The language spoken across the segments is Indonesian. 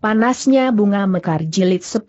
Panasnya bunga mekar jilid 10.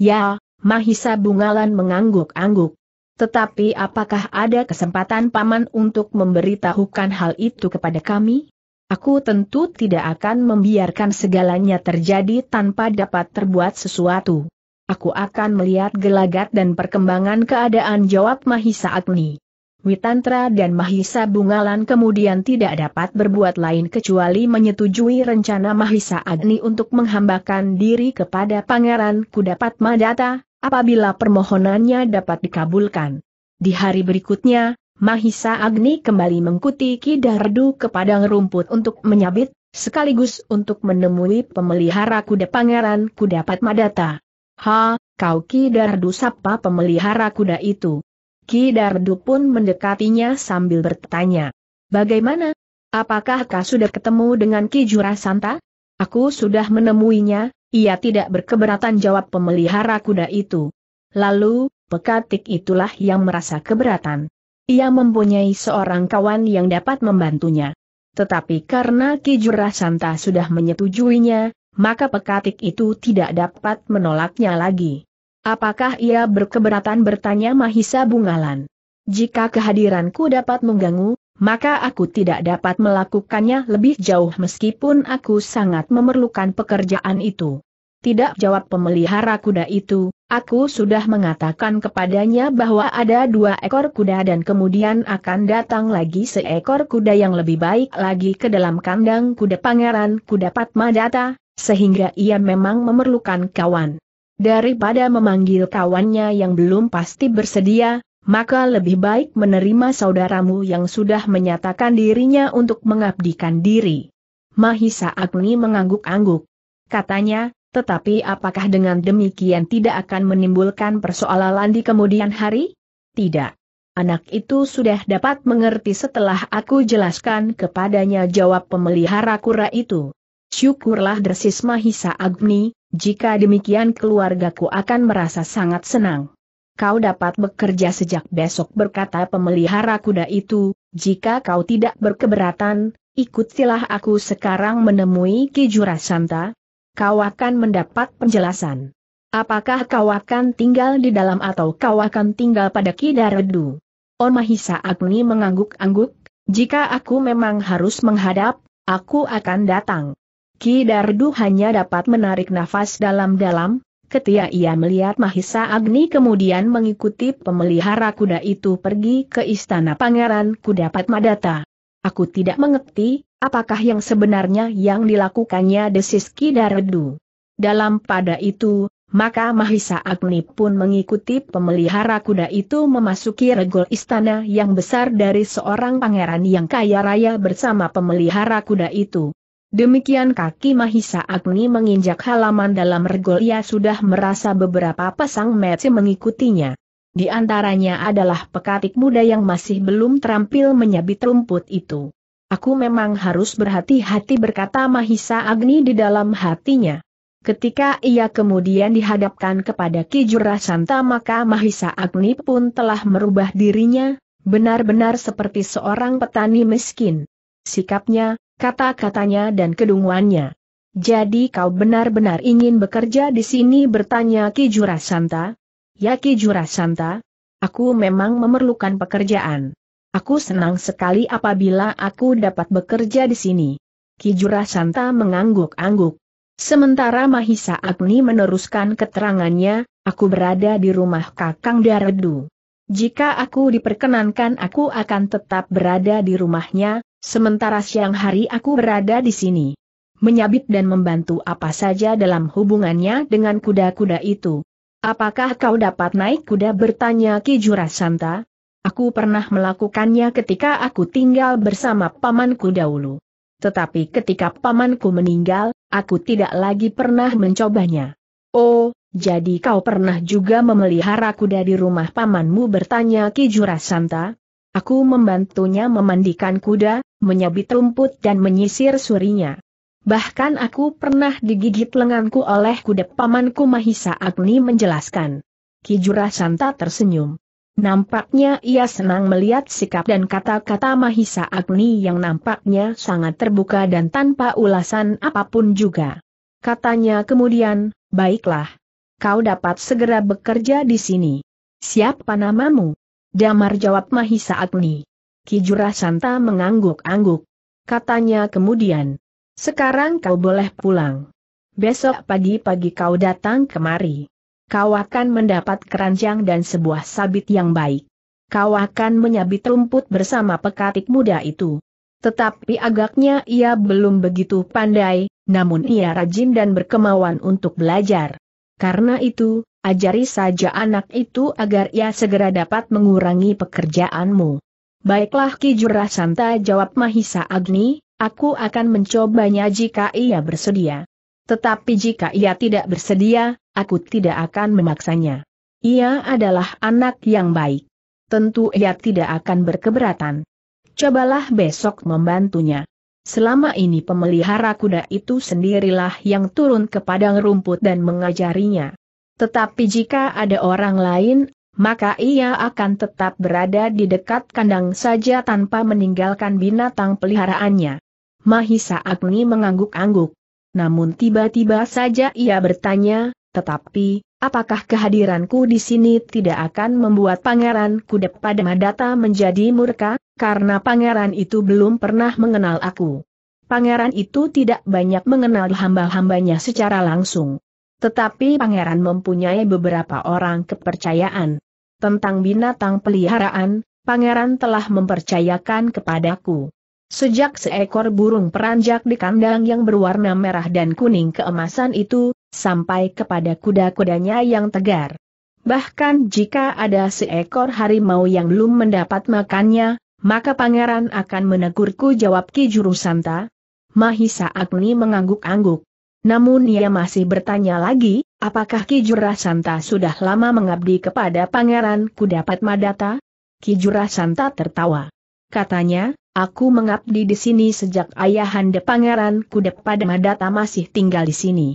Ya, Mahisa Bungalan mengangguk-angguk. Tetapi apakah ada kesempatan Paman untuk memberitahukan hal itu kepada kami? Aku tentu tidak akan membiarkan segalanya terjadi tanpa dapat terbuat sesuatu. Aku akan melihat gelagat dan perkembangan keadaan jawab Mahisa Agni. Witantra dan Mahisa Bungalan kemudian tidak dapat berbuat lain kecuali menyetujui rencana Mahisa Agni untuk menghambakan diri kepada Pangeran Kudapat Madata, apabila permohonannya dapat dikabulkan. Di hari berikutnya, Mahisa Agni kembali mengikuti Kidardu ke padang rumput untuk menyabit, sekaligus untuk menemui pemelihara kuda Pangeran Kudapat Madata. Ha, kau Kidardu sapa pemelihara kuda itu. Ki Dardu pun mendekatinya sambil bertanya. Bagaimana? Apakah kau sudah ketemu dengan Ki Santa? Aku sudah menemuinya, ia tidak berkeberatan jawab pemelihara kuda itu. Lalu, pekatik itulah yang merasa keberatan. Ia mempunyai seorang kawan yang dapat membantunya. Tetapi karena Ki Santa sudah menyetujuinya, maka pekatik itu tidak dapat menolaknya lagi. Apakah ia berkeberatan bertanya Mahisa Bungalan? Jika kehadiranku dapat mengganggu, maka aku tidak dapat melakukannya lebih jauh meskipun aku sangat memerlukan pekerjaan itu. Tidak jawab pemelihara kuda itu, aku sudah mengatakan kepadanya bahwa ada dua ekor kuda dan kemudian akan datang lagi seekor kuda yang lebih baik lagi ke dalam kandang kuda pangeran kuda Patmadata, sehingga ia memang memerlukan kawan. Daripada memanggil kawannya yang belum pasti bersedia, maka lebih baik menerima saudaramu yang sudah menyatakan dirinya untuk mengabdikan diri. Mahisa Agni mengangguk-angguk. Katanya, tetapi apakah dengan demikian tidak akan menimbulkan persoalan di kemudian hari? Tidak. Anak itu sudah dapat mengerti setelah aku jelaskan kepadanya jawab pemelihara kura itu. Syukurlah desis Mahisa Agni, jika demikian keluargaku akan merasa sangat senang. Kau dapat bekerja sejak besok berkata pemelihara kuda itu, jika kau tidak berkeberatan, ikutilah aku sekarang menemui Ki Jurasanta. Kau akan mendapat penjelasan. Apakah kau akan tinggal di dalam atau kau akan tinggal pada Ki Daredu? Mahisa Agni mengangguk-angguk, jika aku memang harus menghadap, aku akan datang. Ki Dardu hanya dapat menarik nafas dalam-dalam, ketika ia melihat Mahisa Agni kemudian mengikuti pemelihara kuda itu pergi ke istana pangeran Kudapat madata. Aku tidak mengerti, apakah yang sebenarnya yang dilakukannya desis Ki Dardu. Dalam pada itu, maka Mahisa Agni pun mengikuti pemelihara kuda itu memasuki regol istana yang besar dari seorang pangeran yang kaya raya bersama pemelihara kuda itu. Demikian kaki Mahisa Agni menginjak halaman dalam regol ia sudah merasa beberapa pasang meci mengikutinya. Di antaranya adalah pekatik muda yang masih belum terampil menyabit rumput itu. Aku memang harus berhati-hati berkata Mahisa Agni di dalam hatinya. Ketika ia kemudian dihadapkan kepada Ki Jurasanta maka Mahisa Agni pun telah merubah dirinya, benar-benar seperti seorang petani miskin. Sikapnya, kata-katanya dan kedunguannya. Jadi kau benar-benar ingin bekerja di sini bertanya Ki Jurasanta? Ya Ki Jurasanta, aku memang memerlukan pekerjaan. Aku senang sekali apabila aku dapat bekerja di sini. Ki Jurasanta mengangguk-angguk. Sementara Mahisa Agni meneruskan keterangannya, aku berada di rumah Kakang Daredu. Jika aku diperkenankan aku akan tetap berada di rumahnya, Sementara siang hari aku berada di sini. Menyabit dan membantu apa saja dalam hubungannya dengan kuda-kuda itu. Apakah kau dapat naik kuda bertanya Ki Jurasanta? Aku pernah melakukannya ketika aku tinggal bersama pamanku dahulu. Tetapi ketika pamanku meninggal, aku tidak lagi pernah mencobanya. Oh, jadi kau pernah juga memelihara kuda di rumah pamanmu bertanya Ki Jurasanta? Aku membantunya memandikan kuda, menyabit rumput dan menyisir surinya. Bahkan aku pernah digigit lenganku oleh kuda pamanku Mahisa Agni menjelaskan. Kijura Santa tersenyum. Nampaknya ia senang melihat sikap dan kata-kata Mahisa Agni yang nampaknya sangat terbuka dan tanpa ulasan apapun juga. Katanya kemudian, baiklah. Kau dapat segera bekerja di sini. Siapa namamu? Damar jawab Mahisa Agni. Kijura Santa mengangguk-angguk. Katanya kemudian, sekarang kau boleh pulang. Besok pagi-pagi kau datang kemari. Kau akan mendapat keranjang dan sebuah sabit yang baik. Kau akan menyabit rumput bersama pekatik muda itu. Tetapi agaknya ia belum begitu pandai, namun ia rajin dan berkemauan untuk belajar. Karena itu, Ajari saja anak itu agar ia segera dapat mengurangi pekerjaanmu. Baiklah Ki Jurasanta jawab Mahisa Agni, aku akan mencobanya jika ia bersedia. Tetapi jika ia tidak bersedia, aku tidak akan memaksanya. Ia adalah anak yang baik. Tentu ia tidak akan berkeberatan. Cobalah besok membantunya. Selama ini pemelihara kuda itu sendirilah yang turun ke padang rumput dan mengajarinya. Tetapi jika ada orang lain, maka ia akan tetap berada di dekat kandang saja tanpa meninggalkan binatang peliharaannya. Mahisa Agni mengangguk-angguk. Namun tiba-tiba saja ia bertanya, tetapi, apakah kehadiranku di sini tidak akan membuat pangeran Kudep pada Madata menjadi murka, karena pangeran itu belum pernah mengenal aku. Pangeran itu tidak banyak mengenal hamba-hambanya secara langsung. Tetapi pangeran mempunyai beberapa orang kepercayaan. Tentang binatang peliharaan, pangeran telah mempercayakan kepadaku. Sejak seekor burung peranjak di kandang yang berwarna merah dan kuning keemasan itu, sampai kepada kuda-kudanya yang tegar. Bahkan jika ada seekor harimau yang belum mendapat makannya, maka pangeran akan menegurku jawab Ki Jurusanta. Mahisa Agni mengangguk-angguk. Namun ia masih bertanya lagi, apakah Kijura Santa sudah lama mengabdi kepada Pangeran Kudapat Madata? Kijura Santa tertawa. Katanya, aku mengabdi di sini sejak ayahanda Pangeran Kudapat Madata masih tinggal di sini.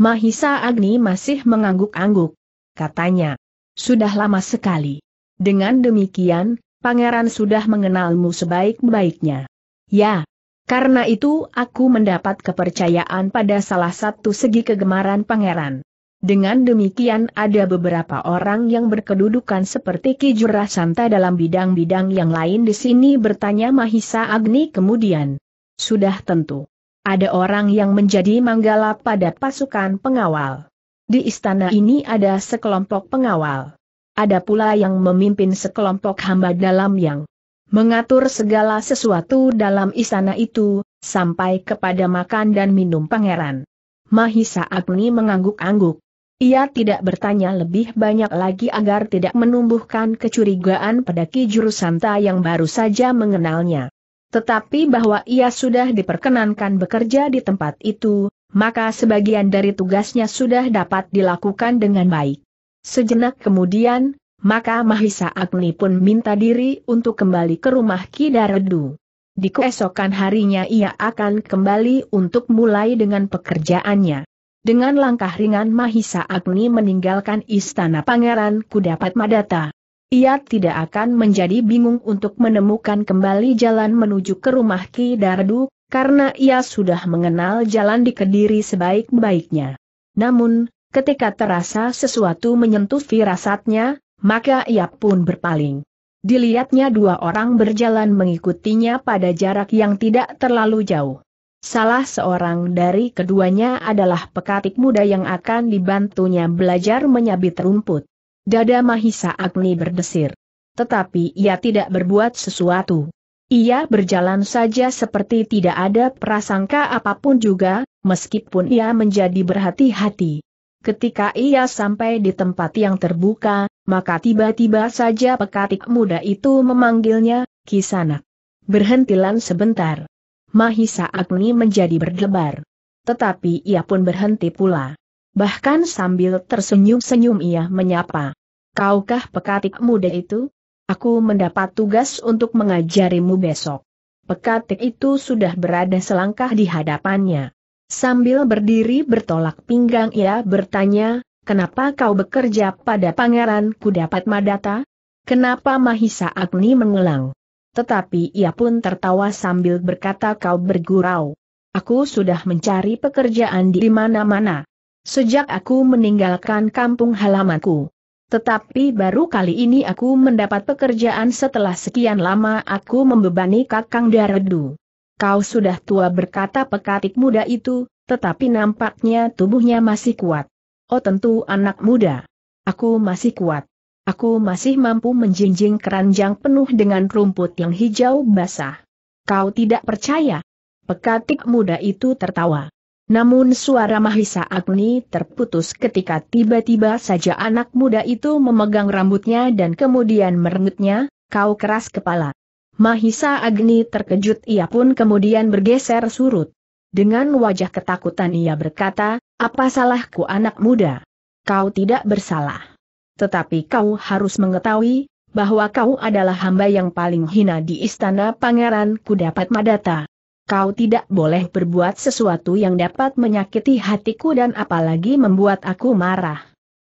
Mahisa Agni masih mengangguk-angguk. Katanya, sudah lama sekali. Dengan demikian, Pangeran sudah mengenalmu sebaik-baiknya. Ya, karena itu aku mendapat kepercayaan pada salah satu segi kegemaran pangeran. Dengan demikian ada beberapa orang yang berkedudukan seperti Ki Santa dalam bidang-bidang yang lain di sini bertanya Mahisa Agni kemudian. Sudah tentu. Ada orang yang menjadi manggala pada pasukan pengawal. Di istana ini ada sekelompok pengawal. Ada pula yang memimpin sekelompok hamba dalam yang mengatur segala sesuatu dalam istana itu, sampai kepada makan dan minum pangeran. Mahisa Agni mengangguk-angguk. Ia tidak bertanya lebih banyak lagi agar tidak menumbuhkan kecurigaan pada Ki Jurusanta yang baru saja mengenalnya. Tetapi bahwa ia sudah diperkenankan bekerja di tempat itu, maka sebagian dari tugasnya sudah dapat dilakukan dengan baik. Sejenak kemudian, maka Mahisa Agni pun minta diri untuk kembali ke rumah Kidaredu. Di keesokan harinya ia akan kembali untuk mulai dengan pekerjaannya. Dengan langkah ringan Mahisa Agni meninggalkan istana Pangeran Kudapat madata. Ia tidak akan menjadi bingung untuk menemukan kembali jalan menuju ke rumah Ki Dardu, karena ia sudah mengenal jalan di Kediri sebaik-baiknya. Namun, ketika terasa sesuatu menyentuh firasatnya, maka ia pun berpaling. Dilihatnya dua orang berjalan mengikutinya pada jarak yang tidak terlalu jauh. Salah seorang dari keduanya adalah pekatik muda yang akan dibantunya belajar menyabit rumput. Dada Mahisa Agni berdesir. Tetapi ia tidak berbuat sesuatu. Ia berjalan saja seperti tidak ada prasangka apapun juga, meskipun ia menjadi berhati-hati. Ketika ia sampai di tempat yang terbuka, maka tiba-tiba saja pekatik muda itu memanggilnya, Kisanak. Berhentilan sebentar. Mahisa Agni menjadi berdebar. Tetapi ia pun berhenti pula. Bahkan sambil tersenyum-senyum ia menyapa. Kaukah pekatik muda itu? Aku mendapat tugas untuk mengajarimu besok. Pekatik itu sudah berada selangkah di hadapannya. Sambil berdiri bertolak pinggang ia bertanya, Kenapa kau bekerja pada pangeran kudapat Madata? Kenapa Mahisa Agni mengelang? Tetapi ia pun tertawa sambil berkata kau bergurau. Aku sudah mencari pekerjaan di mana-mana. Sejak aku meninggalkan kampung halamanku. Tetapi baru kali ini aku mendapat pekerjaan setelah sekian lama aku membebani kakang Daredu. Kau sudah tua berkata pekatik muda itu, tetapi nampaknya tubuhnya masih kuat. Oh tentu anak muda. Aku masih kuat. Aku masih mampu menjinjing keranjang penuh dengan rumput yang hijau basah. Kau tidak percaya? Pekatik muda itu tertawa. Namun suara Mahisa Agni terputus ketika tiba-tiba saja anak muda itu memegang rambutnya dan kemudian merengutnya, kau keras kepala. Mahisa Agni terkejut ia pun kemudian bergeser surut. Dengan wajah ketakutan ia berkata, apa salahku anak muda? Kau tidak bersalah. Tetapi kau harus mengetahui, bahwa kau adalah hamba yang paling hina di istana pangeran kudapat madata. Kau tidak boleh berbuat sesuatu yang dapat menyakiti hatiku dan apalagi membuat aku marah.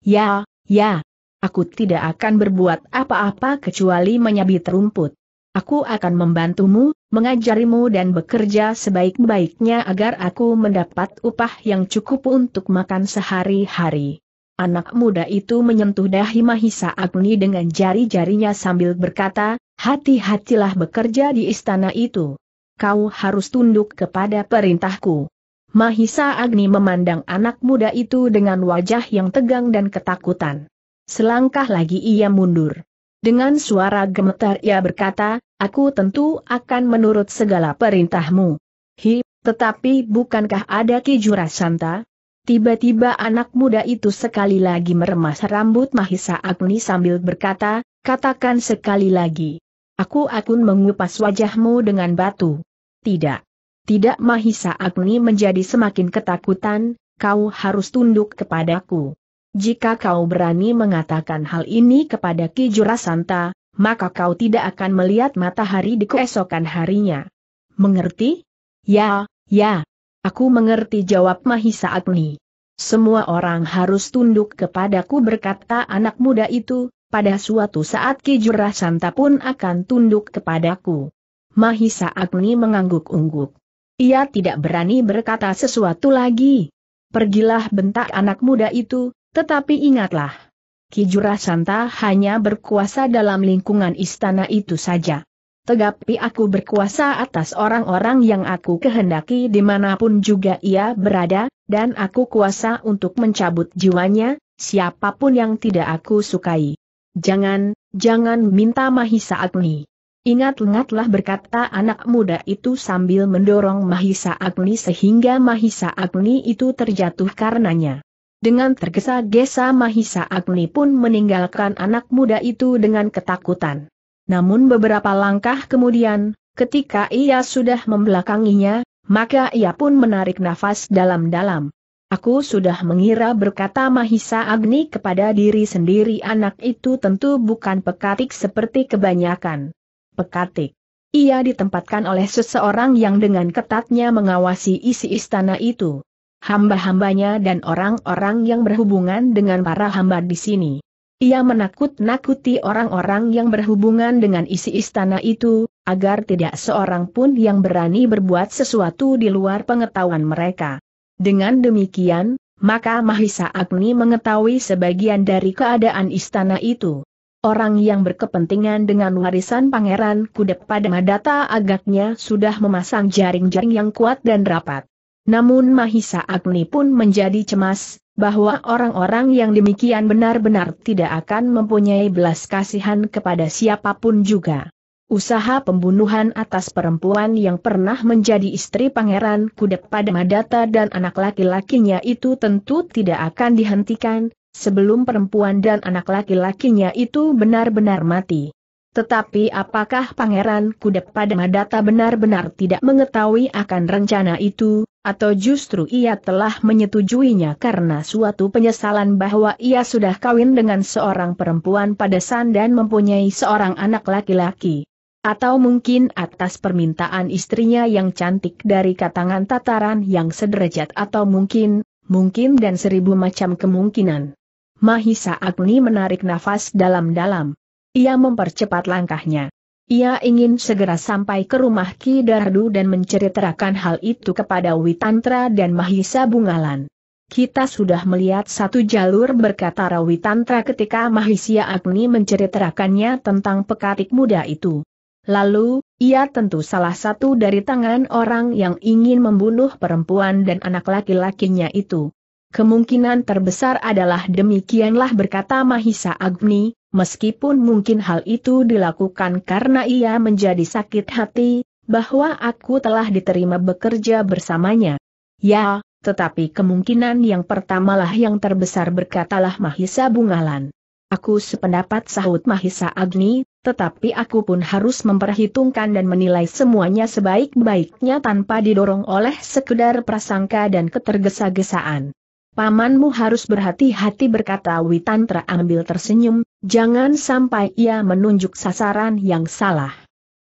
Ya, ya, aku tidak akan berbuat apa-apa kecuali menyabit rumput. Aku akan membantumu, mengajarimu dan bekerja sebaik-baiknya agar aku mendapat upah yang cukup untuk makan sehari-hari. Anak muda itu menyentuh dahi Mahisa Agni dengan jari-jarinya sambil berkata, hati-hatilah bekerja di istana itu. Kau harus tunduk kepada perintahku. Mahisa Agni memandang anak muda itu dengan wajah yang tegang dan ketakutan. Selangkah lagi ia mundur. Dengan suara gemetar ia berkata, aku tentu akan menurut segala perintahmu. Hi, tetapi bukankah ada Ki santa? Tiba-tiba anak muda itu sekali lagi meremas rambut Mahisa Agni sambil berkata, katakan sekali lagi. Aku akan mengupas wajahmu dengan batu. Tidak. Tidak Mahisa Agni menjadi semakin ketakutan, kau harus tunduk kepadaku. Jika kau berani mengatakan hal ini kepada Ki Jurasanta, maka kau tidak akan melihat matahari di keesokan harinya. Mengerti? Ya, ya. Aku mengerti jawab Mahisa Agni. Semua orang harus tunduk kepadaku berkata anak muda itu, pada suatu saat Kijura Santa pun akan tunduk kepadaku. Mahisa Agni mengangguk-ungguk. Ia tidak berani berkata sesuatu lagi. Pergilah bentak anak muda itu, tetapi ingatlah. Kijura Santa hanya berkuasa dalam lingkungan istana itu saja. Tegapi aku berkuasa atas orang-orang yang aku kehendaki dimanapun juga ia berada, dan aku kuasa untuk mencabut jiwanya, siapapun yang tidak aku sukai. Jangan, jangan minta Mahisa Agni. Ingat-ingatlah berkata anak muda itu sambil mendorong Mahisa Agni sehingga Mahisa Agni itu terjatuh karenanya. Dengan tergesa-gesa Mahisa Agni pun meninggalkan anak muda itu dengan ketakutan. Namun beberapa langkah kemudian, ketika ia sudah membelakanginya, maka ia pun menarik nafas dalam-dalam. Aku sudah mengira berkata Mahisa Agni kepada diri sendiri anak itu tentu bukan pekatik seperti kebanyakan. Pekatik. Ia ditempatkan oleh seseorang yang dengan ketatnya mengawasi isi istana itu hamba-hambanya dan orang-orang yang berhubungan dengan para hamba di sini. Ia menakut-nakuti orang-orang yang berhubungan dengan isi istana itu, agar tidak seorang pun yang berani berbuat sesuatu di luar pengetahuan mereka. Dengan demikian, maka Mahisa Agni mengetahui sebagian dari keadaan istana itu. Orang yang berkepentingan dengan warisan Pangeran Kudep pada Madata agaknya sudah memasang jaring-jaring yang kuat dan rapat. Namun Mahisa Agni pun menjadi cemas, bahwa orang-orang yang demikian benar-benar tidak akan mempunyai belas kasihan kepada siapapun juga. Usaha pembunuhan atas perempuan yang pernah menjadi istri Pangeran Kudep pada Madata dan anak laki-lakinya itu tentu tidak akan dihentikan, sebelum perempuan dan anak laki-lakinya itu benar-benar mati. Tetapi apakah Pangeran Kudep pada Madata benar-benar tidak mengetahui akan rencana itu, atau justru ia telah menyetujuinya karena suatu penyesalan bahwa ia sudah kawin dengan seorang perempuan padesan dan mempunyai seorang anak laki-laki. Atau mungkin atas permintaan istrinya yang cantik dari katangan tataran yang sederajat atau mungkin, mungkin dan seribu macam kemungkinan. Mahisa Agni menarik nafas dalam-dalam. Ia mempercepat langkahnya. Ia ingin segera sampai ke rumah Ki Dardu dan menceritakan hal itu kepada Witantra dan Mahisa Bungalan. Kita sudah melihat satu jalur berkata Rawitantra ketika Mahisia Agni menceritakannya tentang pekatik muda itu. Lalu, ia tentu salah satu dari tangan orang yang ingin membunuh perempuan dan anak laki-lakinya itu. Kemungkinan terbesar adalah demikianlah berkata Mahisa Agni, Meskipun mungkin hal itu dilakukan karena ia menjadi sakit hati, bahwa aku telah diterima bekerja bersamanya. Ya, tetapi kemungkinan yang pertamalah yang terbesar berkatalah Mahisa Bungalan. Aku sependapat sahut Mahisa Agni, tetapi aku pun harus memperhitungkan dan menilai semuanya sebaik-baiknya tanpa didorong oleh sekedar prasangka dan ketergesa-gesaan. Pamanmu harus berhati-hati berkata Witantra ambil tersenyum, jangan sampai ia menunjuk sasaran yang salah.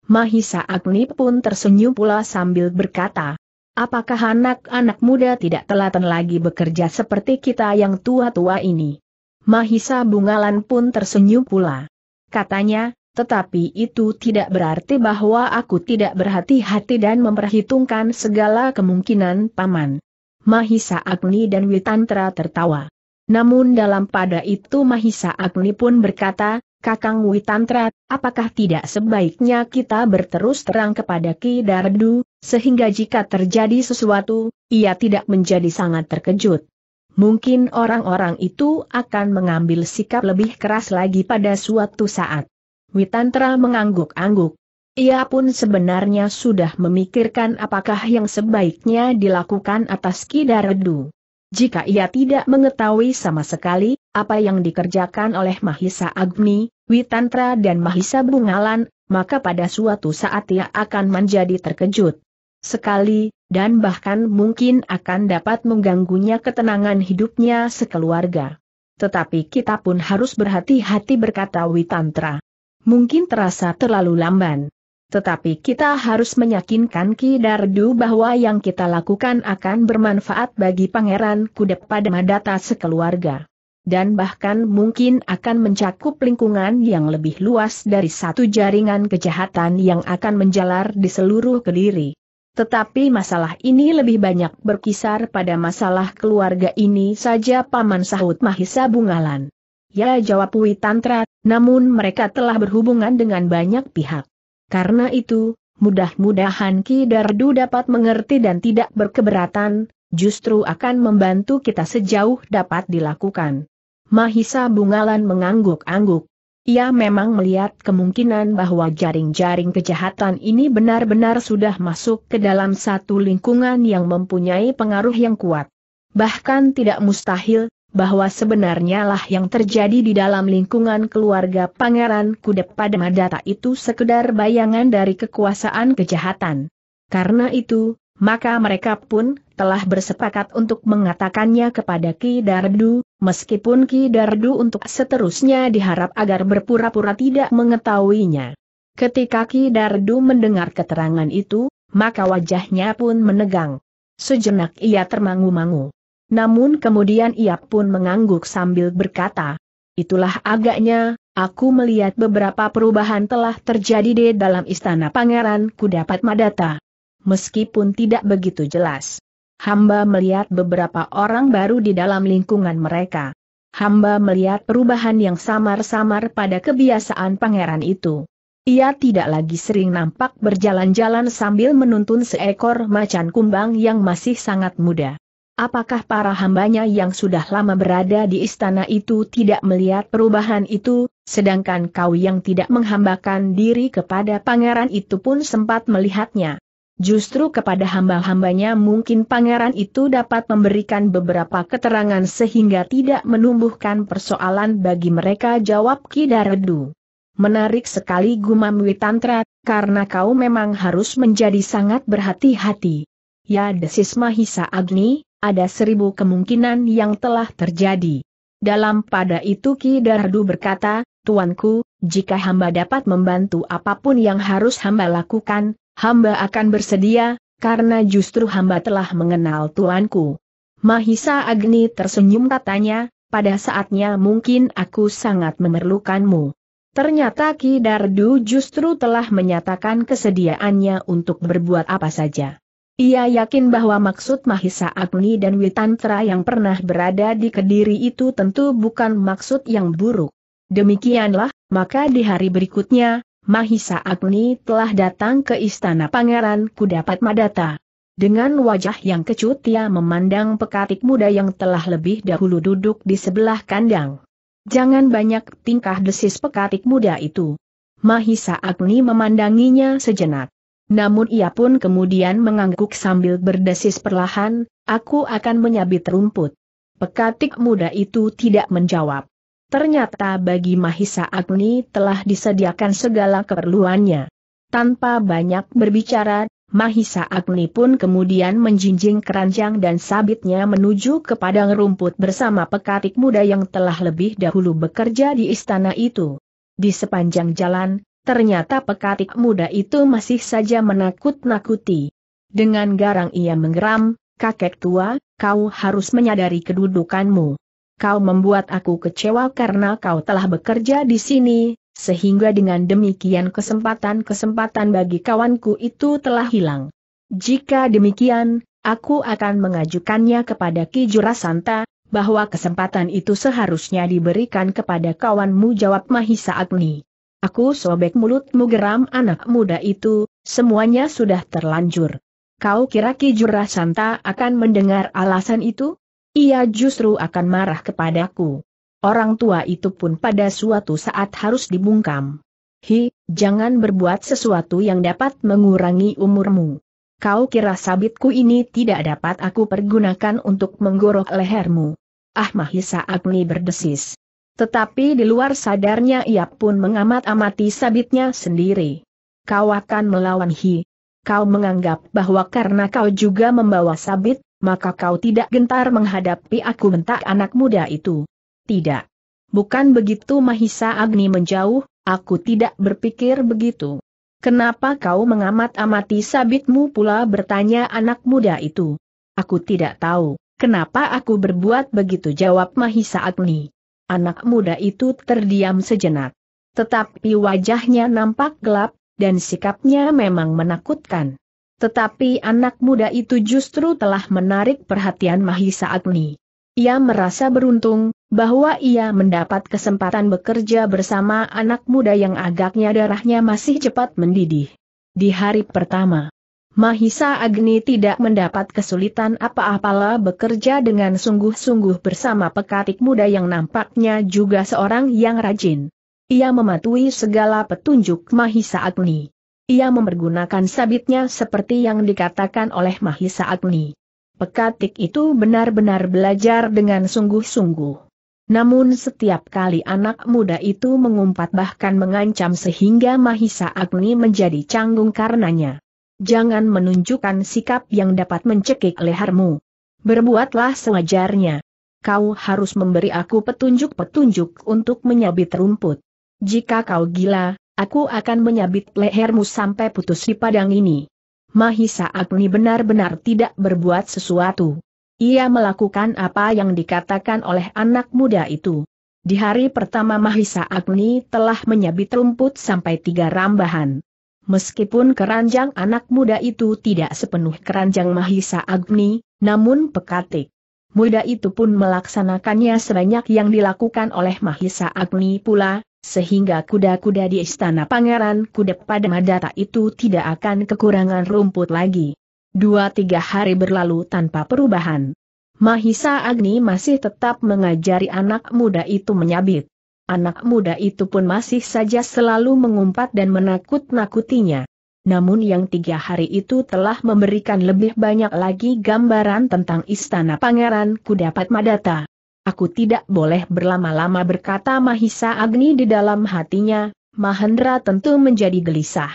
Mahisa Agni pun tersenyum pula sambil berkata, Apakah anak-anak muda tidak telaten lagi bekerja seperti kita yang tua-tua ini? Mahisa Bungalan pun tersenyum pula. Katanya, tetapi itu tidak berarti bahwa aku tidak berhati-hati dan memperhitungkan segala kemungkinan paman. Mahisa Agni dan Witantra tertawa. Namun dalam pada itu Mahisa Agni pun berkata, Kakang Witantra, apakah tidak sebaiknya kita berterus terang kepada Ki Dardu, sehingga jika terjadi sesuatu, ia tidak menjadi sangat terkejut. Mungkin orang-orang itu akan mengambil sikap lebih keras lagi pada suatu saat. Witantra mengangguk-angguk. Ia pun sebenarnya sudah memikirkan apakah yang sebaiknya dilakukan atas Kidaredu. Jika ia tidak mengetahui sama sekali apa yang dikerjakan oleh Mahisa Agni, Witantra dan Mahisa Bungalan, maka pada suatu saat ia akan menjadi terkejut. Sekali, dan bahkan mungkin akan dapat mengganggunya ketenangan hidupnya sekeluarga. Tetapi kita pun harus berhati-hati berkata Witantra. Mungkin terasa terlalu lamban. Tetapi kita harus meyakinkan Ki Dardu bahwa yang kita lakukan akan bermanfaat bagi Pangeran Kudep pada Madata sekeluarga. Dan bahkan mungkin akan mencakup lingkungan yang lebih luas dari satu jaringan kejahatan yang akan menjalar di seluruh kediri. Tetapi masalah ini lebih banyak berkisar pada masalah keluarga ini saja Paman Sahut Mahisa Bungalan. Ya jawab Witantra, namun mereka telah berhubungan dengan banyak pihak. Karena itu, mudah-mudahan Ki Dardu dapat mengerti dan tidak berkeberatan, justru akan membantu kita sejauh dapat dilakukan. Mahisa Bungalan mengangguk-angguk. Ia memang melihat kemungkinan bahwa jaring-jaring kejahatan ini benar-benar sudah masuk ke dalam satu lingkungan yang mempunyai pengaruh yang kuat. Bahkan tidak mustahil, bahwa sebenarnya lah yang terjadi di dalam lingkungan keluarga Pangeran Kudep pada Madata itu sekedar bayangan dari kekuasaan kejahatan. Karena itu, maka mereka pun telah bersepakat untuk mengatakannya kepada Ki Dardu, meskipun Ki Dardu untuk seterusnya diharap agar berpura-pura tidak mengetahuinya. Ketika Ki Dardu mendengar keterangan itu, maka wajahnya pun menegang. Sejenak ia termangu-mangu. Namun kemudian ia pun mengangguk sambil berkata, Itulah agaknya, aku melihat beberapa perubahan telah terjadi di dalam istana pangeran kudapat madata. Meskipun tidak begitu jelas. Hamba melihat beberapa orang baru di dalam lingkungan mereka. Hamba melihat perubahan yang samar-samar pada kebiasaan pangeran itu. Ia tidak lagi sering nampak berjalan-jalan sambil menuntun seekor macan kumbang yang masih sangat muda. Apakah para hambanya yang sudah lama berada di istana itu tidak melihat perubahan itu, sedangkan kau yang tidak menghambakan diri kepada pangeran itu pun sempat melihatnya? Justru kepada hamba-hambanya mungkin pangeran itu dapat memberikan beberapa keterangan sehingga tidak menumbuhkan persoalan bagi mereka jawab Kidaredu. Menarik sekali gumam Witantra, karena kau memang harus menjadi sangat berhati-hati. Ya desis Mahisa Agni, ada seribu kemungkinan yang telah terjadi. Dalam pada itu Ki Dardu berkata, Tuanku, jika hamba dapat membantu apapun yang harus hamba lakukan, hamba akan bersedia, karena justru hamba telah mengenal Tuanku. Mahisa Agni tersenyum katanya, pada saatnya mungkin aku sangat memerlukanmu. Ternyata Ki Dardu justru telah menyatakan kesediaannya untuk berbuat apa saja. Ia yakin bahwa maksud Mahisa Agni dan Witantra yang pernah berada di Kediri itu tentu bukan maksud yang buruk. Demikianlah, maka di hari berikutnya, Mahisa Agni telah datang ke istana Pangeran Kudapat Madata. Dengan wajah yang kecut ia memandang pekatik muda yang telah lebih dahulu duduk di sebelah kandang. Jangan banyak tingkah desis pekatik muda itu. Mahisa Agni memandanginya sejenak. Namun ia pun kemudian mengangguk sambil berdesis perlahan, aku akan menyabit rumput. Pekatik muda itu tidak menjawab. Ternyata bagi Mahisa Agni telah disediakan segala keperluannya. Tanpa banyak berbicara, Mahisa Agni pun kemudian menjinjing keranjang dan sabitnya menuju ke padang rumput bersama pekatik muda yang telah lebih dahulu bekerja di istana itu. Di sepanjang jalan, ternyata pekatik muda itu masih saja menakut-nakuti. Dengan garang ia menggeram, kakek tua, kau harus menyadari kedudukanmu. Kau membuat aku kecewa karena kau telah bekerja di sini, sehingga dengan demikian kesempatan-kesempatan bagi kawanku itu telah hilang. Jika demikian, aku akan mengajukannya kepada Ki Jurasanta, bahwa kesempatan itu seharusnya diberikan kepada kawanmu jawab Mahisa Agni. Aku sobek mulutmu geram anak muda itu, semuanya sudah terlanjur. Kau kira Ki Jura Santa akan mendengar alasan itu? Ia justru akan marah kepadaku. Orang tua itu pun pada suatu saat harus dibungkam. Hi, jangan berbuat sesuatu yang dapat mengurangi umurmu. Kau kira sabitku ini tidak dapat aku pergunakan untuk menggorok lehermu? Ah Mahisa Agni berdesis. Tetapi di luar sadarnya ia pun mengamat-amati sabitnya sendiri. Kau akan melawan Hi. Kau menganggap bahwa karena kau juga membawa sabit, maka kau tidak gentar menghadapi aku mentak anak muda itu. Tidak. Bukan begitu Mahisa Agni menjauh, aku tidak berpikir begitu. Kenapa kau mengamat-amati sabitmu pula bertanya anak muda itu? Aku tidak tahu, kenapa aku berbuat begitu jawab Mahisa Agni. Anak muda itu terdiam sejenak. Tetapi wajahnya nampak gelap, dan sikapnya memang menakutkan. Tetapi anak muda itu justru telah menarik perhatian Mahisa Agni. Ia merasa beruntung, bahwa ia mendapat kesempatan bekerja bersama anak muda yang agaknya darahnya masih cepat mendidih. Di hari pertama, Mahisa Agni tidak mendapat kesulitan apa-apalah bekerja dengan sungguh-sungguh bersama pekatik muda yang nampaknya juga seorang yang rajin. Ia mematuhi segala petunjuk Mahisa Agni. Ia mempergunakan sabitnya seperti yang dikatakan oleh Mahisa Agni. Pekatik itu benar-benar belajar dengan sungguh-sungguh. Namun setiap kali anak muda itu mengumpat bahkan mengancam sehingga Mahisa Agni menjadi canggung karenanya jangan menunjukkan sikap yang dapat mencekik lehermu. Berbuatlah sewajarnya. Kau harus memberi aku petunjuk-petunjuk untuk menyabit rumput. Jika kau gila, aku akan menyabit lehermu sampai putus di padang ini. Mahisa Agni benar-benar tidak berbuat sesuatu. Ia melakukan apa yang dikatakan oleh anak muda itu. Di hari pertama Mahisa Agni telah menyabit rumput sampai tiga rambahan. Meskipun keranjang anak muda itu tidak sepenuh keranjang Mahisa Agni, namun pekatik. Muda itu pun melaksanakannya sebanyak yang dilakukan oleh Mahisa Agni pula, sehingga kuda-kuda di istana pangeran Kudep pada Madata itu tidak akan kekurangan rumput lagi. Dua-tiga hari berlalu tanpa perubahan. Mahisa Agni masih tetap mengajari anak muda itu menyabit anak muda itu pun masih saja selalu mengumpat dan menakut-nakutinya. Namun yang tiga hari itu telah memberikan lebih banyak lagi gambaran tentang istana pangeran Kudapat madata. Aku tidak boleh berlama-lama berkata Mahisa Agni di dalam hatinya, Mahendra tentu menjadi gelisah.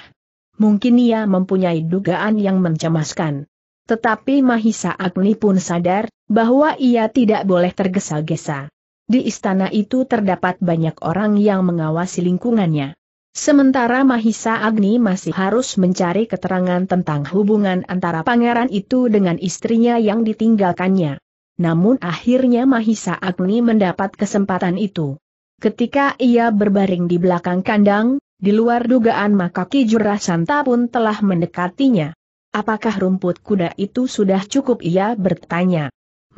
Mungkin ia mempunyai dugaan yang mencemaskan. Tetapi Mahisa Agni pun sadar, bahwa ia tidak boleh tergesa-gesa. Di istana itu terdapat banyak orang yang mengawasi lingkungannya. Sementara Mahisa Agni masih harus mencari keterangan tentang hubungan antara pangeran itu dengan istrinya yang ditinggalkannya. Namun akhirnya Mahisa Agni mendapat kesempatan itu. Ketika ia berbaring di belakang kandang, di luar dugaan maka Ki Santa pun telah mendekatinya. Apakah rumput kuda itu sudah cukup ia bertanya.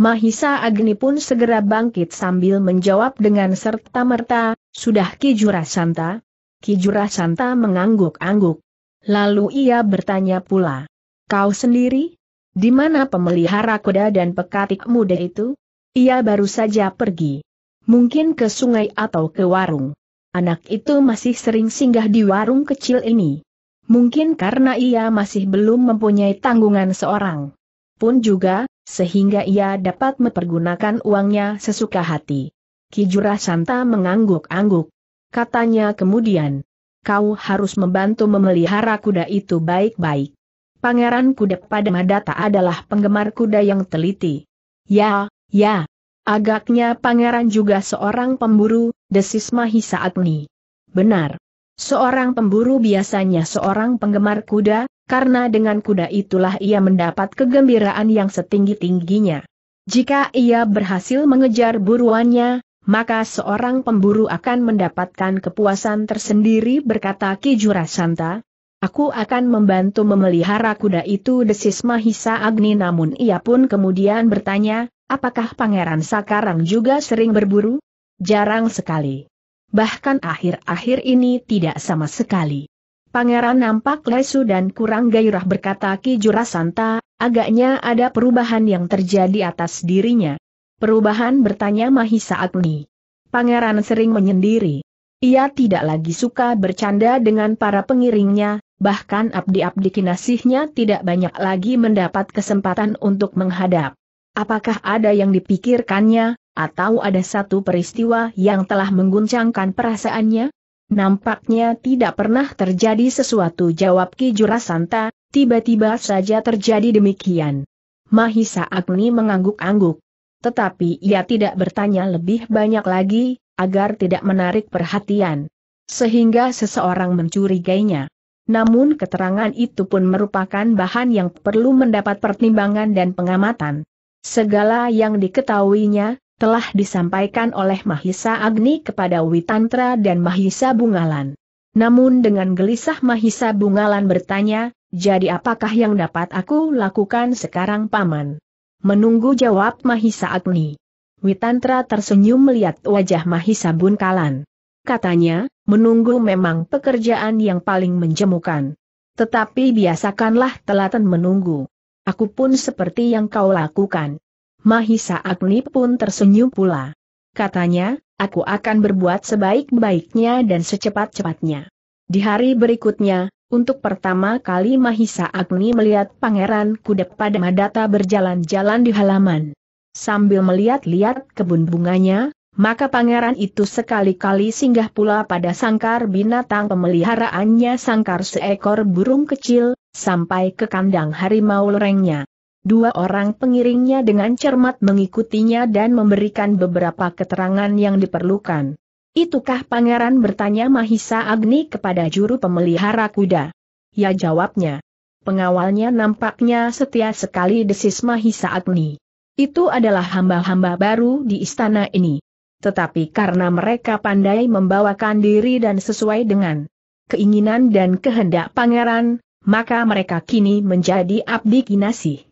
Mahisa Agni pun segera bangkit sambil menjawab dengan serta-merta, sudah Kijura Santa? Kijura Santa mengangguk-angguk. Lalu ia bertanya pula, kau sendiri? Di mana pemelihara kuda dan pekatik muda itu? Ia baru saja pergi. Mungkin ke sungai atau ke warung. Anak itu masih sering singgah di warung kecil ini. Mungkin karena ia masih belum mempunyai tanggungan seorang. Pun juga, sehingga ia dapat mempergunakan uangnya sesuka hati. Kijura Santa mengangguk-angguk. Katanya kemudian, kau harus membantu memelihara kuda itu baik-baik. Pangeran kuda pada Madata adalah penggemar kuda yang teliti. Ya, ya. Agaknya pangeran juga seorang pemburu, desis Mahisa Agni. Benar. Seorang pemburu biasanya seorang penggemar kuda, karena dengan kuda itulah ia mendapat kegembiraan yang setinggi-tingginya. Jika ia berhasil mengejar buruannya, maka seorang pemburu akan mendapatkan kepuasan tersendiri berkata Kijura Santa. Aku akan membantu memelihara kuda itu desis Mahisa Agni namun ia pun kemudian bertanya, apakah Pangeran Sakarang juga sering berburu? Jarang sekali. Bahkan akhir-akhir ini tidak sama sekali. Pangeran nampak lesu dan kurang gairah berkata Ki Jurasanta, agaknya ada perubahan yang terjadi atas dirinya. Perubahan bertanya Mahisa Agni. Pangeran sering menyendiri. Ia tidak lagi suka bercanda dengan para pengiringnya, bahkan abdi-abdi kinasihnya tidak banyak lagi mendapat kesempatan untuk menghadap. Apakah ada yang dipikirkannya, atau ada satu peristiwa yang telah mengguncangkan perasaannya? Nampaknya tidak pernah terjadi sesuatu jawab Ki Jurasanta, tiba-tiba saja terjadi demikian. Mahisa Agni mengangguk-angguk. Tetapi ia tidak bertanya lebih banyak lagi, agar tidak menarik perhatian. Sehingga seseorang mencurigainya. Namun keterangan itu pun merupakan bahan yang perlu mendapat pertimbangan dan pengamatan. Segala yang diketahuinya, telah disampaikan oleh Mahisa Agni kepada Witantra dan Mahisa Bungalan. Namun dengan gelisah Mahisa Bungalan bertanya, jadi apakah yang dapat aku lakukan sekarang paman? Menunggu jawab Mahisa Agni. Witantra tersenyum melihat wajah Mahisa Bungalan. Katanya, menunggu memang pekerjaan yang paling menjemukan. Tetapi biasakanlah telaten menunggu. Aku pun seperti yang kau lakukan. Mahisa Agni pun tersenyum pula. Katanya, aku akan berbuat sebaik-baiknya dan secepat-cepatnya. Di hari berikutnya, untuk pertama kali Mahisa Agni melihat Pangeran Kuda pada Madata berjalan-jalan di halaman. Sambil melihat-lihat kebun bunganya, maka pangeran itu sekali-kali singgah pula pada sangkar binatang pemeliharaannya sangkar seekor burung kecil, sampai ke kandang harimau lorengnya. Dua orang pengiringnya dengan cermat mengikutinya dan memberikan beberapa keterangan yang diperlukan. Itukah pangeran bertanya Mahisa Agni kepada juru pemelihara kuda? Ya jawabnya. Pengawalnya nampaknya setia sekali desis Mahisa Agni. Itu adalah hamba-hamba baru di istana ini. Tetapi karena mereka pandai membawakan diri dan sesuai dengan keinginan dan kehendak pangeran, maka mereka kini menjadi abdi kinasih.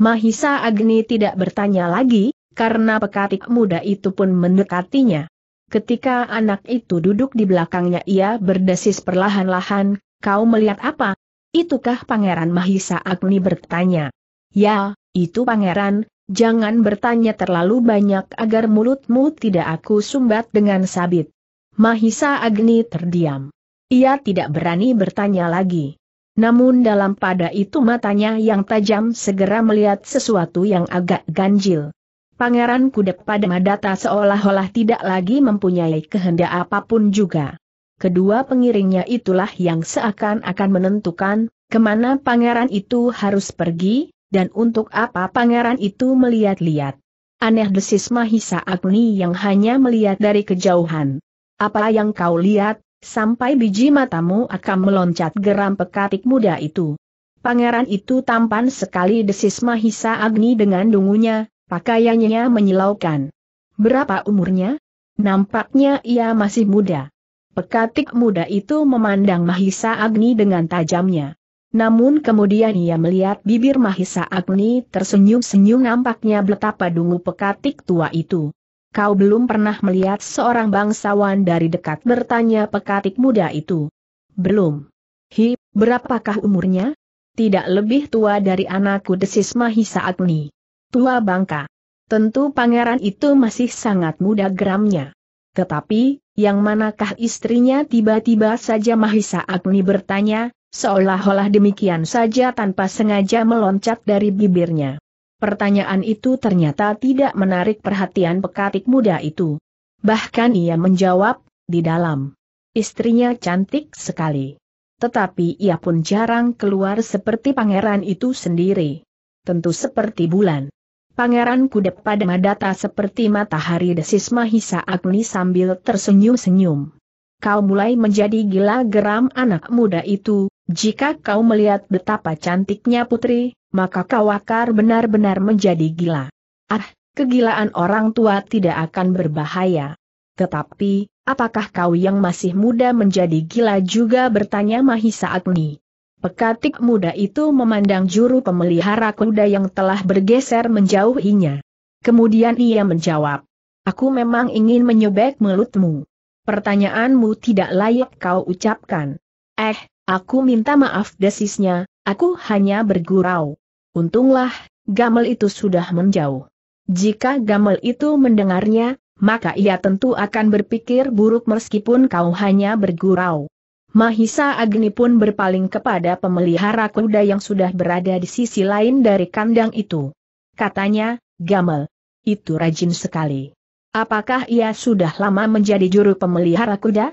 Mahisa Agni tidak bertanya lagi, karena pekatik muda itu pun mendekatinya. Ketika anak itu duduk di belakangnya ia berdesis perlahan-lahan, kau melihat apa? Itukah Pangeran Mahisa Agni bertanya. Ya, itu Pangeran, jangan bertanya terlalu banyak agar mulutmu tidak aku sumbat dengan sabit. Mahisa Agni terdiam. Ia tidak berani bertanya lagi. Namun dalam pada itu matanya yang tajam segera melihat sesuatu yang agak ganjil. Pangeran Kuda pada Madata seolah-olah tidak lagi mempunyai kehendak apapun juga. Kedua pengiringnya itulah yang seakan-akan menentukan, kemana pangeran itu harus pergi, dan untuk apa pangeran itu melihat-lihat. Aneh desis Mahisa Agni yang hanya melihat dari kejauhan. Apa yang kau lihat, sampai biji matamu akan meloncat geram pekatik muda itu. Pangeran itu tampan sekali desis Mahisa Agni dengan dungunya, pakaiannya menyilaukan. Berapa umurnya? Nampaknya ia masih muda. Pekatik muda itu memandang Mahisa Agni dengan tajamnya. Namun kemudian ia melihat bibir Mahisa Agni tersenyum-senyum nampaknya betapa dungu pekatik tua itu. Kau belum pernah melihat seorang bangsawan dari dekat bertanya pekatik muda itu. Belum. Hi, berapakah umurnya? Tidak lebih tua dari anakku desis Mahisa Agni. Tua bangka. Tentu pangeran itu masih sangat muda geramnya. Tetapi, yang manakah istrinya tiba-tiba saja Mahisa Agni bertanya, seolah-olah demikian saja tanpa sengaja meloncat dari bibirnya. Pertanyaan itu ternyata tidak menarik perhatian pekatik muda itu. Bahkan ia menjawab, di dalam. Istrinya cantik sekali. Tetapi ia pun jarang keluar seperti pangeran itu sendiri. Tentu seperti bulan. Pangeran kudep pada madata seperti matahari desis Mahisa Agni sambil tersenyum-senyum. Kau mulai menjadi gila geram anak muda itu, jika kau melihat betapa cantiknya putri, maka kau akar benar-benar menjadi gila. Ah, kegilaan orang tua tidak akan berbahaya. Tetapi, apakah kau yang masih muda menjadi gila juga bertanya Mahisa Agni. Pekatik muda itu memandang juru pemelihara kuda yang telah bergeser menjauhinya. Kemudian ia menjawab, Aku memang ingin menyebek mulutmu. Pertanyaanmu tidak layak kau ucapkan. Eh, aku minta maaf desisnya, aku hanya bergurau. Untunglah, Gamel itu sudah menjauh. Jika Gamel itu mendengarnya, maka ia tentu akan berpikir buruk meskipun kau hanya bergurau. Mahisa Agni pun berpaling kepada pemelihara kuda yang sudah berada di sisi lain dari kandang itu. Katanya, Gamel, itu rajin sekali. Apakah ia sudah lama menjadi juru pemelihara kuda?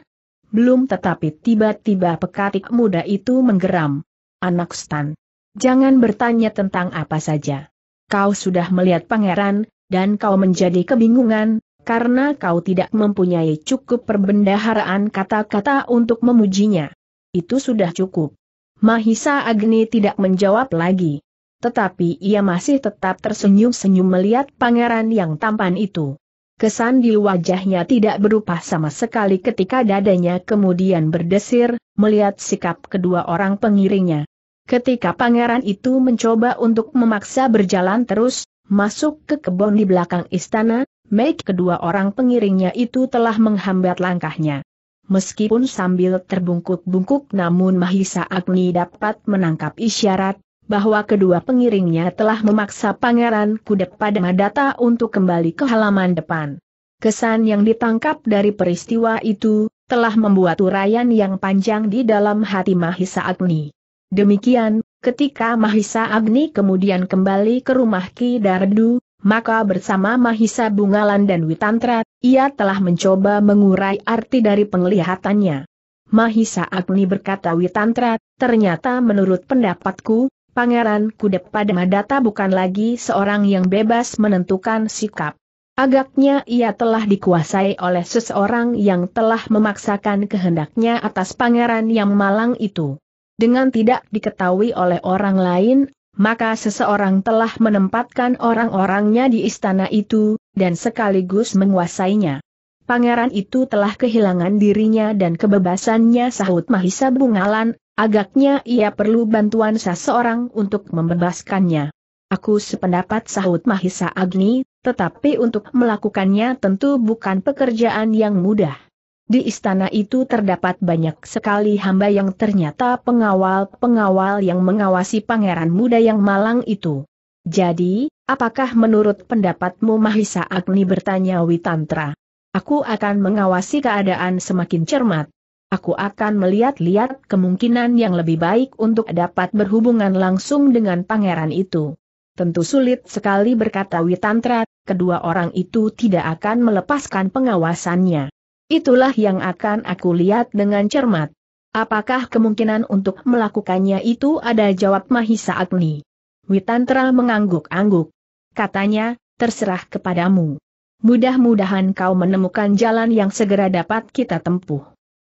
Belum tetapi tiba-tiba pekatik muda itu menggeram. Anak stan. Jangan bertanya tentang apa saja. Kau sudah melihat pangeran, dan kau menjadi kebingungan, karena kau tidak mempunyai cukup perbendaharaan kata-kata untuk memujinya. Itu sudah cukup. Mahisa Agni tidak menjawab lagi. Tetapi ia masih tetap tersenyum-senyum melihat pangeran yang tampan itu. Kesan di wajahnya tidak berubah sama sekali ketika dadanya kemudian berdesir, melihat sikap kedua orang pengiringnya. Ketika pangeran itu mencoba untuk memaksa berjalan terus, masuk ke kebun di belakang istana, Mike kedua orang pengiringnya itu telah menghambat langkahnya. Meskipun sambil terbungkuk-bungkuk namun Mahisa Agni dapat menangkap isyarat, bahwa kedua pengiringnya telah memaksa pangeran kudek pada Madata untuk kembali ke halaman depan. Kesan yang ditangkap dari peristiwa itu, telah membuat urayan yang panjang di dalam hati Mahisa Agni. Demikian, ketika Mahisa Agni kemudian kembali ke rumah Ki Dardu, maka bersama Mahisa Bungalan dan Witantra, ia telah mencoba mengurai arti dari penglihatannya. Mahisa Agni berkata Witantra, ternyata menurut pendapatku, Pangeran Kudep pada Madata bukan lagi seorang yang bebas menentukan sikap. Agaknya ia telah dikuasai oleh seseorang yang telah memaksakan kehendaknya atas pangeran yang malang itu dengan tidak diketahui oleh orang lain, maka seseorang telah menempatkan orang-orangnya di istana itu, dan sekaligus menguasainya. Pangeran itu telah kehilangan dirinya dan kebebasannya sahut Mahisa Bungalan, agaknya ia perlu bantuan seseorang untuk membebaskannya. Aku sependapat sahut Mahisa Agni, tetapi untuk melakukannya tentu bukan pekerjaan yang mudah. Di istana itu terdapat banyak sekali hamba yang ternyata pengawal-pengawal yang mengawasi pangeran muda yang malang itu. Jadi, apakah menurut pendapatmu Mahisa Agni bertanya Witantra? Aku akan mengawasi keadaan semakin cermat. Aku akan melihat-lihat kemungkinan yang lebih baik untuk dapat berhubungan langsung dengan pangeran itu. Tentu sulit sekali berkata Witantra, kedua orang itu tidak akan melepaskan pengawasannya. Itulah yang akan aku lihat dengan cermat. Apakah kemungkinan untuk melakukannya itu ada jawab Mahisa Agni? Witantra mengangguk-angguk. Katanya, terserah kepadamu. Mudah-mudahan kau menemukan jalan yang segera dapat kita tempuh.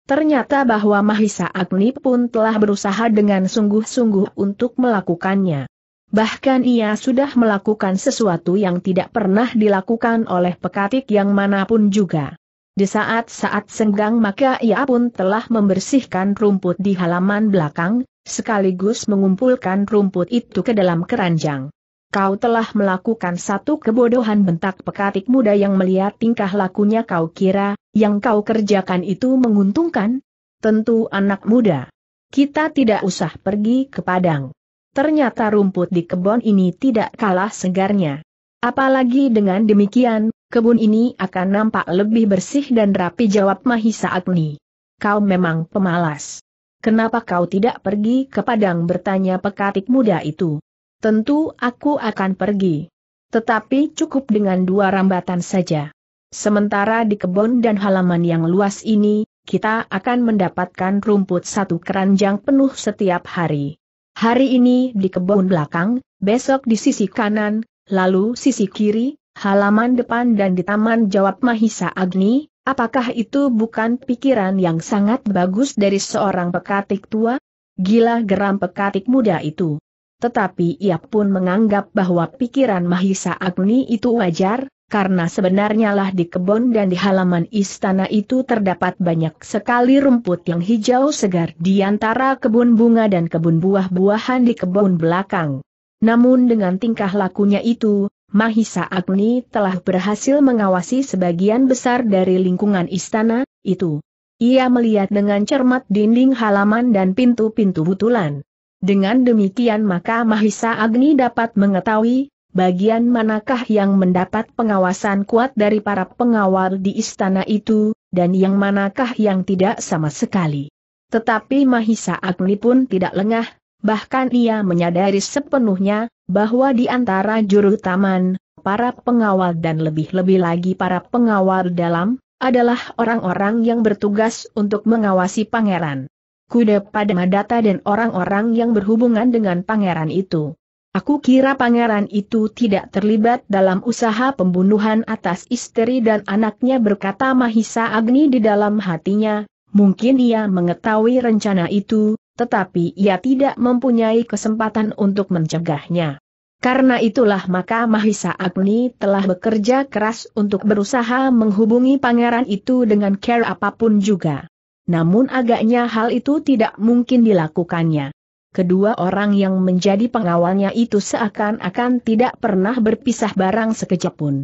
Ternyata bahwa Mahisa Agni pun telah berusaha dengan sungguh-sungguh untuk melakukannya. Bahkan ia sudah melakukan sesuatu yang tidak pernah dilakukan oleh pekatik yang manapun juga. Di saat-saat senggang maka ia pun telah membersihkan rumput di halaman belakang, sekaligus mengumpulkan rumput itu ke dalam keranjang. Kau telah melakukan satu kebodohan bentak pekatik muda yang melihat tingkah lakunya kau kira, yang kau kerjakan itu menguntungkan? Tentu anak muda. Kita tidak usah pergi ke Padang. Ternyata rumput di kebun ini tidak kalah segarnya. Apalagi dengan demikian, kebun ini akan nampak lebih bersih dan rapi jawab Mahisa Agni. Kau memang pemalas. Kenapa kau tidak pergi ke Padang bertanya pekatik muda itu? Tentu aku akan pergi. Tetapi cukup dengan dua rambatan saja. Sementara di kebun dan halaman yang luas ini, kita akan mendapatkan rumput satu keranjang penuh setiap hari. Hari ini di kebun belakang, besok di sisi kanan, lalu sisi kiri, halaman depan dan di taman jawab Mahisa Agni, apakah itu bukan pikiran yang sangat bagus dari seorang pekatik tua? Gila geram pekatik muda itu. Tetapi ia pun menganggap bahwa pikiran Mahisa Agni itu wajar, karena sebenarnya lah di kebun dan di halaman istana itu terdapat banyak sekali rumput yang hijau segar di antara kebun bunga dan kebun buah-buahan di kebun belakang. Namun dengan tingkah lakunya itu, Mahisa Agni telah berhasil mengawasi sebagian besar dari lingkungan istana, itu. Ia melihat dengan cermat dinding halaman dan pintu-pintu butulan. Dengan demikian maka Mahisa Agni dapat mengetahui, bagian manakah yang mendapat pengawasan kuat dari para pengawal di istana itu, dan yang manakah yang tidak sama sekali. Tetapi Mahisa Agni pun tidak lengah, bahkan ia menyadari sepenuhnya, bahwa di antara juru taman, para pengawal dan lebih-lebih lagi para pengawal dalam, adalah orang-orang yang bertugas untuk mengawasi pangeran. Kuda pada Madata dan orang-orang yang berhubungan dengan pangeran itu. Aku kira pangeran itu tidak terlibat dalam usaha pembunuhan atas istri dan anaknya berkata Mahisa Agni di dalam hatinya, mungkin ia mengetahui rencana itu, tetapi ia tidak mempunyai kesempatan untuk mencegahnya. Karena itulah maka Mahisa Agni telah bekerja keras untuk berusaha menghubungi pangeran itu dengan care apapun juga. Namun agaknya hal itu tidak mungkin dilakukannya. Kedua orang yang menjadi pengawalnya itu seakan-akan tidak pernah berpisah barang sekejap pun.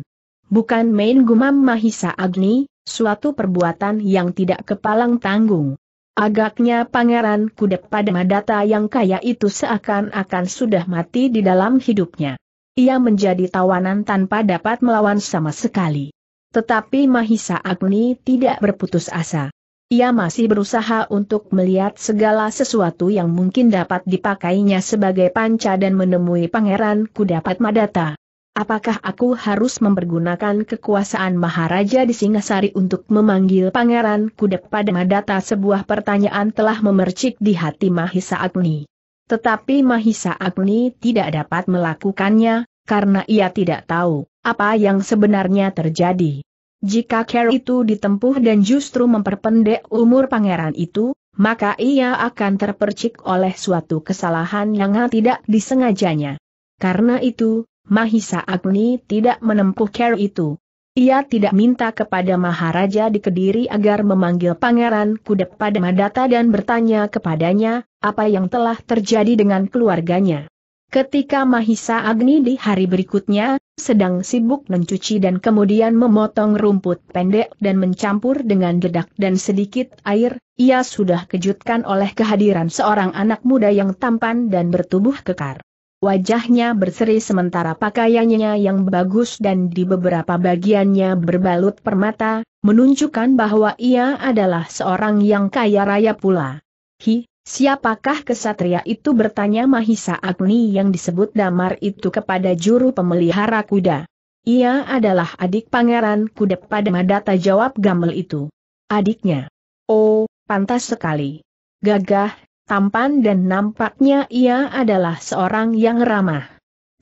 Bukan main gumam Mahisa Agni, suatu perbuatan yang tidak kepalang tanggung. Agaknya pangeran kuda pada madata yang kaya itu seakan-akan sudah mati di dalam hidupnya. Ia menjadi tawanan tanpa dapat melawan sama sekali. Tetapi Mahisa Agni tidak berputus asa. Ia masih berusaha untuk melihat segala sesuatu yang mungkin dapat dipakainya sebagai panca dan menemui pangeran Kudapat Madata apakah aku harus mempergunakan kekuasaan Maharaja di Singasari untuk memanggil Pangeran Kuda pada Madata sebuah pertanyaan telah memercik di hati Mahisa Agni. Tetapi Mahisa Agni tidak dapat melakukannya, karena ia tidak tahu apa yang sebenarnya terjadi. Jika care itu ditempuh dan justru memperpendek umur pangeran itu, maka ia akan terpercik oleh suatu kesalahan yang tidak disengajanya. Karena itu, Mahisa Agni tidak menempuh care itu. Ia tidak minta kepada Maharaja di Kediri agar memanggil Pangeran Kudep pada Madata dan bertanya kepadanya, apa yang telah terjadi dengan keluarganya. Ketika Mahisa Agni di hari berikutnya, sedang sibuk mencuci dan kemudian memotong rumput pendek dan mencampur dengan dedak dan sedikit air, ia sudah kejutkan oleh kehadiran seorang anak muda yang tampan dan bertubuh kekar. Wajahnya berseri sementara pakaiannya yang bagus dan di beberapa bagiannya berbalut permata, menunjukkan bahwa ia adalah seorang yang kaya raya pula. Hi, siapakah kesatria itu bertanya Mahisa Agni yang disebut Damar itu kepada juru pemelihara kuda. Ia adalah adik pangeran kuda pada Madata jawab Gamel itu. Adiknya. Oh, pantas sekali. Gagah, tampan dan nampaknya ia adalah seorang yang ramah.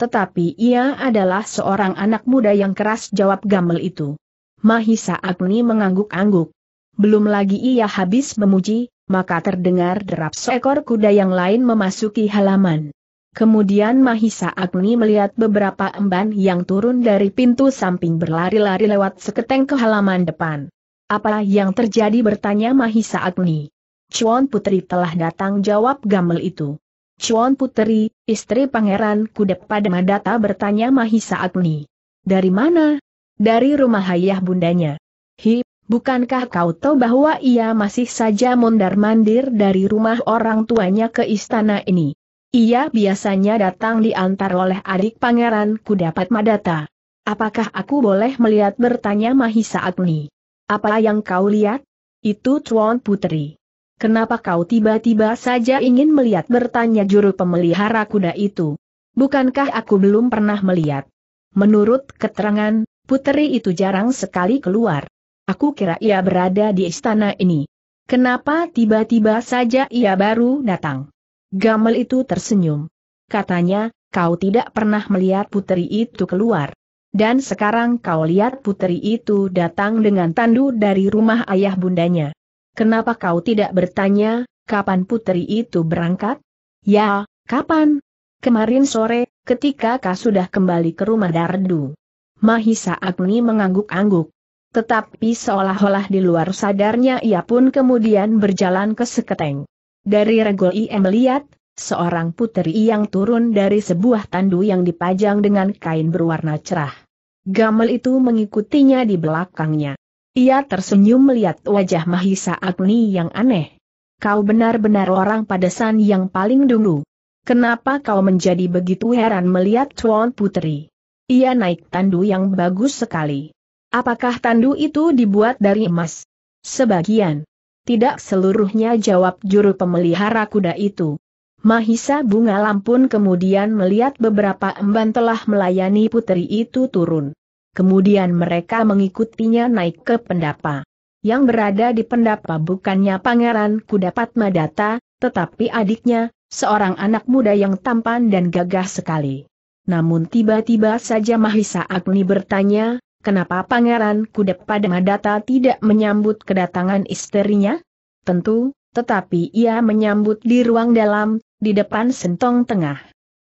Tetapi ia adalah seorang anak muda yang keras jawab Gamel itu. Mahisa Agni mengangguk-angguk. Belum lagi ia habis memuji, maka terdengar derap seekor kuda yang lain memasuki halaman. Kemudian Mahisa Agni melihat beberapa emban yang turun dari pintu samping berlari-lari lewat seketeng ke halaman depan. Apa yang terjadi bertanya Mahisa Agni. Cuan Putri telah datang jawab Gamel itu. Cuan Putri, istri Pangeran pada Madata bertanya Mahisa Agni. Dari mana? Dari rumah ayah bundanya. Hi, bukankah kau tahu bahwa ia masih saja mondar-mandir dari rumah orang tuanya ke istana ini? Ia biasanya datang diantar oleh adik Pangeran Kuda Madata. Apakah aku boleh melihat bertanya Mahisa Agni? Apa yang kau lihat? Itu Cuan Putri. Kenapa kau tiba-tiba saja ingin melihat bertanya juru pemelihara kuda itu? Bukankah aku belum pernah melihat? Menurut keterangan, puteri itu jarang sekali keluar. Aku kira ia berada di istana ini. Kenapa tiba-tiba saja ia baru datang? Gamel itu tersenyum. Katanya, kau tidak pernah melihat puteri itu keluar. Dan sekarang kau lihat puteri itu datang dengan tandu dari rumah ayah bundanya. Kenapa kau tidak bertanya, kapan putri itu berangkat? Ya, kapan? Kemarin sore, ketika kau sudah kembali ke rumah Dardu. Mahisa Agni mengangguk-angguk. Tetapi seolah-olah di luar sadarnya ia pun kemudian berjalan ke seketeng. Dari regol ia melihat, seorang putri yang turun dari sebuah tandu yang dipajang dengan kain berwarna cerah. Gamel itu mengikutinya di belakangnya. Ia tersenyum melihat wajah Mahisa Agni yang aneh. Kau benar-benar orang padesan yang paling dulu. Kenapa kau menjadi begitu heran melihat Tuan Putri? Ia naik tandu yang bagus sekali. Apakah tandu itu dibuat dari emas? Sebagian. Tidak seluruhnya jawab juru pemelihara kuda itu. Mahisa Bunga Lampun kemudian melihat beberapa emban telah melayani putri itu turun kemudian mereka mengikutinya naik ke pendapa. Yang berada di pendapa bukannya Pangeran Kudapat Madata, tetapi adiknya, seorang anak muda yang tampan dan gagah sekali. Namun tiba-tiba saja Mahisa Agni bertanya, kenapa Pangeran pada Madata tidak menyambut kedatangan istrinya? Tentu, tetapi ia menyambut di ruang dalam, di depan sentong tengah.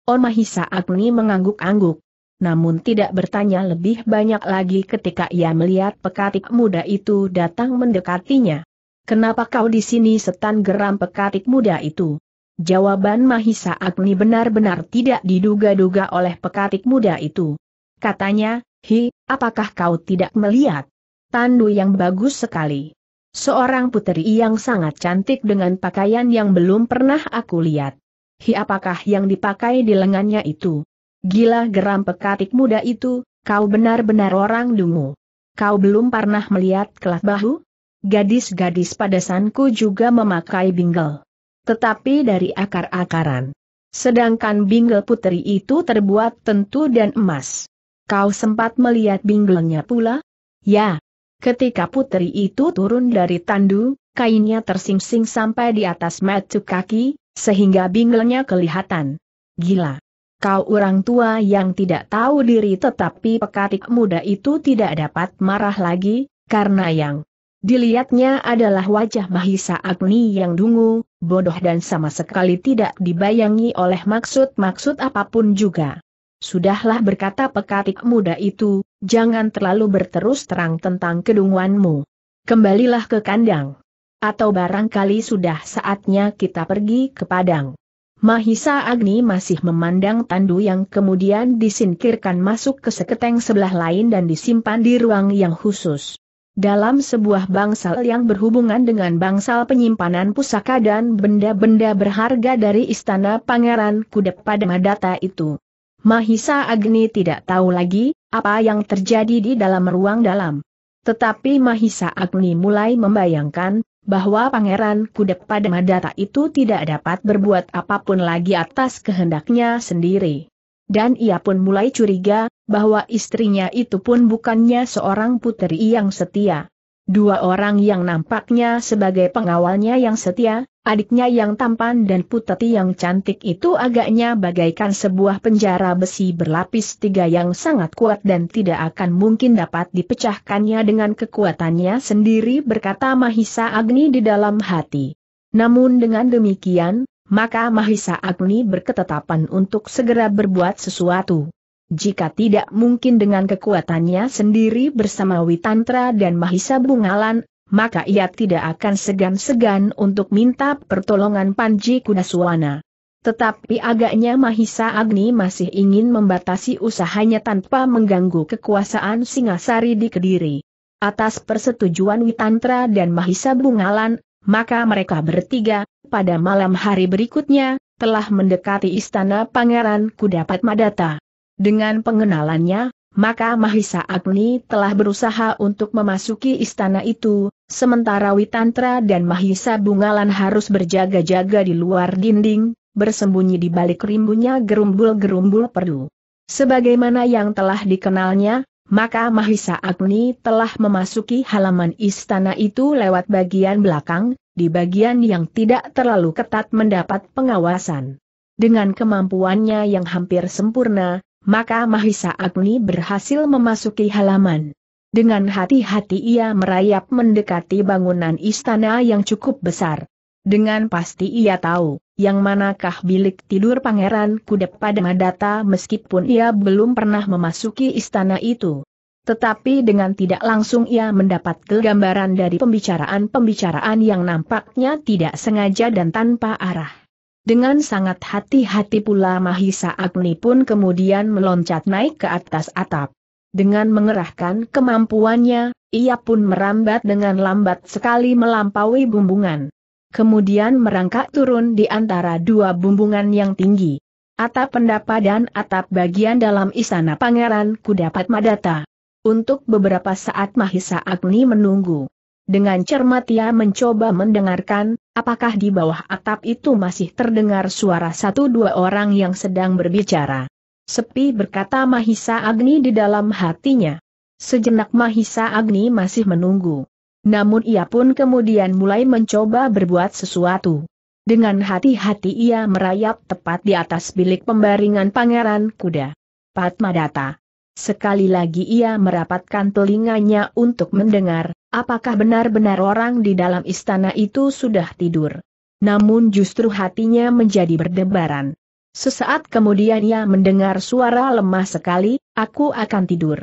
Oh Mahisa Agni mengangguk-angguk namun tidak bertanya lebih banyak lagi ketika ia melihat pekatik muda itu datang mendekatinya. Kenapa kau di sini setan geram pekatik muda itu? Jawaban Mahisa Agni benar-benar tidak diduga-duga oleh pekatik muda itu. Katanya, hi, apakah kau tidak melihat? Tandu yang bagus sekali. Seorang puteri yang sangat cantik dengan pakaian yang belum pernah aku lihat. Hi apakah yang dipakai di lengannya itu? Gila geram pekatik muda itu, kau benar-benar orang dungu. Kau belum pernah melihat kelas bahu? Gadis-gadis padasanku juga memakai bingel. Tetapi dari akar-akaran. Sedangkan bingel putri itu terbuat tentu dan emas. Kau sempat melihat binggelnya pula? Ya. Ketika putri itu turun dari tandu, kainnya tersingsing sampai di atas metu kaki, sehingga binggelnya kelihatan. Gila. Kau orang tua yang tidak tahu diri tetapi pekatik muda itu tidak dapat marah lagi, karena yang dilihatnya adalah wajah Mahisa Agni yang dungu, bodoh dan sama sekali tidak dibayangi oleh maksud-maksud apapun juga. Sudahlah berkata pekatik muda itu, jangan terlalu berterus terang tentang kedunguanmu. Kembalilah ke kandang. Atau barangkali sudah saatnya kita pergi ke padang. Mahisa Agni masih memandang tandu yang kemudian disingkirkan masuk ke seketeng sebelah lain dan disimpan di ruang yang khusus. Dalam sebuah bangsal yang berhubungan dengan bangsal penyimpanan pusaka dan benda-benda berharga dari istana pangeran Kudep pada madata itu. Mahisa Agni tidak tahu lagi, apa yang terjadi di dalam ruang dalam. Tetapi Mahisa Agni mulai membayangkan, bahwa Pangeran Kudep pada Madata itu tidak dapat berbuat apapun lagi atas kehendaknya sendiri. Dan ia pun mulai curiga, bahwa istrinya itu pun bukannya seorang putri yang setia. Dua orang yang nampaknya sebagai pengawalnya yang setia, adiknya yang tampan dan puteti yang cantik itu agaknya bagaikan sebuah penjara besi berlapis tiga yang sangat kuat dan tidak akan mungkin dapat dipecahkannya dengan kekuatannya sendiri berkata Mahisa Agni di dalam hati. Namun dengan demikian, maka Mahisa Agni berketetapan untuk segera berbuat sesuatu. Jika tidak mungkin dengan kekuatannya sendiri bersama Witantra dan Mahisa Bungalan, maka ia tidak akan segan-segan untuk minta pertolongan Panji Kudaswana. Tetapi agaknya Mahisa Agni masih ingin membatasi usahanya tanpa mengganggu kekuasaan Singasari di Kediri. Atas persetujuan Witantra dan Mahisa Bungalan, maka mereka bertiga, pada malam hari berikutnya, telah mendekati istana Pangeran Kudapat Madata. Dengan pengenalannya, maka Mahisa Agni telah berusaha untuk memasuki istana itu, sementara Witantra dan Mahisa Bungalan harus berjaga-jaga di luar dinding, bersembunyi di balik rimbunya gerumbul-gerumbul perdu. Sebagaimana yang telah dikenalnya, maka Mahisa Agni telah memasuki halaman istana itu lewat bagian belakang, di bagian yang tidak terlalu ketat mendapat pengawasan. Dengan kemampuannya yang hampir sempurna, maka Mahisa Agni berhasil memasuki halaman. Dengan hati-hati ia merayap mendekati bangunan istana yang cukup besar. Dengan pasti ia tahu, yang manakah bilik tidur Pangeran Kudep pada Madata meskipun ia belum pernah memasuki istana itu. Tetapi dengan tidak langsung ia mendapat gambaran dari pembicaraan-pembicaraan yang nampaknya tidak sengaja dan tanpa arah. Dengan sangat hati-hati pula Mahisa Agni pun kemudian meloncat naik ke atas atap. Dengan mengerahkan kemampuannya, ia pun merambat dengan lambat sekali melampaui bumbungan. Kemudian merangkak turun di antara dua bumbungan yang tinggi. Atap pendapa dan atap bagian dalam istana pangeran Kudapat madata. Untuk beberapa saat Mahisa Agni menunggu. Dengan cermat ia mencoba mendengarkan, apakah di bawah atap itu masih terdengar suara satu dua orang yang sedang berbicara. Sepi berkata Mahisa Agni di dalam hatinya. Sejenak Mahisa Agni masih menunggu. Namun ia pun kemudian mulai mencoba berbuat sesuatu. Dengan hati-hati ia merayap tepat di atas bilik pembaringan pangeran kuda. Padmadatta. Sekali lagi ia merapatkan telinganya untuk mendengar, apakah benar-benar orang di dalam istana itu sudah tidur. Namun justru hatinya menjadi berdebaran. Sesaat kemudian ia mendengar suara lemah sekali, aku akan tidur.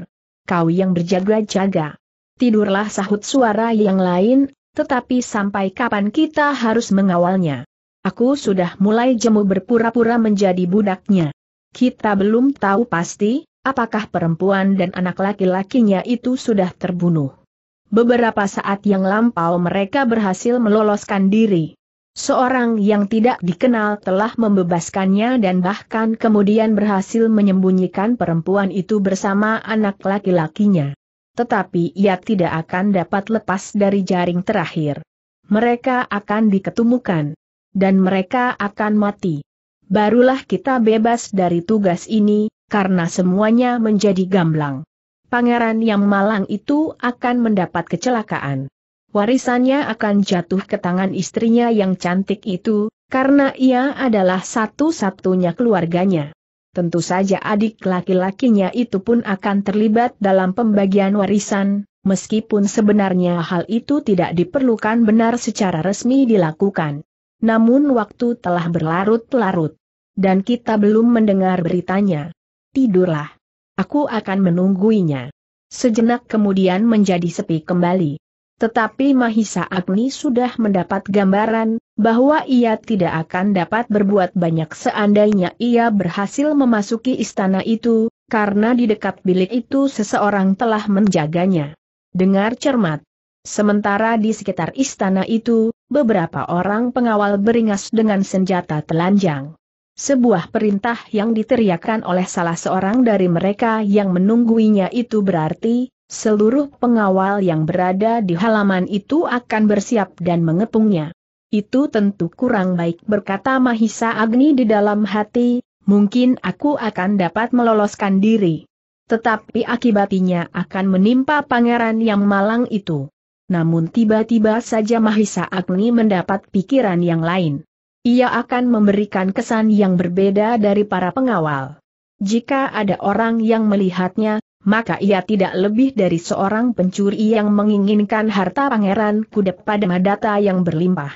Kau yang berjaga-jaga. Tidurlah sahut suara yang lain, tetapi sampai kapan kita harus mengawalnya? Aku sudah mulai jemu berpura-pura menjadi budaknya. Kita belum tahu pasti, apakah perempuan dan anak laki-lakinya itu sudah terbunuh. Beberapa saat yang lampau mereka berhasil meloloskan diri. Seorang yang tidak dikenal telah membebaskannya dan bahkan kemudian berhasil menyembunyikan perempuan itu bersama anak laki-lakinya. Tetapi ia tidak akan dapat lepas dari jaring terakhir. Mereka akan diketemukan. Dan mereka akan mati. Barulah kita bebas dari tugas ini, karena semuanya menjadi gamblang. Pangeran yang malang itu akan mendapat kecelakaan. Warisannya akan jatuh ke tangan istrinya yang cantik itu, karena ia adalah satu-satunya keluarganya. Tentu saja adik laki-lakinya itu pun akan terlibat dalam pembagian warisan, meskipun sebenarnya hal itu tidak diperlukan benar secara resmi dilakukan. Namun waktu telah berlarut-larut, dan kita belum mendengar beritanya tidurlah. Aku akan menungguinya. Sejenak kemudian menjadi sepi kembali. Tetapi Mahisa Agni sudah mendapat gambaran, bahwa ia tidak akan dapat berbuat banyak seandainya ia berhasil memasuki istana itu, karena di dekat bilik itu seseorang telah menjaganya. Dengar cermat. Sementara di sekitar istana itu, beberapa orang pengawal beringas dengan senjata telanjang. Sebuah perintah yang diteriakkan oleh salah seorang dari mereka yang menungguinya itu berarti, seluruh pengawal yang berada di halaman itu akan bersiap dan mengepungnya. Itu tentu kurang baik berkata Mahisa Agni di dalam hati, mungkin aku akan dapat meloloskan diri. Tetapi akibatnya akan menimpa pangeran yang malang itu. Namun tiba-tiba saja Mahisa Agni mendapat pikiran yang lain ia akan memberikan kesan yang berbeda dari para pengawal. Jika ada orang yang melihatnya, maka ia tidak lebih dari seorang pencuri yang menginginkan harta pangeran kudep pada madata yang berlimpah.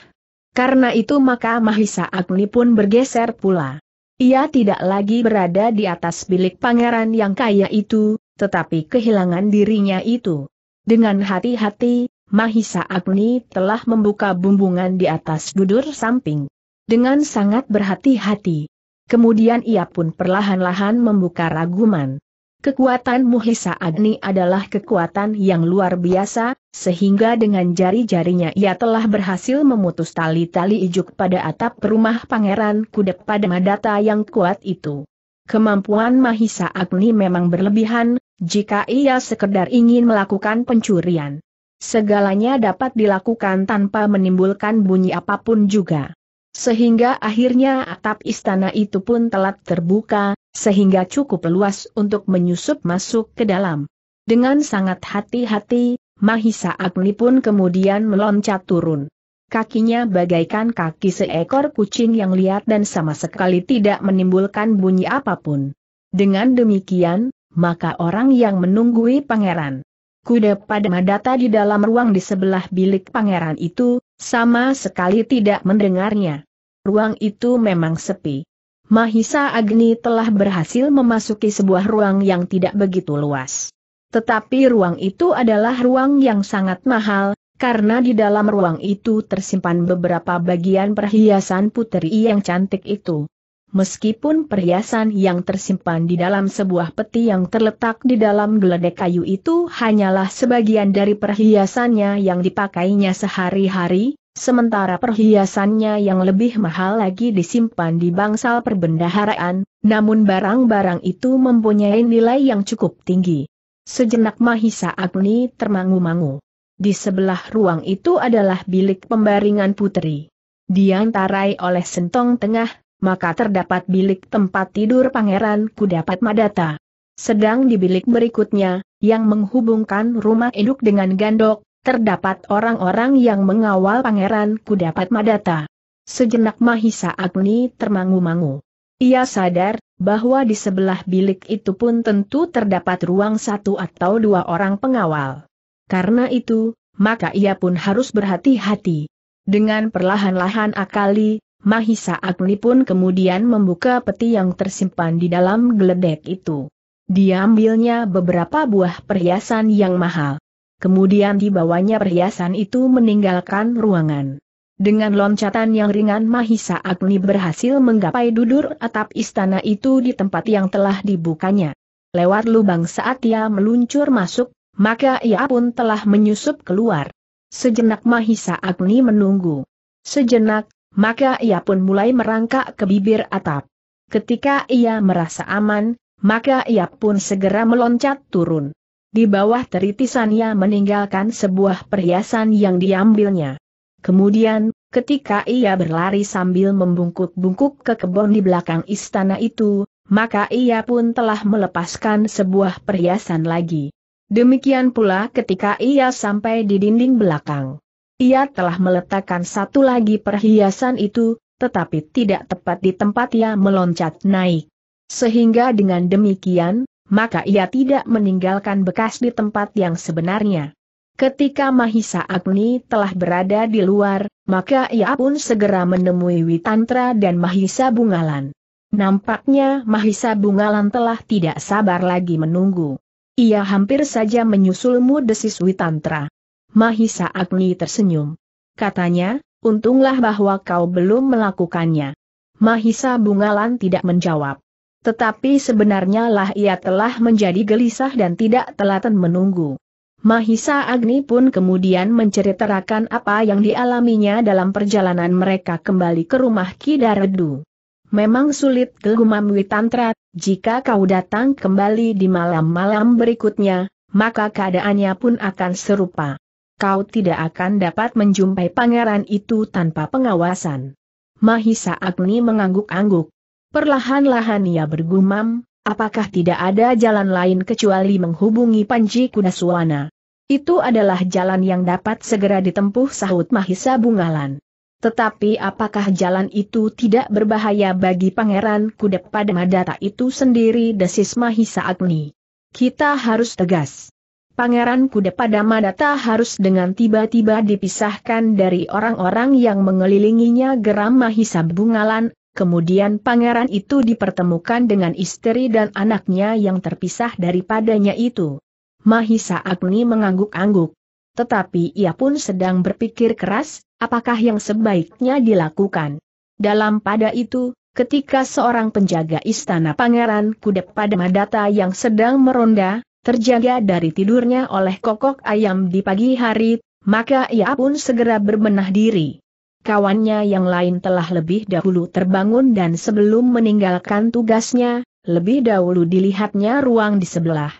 Karena itu maka Mahisa Agni pun bergeser pula. Ia tidak lagi berada di atas bilik pangeran yang kaya itu, tetapi kehilangan dirinya itu. Dengan hati-hati, Mahisa Agni telah membuka bumbungan di atas budur samping dengan sangat berhati-hati. Kemudian ia pun perlahan-lahan membuka raguman. Kekuatan Muhisa Agni adalah kekuatan yang luar biasa, sehingga dengan jari-jarinya ia telah berhasil memutus tali-tali ijuk pada atap rumah Pangeran Kudep pada madata yang kuat itu. Kemampuan Mahisa Agni memang berlebihan, jika ia sekedar ingin melakukan pencurian. Segalanya dapat dilakukan tanpa menimbulkan bunyi apapun juga. Sehingga akhirnya atap istana itu pun telat terbuka, sehingga cukup luas untuk menyusup masuk ke dalam. Dengan sangat hati-hati, Mahisa Agni pun kemudian meloncat turun. Kakinya bagaikan kaki seekor kucing yang lihat dan sama sekali tidak menimbulkan bunyi apapun. Dengan demikian, maka orang yang menunggui pangeran kuda pada madata di dalam ruang di sebelah bilik pangeran itu, sama sekali tidak mendengarnya ruang itu memang sepi. Mahisa Agni telah berhasil memasuki sebuah ruang yang tidak begitu luas. Tetapi ruang itu adalah ruang yang sangat mahal, karena di dalam ruang itu tersimpan beberapa bagian perhiasan puteri yang cantik itu. Meskipun perhiasan yang tersimpan di dalam sebuah peti yang terletak di dalam geledek kayu itu hanyalah sebagian dari perhiasannya yang dipakainya sehari-hari, Sementara perhiasannya yang lebih mahal lagi disimpan di bangsal perbendaharaan, namun barang-barang itu mempunyai nilai yang cukup tinggi. Sejenak Mahisa Agni termangu-mangu. Di sebelah ruang itu adalah bilik pembaringan putri. Diantarai oleh sentong tengah, maka terdapat bilik tempat tidur pangeran kudapat madata. Sedang di bilik berikutnya, yang menghubungkan rumah induk dengan gandok, terdapat orang-orang yang mengawal pangeran kudapat Madata. Sejenak Mahisa Agni termangu-mangu. Ia sadar, bahwa di sebelah bilik itu pun tentu terdapat ruang satu atau dua orang pengawal. Karena itu, maka ia pun harus berhati-hati. Dengan perlahan-lahan akali, Mahisa Agni pun kemudian membuka peti yang tersimpan di dalam geledek itu. Diambilnya beberapa buah perhiasan yang mahal kemudian dibawanya perhiasan itu meninggalkan ruangan. Dengan loncatan yang ringan Mahisa Agni berhasil menggapai dudur atap istana itu di tempat yang telah dibukanya. Lewat lubang saat ia meluncur masuk, maka ia pun telah menyusup keluar. Sejenak Mahisa Agni menunggu. Sejenak, maka ia pun mulai merangkak ke bibir atap. Ketika ia merasa aman, maka ia pun segera meloncat turun. Di bawah teritisannya meninggalkan sebuah perhiasan yang diambilnya. Kemudian, ketika ia berlari sambil membungkuk-bungkuk ke kebun di belakang istana itu, maka ia pun telah melepaskan sebuah perhiasan lagi. Demikian pula ketika ia sampai di dinding belakang. Ia telah meletakkan satu lagi perhiasan itu, tetapi tidak tepat di tempat ia meloncat naik. Sehingga dengan demikian, maka ia tidak meninggalkan bekas di tempat yang sebenarnya. Ketika Mahisa Agni telah berada di luar, maka ia pun segera menemui Witantra dan Mahisa Bungalan. Nampaknya Mahisa Bungalan telah tidak sabar lagi menunggu. Ia hampir saja menyusulmu desis Witantra. Mahisa Agni tersenyum. Katanya, untunglah bahwa kau belum melakukannya. Mahisa Bungalan tidak menjawab. Tetapi sebenarnya lah ia telah menjadi gelisah dan tidak telaten menunggu. Mahisa Agni pun kemudian menceritakan apa yang dialaminya dalam perjalanan mereka kembali ke rumah Kidaredu. Memang sulit kegumam Witantra, jika kau datang kembali di malam-malam berikutnya, maka keadaannya pun akan serupa. Kau tidak akan dapat menjumpai pangeran itu tanpa pengawasan. Mahisa Agni mengangguk-angguk. Perlahan-lahan ia bergumam, apakah tidak ada jalan lain kecuali menghubungi Panji Kudasuwana? Itu adalah jalan yang dapat segera ditempuh sahut Mahisa Bungalan. Tetapi apakah jalan itu tidak berbahaya bagi Pangeran Kudep pada Madata itu sendiri desis Mahisa Agni? Kita harus tegas. Pangeran Kuda pada Madata harus dengan tiba-tiba dipisahkan dari orang-orang yang mengelilinginya geram Mahisa Bungalan, Kemudian pangeran itu dipertemukan dengan istri dan anaknya yang terpisah daripadanya itu. Mahisa Agni mengangguk-angguk. Tetapi ia pun sedang berpikir keras, apakah yang sebaiknya dilakukan. Dalam pada itu, ketika seorang penjaga istana pangeran kudep pada Madata yang sedang meronda, terjaga dari tidurnya oleh kokok ayam di pagi hari, maka ia pun segera berbenah diri kawannya yang lain telah lebih dahulu terbangun dan sebelum meninggalkan tugasnya, lebih dahulu dilihatnya ruang di sebelah.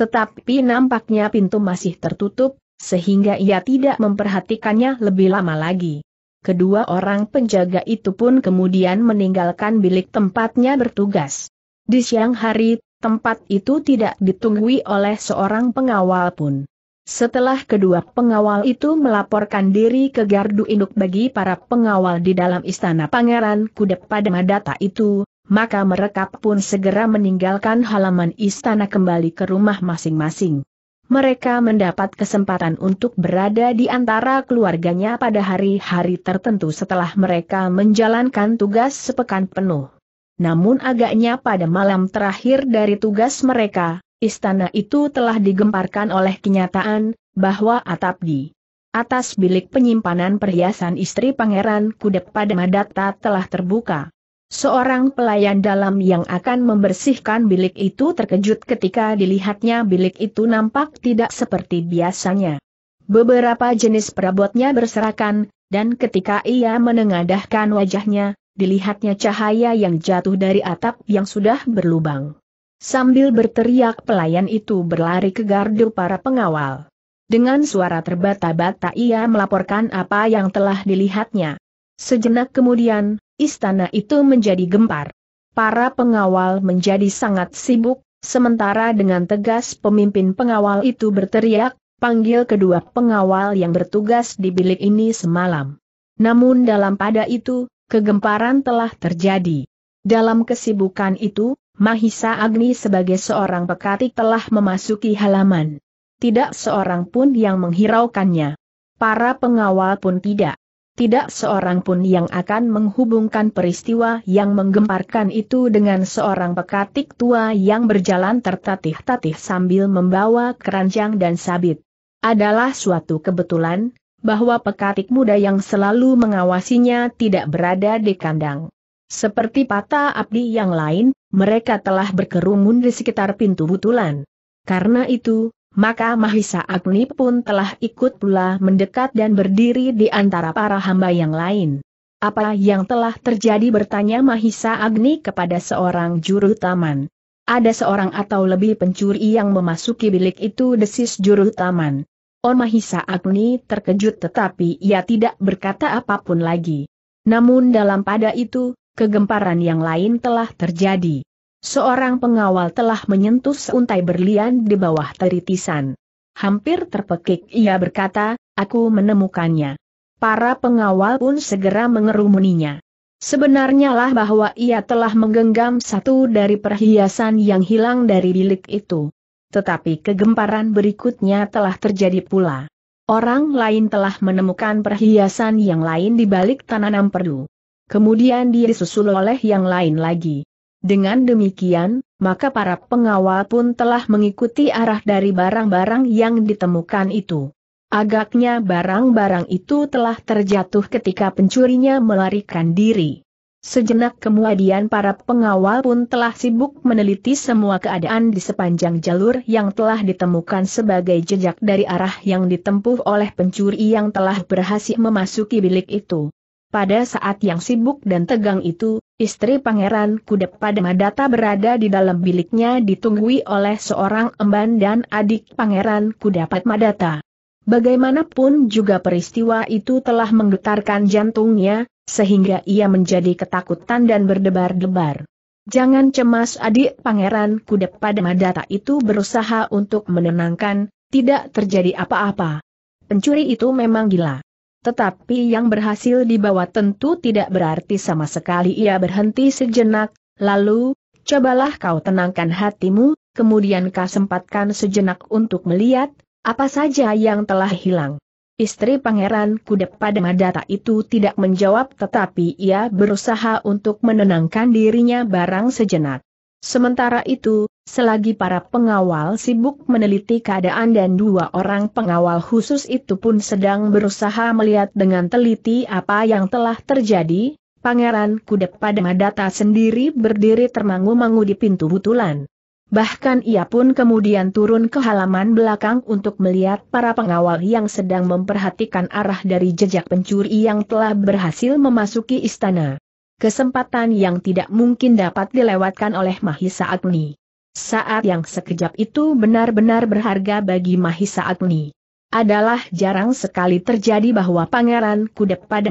Tetapi nampaknya pintu masih tertutup, sehingga ia tidak memperhatikannya lebih lama lagi. Kedua orang penjaga itu pun kemudian meninggalkan bilik tempatnya bertugas. Di siang hari, tempat itu tidak ditunggui oleh seorang pengawal pun. Setelah kedua pengawal itu melaporkan diri ke gardu induk bagi para pengawal di dalam istana pangeran kudep pada madata itu, maka mereka pun segera meninggalkan halaman istana kembali ke rumah masing-masing. Mereka mendapat kesempatan untuk berada di antara keluarganya pada hari-hari tertentu setelah mereka menjalankan tugas sepekan penuh. Namun agaknya pada malam terakhir dari tugas mereka, Istana itu telah digemparkan oleh kenyataan, bahwa atap di atas bilik penyimpanan perhiasan istri pangeran kudep pada Madata telah terbuka. Seorang pelayan dalam yang akan membersihkan bilik itu terkejut ketika dilihatnya bilik itu nampak tidak seperti biasanya. Beberapa jenis perabotnya berserakan, dan ketika ia menengadahkan wajahnya, dilihatnya cahaya yang jatuh dari atap yang sudah berlubang. Sambil berteriak pelayan itu berlari ke gardu para pengawal. Dengan suara terbata-bata ia melaporkan apa yang telah dilihatnya. Sejenak kemudian, istana itu menjadi gempar. Para pengawal menjadi sangat sibuk, sementara dengan tegas pemimpin pengawal itu berteriak, panggil kedua pengawal yang bertugas di bilik ini semalam. Namun dalam pada itu, kegemparan telah terjadi. Dalam kesibukan itu, Mahisa Agni sebagai seorang pekatik telah memasuki halaman. Tidak seorang pun yang menghiraukannya. Para pengawal pun tidak. Tidak seorang pun yang akan menghubungkan peristiwa yang menggemparkan itu dengan seorang pekatik tua yang berjalan tertatih-tatih sambil membawa keranjang dan sabit. Adalah suatu kebetulan, bahwa pekatik muda yang selalu mengawasinya tidak berada di kandang. Seperti patah abdi yang lain, mereka telah berkerumun di sekitar pintu butulan. Karena itu, maka Mahisa Agni pun telah ikut pula mendekat dan berdiri di antara para hamba yang lain. Apa yang telah terjadi bertanya Mahisa Agni kepada seorang juru taman. Ada seorang atau lebih pencuri yang memasuki bilik itu desis juru taman. Oh Mahisa Agni terkejut tetapi ia tidak berkata apapun lagi. Namun dalam pada itu, kegemparan yang lain telah terjadi. Seorang pengawal telah menyentuh seuntai berlian di bawah teritisan. Hampir terpekik ia berkata, aku menemukannya. Para pengawal pun segera mengerumuninya. Sebenarnya lah bahwa ia telah menggenggam satu dari perhiasan yang hilang dari bilik itu. Tetapi kegemparan berikutnya telah terjadi pula. Orang lain telah menemukan perhiasan yang lain di balik tanaman perdu. Kemudian dia disusul oleh yang lain lagi. Dengan demikian, maka para pengawal pun telah mengikuti arah dari barang-barang yang ditemukan itu. Agaknya barang-barang itu telah terjatuh ketika pencurinya melarikan diri. Sejenak kemudian para pengawal pun telah sibuk meneliti semua keadaan di sepanjang jalur yang telah ditemukan sebagai jejak dari arah yang ditempuh oleh pencuri yang telah berhasil memasuki bilik itu. Pada saat yang sibuk dan tegang itu, istri pangeran pada Madata berada di dalam biliknya ditunggui oleh seorang emban dan adik pangeran Kudapat Madata. Bagaimanapun juga peristiwa itu telah menggetarkan jantungnya, sehingga ia menjadi ketakutan dan berdebar-debar. Jangan cemas adik pangeran pada Madata itu berusaha untuk menenangkan, tidak terjadi apa-apa. Pencuri itu memang gila. Tetapi yang berhasil dibawa tentu tidak berarti sama sekali ia berhenti sejenak, lalu, cobalah kau tenangkan hatimu, kemudian kau sempatkan sejenak untuk melihat, apa saja yang telah hilang. Istri pangeran kuda pada Madata itu tidak menjawab tetapi ia berusaha untuk menenangkan dirinya barang sejenak. Sementara itu, selagi para pengawal sibuk meneliti keadaan dan dua orang pengawal khusus itu pun sedang berusaha melihat dengan teliti apa yang telah terjadi, Pangeran Kudep pada Madata sendiri berdiri termangu-mangu di pintu butulan. Bahkan ia pun kemudian turun ke halaman belakang untuk melihat para pengawal yang sedang memperhatikan arah dari jejak pencuri yang telah berhasil memasuki istana kesempatan yang tidak mungkin dapat dilewatkan oleh Mahisa Agni. Saat yang sekejap itu benar-benar berharga bagi Mahisa Agni. Adalah jarang sekali terjadi bahwa Pangeran Kudep pada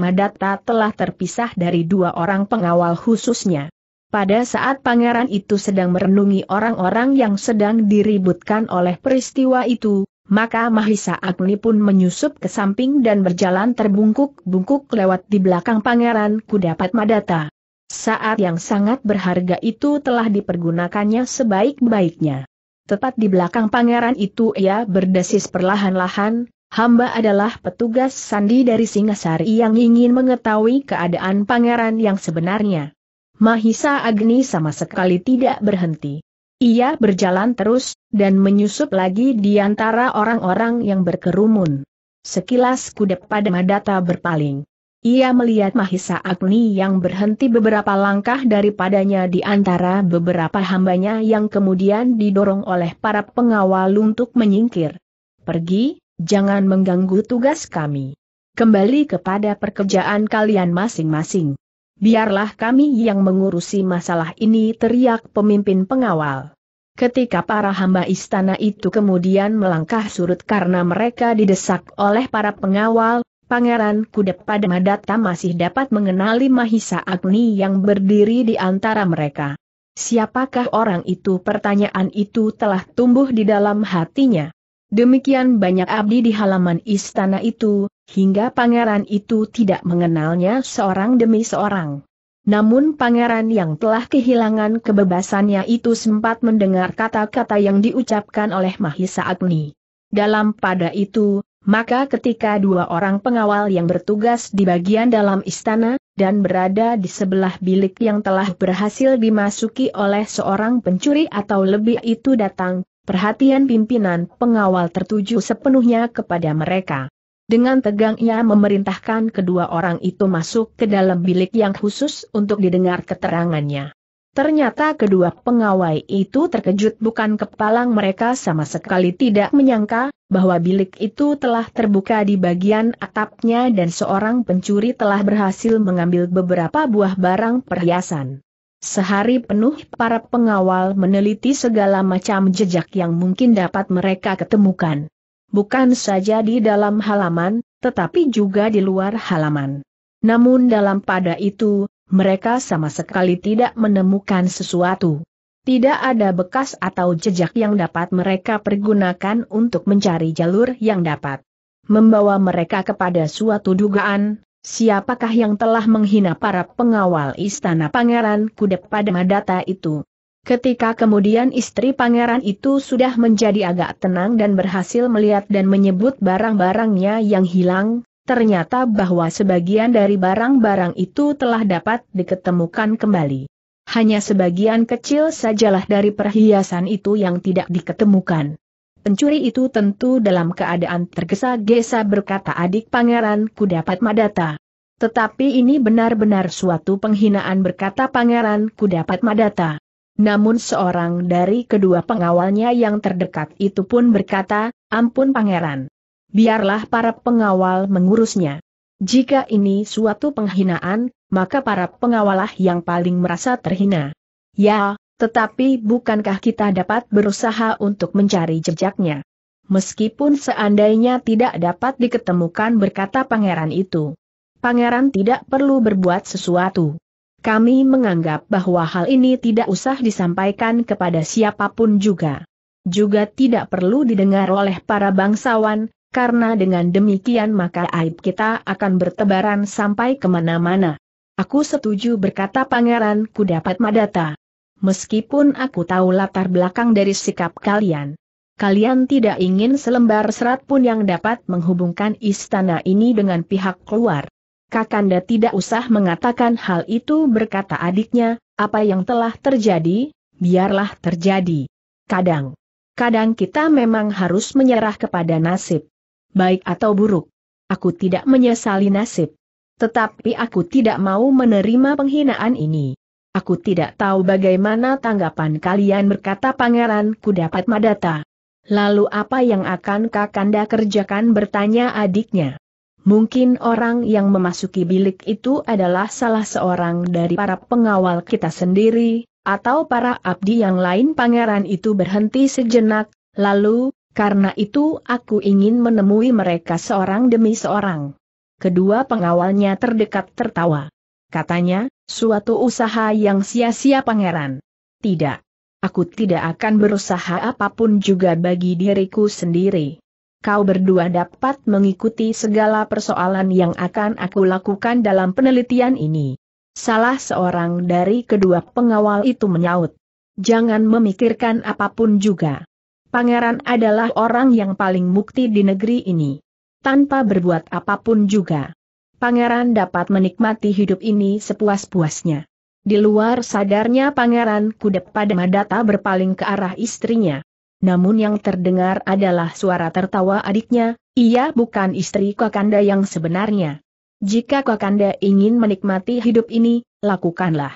telah terpisah dari dua orang pengawal khususnya. Pada saat pangeran itu sedang merenungi orang-orang yang sedang diributkan oleh peristiwa itu, maka Mahisa Agni pun menyusup ke samping dan berjalan terbungkuk-bungkuk lewat di belakang Pangeran Kudapat Madata. Saat yang sangat berharga itu telah dipergunakannya sebaik-baiknya. Tepat di belakang pangeran itu ia berdesis perlahan-lahan, hamba adalah petugas sandi dari Singasari yang ingin mengetahui keadaan pangeran yang sebenarnya. Mahisa Agni sama sekali tidak berhenti. Ia berjalan terus, dan menyusup lagi di antara orang-orang yang berkerumun. Sekilas kudep pada Madata berpaling. Ia melihat Mahisa Agni yang berhenti beberapa langkah daripadanya di antara beberapa hambanya yang kemudian didorong oleh para pengawal untuk menyingkir. Pergi, jangan mengganggu tugas kami. Kembali kepada pekerjaan kalian masing-masing. Biarlah kami yang mengurusi masalah ini teriak pemimpin pengawal. Ketika para hamba istana itu kemudian melangkah surut karena mereka didesak oleh para pengawal, Pangeran Kudep pada masih dapat mengenali Mahisa Agni yang berdiri di antara mereka. Siapakah orang itu? Pertanyaan itu telah tumbuh di dalam hatinya. Demikian banyak abdi di halaman istana itu, hingga pangeran itu tidak mengenalnya seorang demi seorang. Namun pangeran yang telah kehilangan kebebasannya itu sempat mendengar kata-kata yang diucapkan oleh Mahisa Agni. Dalam pada itu, maka ketika dua orang pengawal yang bertugas di bagian dalam istana, dan berada di sebelah bilik yang telah berhasil dimasuki oleh seorang pencuri atau lebih itu datang, perhatian pimpinan pengawal tertuju sepenuhnya kepada mereka. Dengan tegang ia memerintahkan kedua orang itu masuk ke dalam bilik yang khusus untuk didengar keterangannya. Ternyata kedua pengawai itu terkejut bukan kepalang mereka sama sekali tidak menyangka, bahwa bilik itu telah terbuka di bagian atapnya dan seorang pencuri telah berhasil mengambil beberapa buah barang perhiasan. Sehari penuh para pengawal meneliti segala macam jejak yang mungkin dapat mereka ketemukan bukan saja di dalam halaman, tetapi juga di luar halaman. Namun dalam pada itu, mereka sama sekali tidak menemukan sesuatu. Tidak ada bekas atau jejak yang dapat mereka pergunakan untuk mencari jalur yang dapat membawa mereka kepada suatu dugaan, siapakah yang telah menghina para pengawal istana pangeran kudep pada madata itu. Ketika kemudian istri pangeran itu sudah menjadi agak tenang dan berhasil melihat dan menyebut barang-barangnya yang hilang, ternyata bahwa sebagian dari barang-barang itu telah dapat diketemukan kembali. Hanya sebagian kecil sajalah dari perhiasan itu yang tidak diketemukan. Pencuri itu tentu dalam keadaan tergesa-gesa berkata adik pangeran, "Ku dapat madata. Tetapi ini benar-benar suatu penghinaan berkata pangeran, "Ku dapat madata. Namun seorang dari kedua pengawalnya yang terdekat itu pun berkata, ampun pangeran. Biarlah para pengawal mengurusnya. Jika ini suatu penghinaan, maka para pengawalah yang paling merasa terhina. Ya, tetapi bukankah kita dapat berusaha untuk mencari jejaknya? Meskipun seandainya tidak dapat diketemukan berkata pangeran itu. Pangeran tidak perlu berbuat sesuatu kami menganggap bahwa hal ini tidak usah disampaikan kepada siapapun juga. Juga tidak perlu didengar oleh para bangsawan, karena dengan demikian maka aib kita akan bertebaran sampai kemana-mana. Aku setuju berkata pangeran ku dapat madata. Meskipun aku tahu latar belakang dari sikap kalian. Kalian tidak ingin selembar serat pun yang dapat menghubungkan istana ini dengan pihak keluar. Kakanda tidak usah mengatakan hal itu berkata adiknya, apa yang telah terjadi, biarlah terjadi. Kadang, kadang kita memang harus menyerah kepada nasib. Baik atau buruk. Aku tidak menyesali nasib. Tetapi aku tidak mau menerima penghinaan ini. Aku tidak tahu bagaimana tanggapan kalian berkata pangeranku dapat madata. Lalu apa yang akan Kakanda kerjakan bertanya adiknya. Mungkin orang yang memasuki bilik itu adalah salah seorang dari para pengawal kita sendiri, atau para abdi yang lain pangeran itu berhenti sejenak, lalu, karena itu aku ingin menemui mereka seorang demi seorang. Kedua pengawalnya terdekat tertawa. Katanya, suatu usaha yang sia-sia pangeran. Tidak. Aku tidak akan berusaha apapun juga bagi diriku sendiri kau berdua dapat mengikuti segala persoalan yang akan aku lakukan dalam penelitian ini. Salah seorang dari kedua pengawal itu menyaut. Jangan memikirkan apapun juga. Pangeran adalah orang yang paling mukti di negeri ini. Tanpa berbuat apapun juga. Pangeran dapat menikmati hidup ini sepuas-puasnya. Di luar sadarnya pangeran Kudep pada Madata berpaling ke arah istrinya namun yang terdengar adalah suara tertawa adiknya, ia bukan istri Kakanda yang sebenarnya. Jika Kakanda ingin menikmati hidup ini, lakukanlah.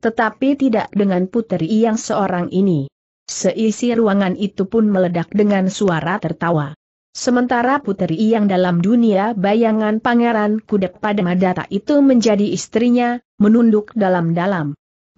Tetapi tidak dengan puteri yang seorang ini. Seisi ruangan itu pun meledak dengan suara tertawa. Sementara puteri yang dalam dunia bayangan pangeran kudep pada madata itu menjadi istrinya, menunduk dalam-dalam.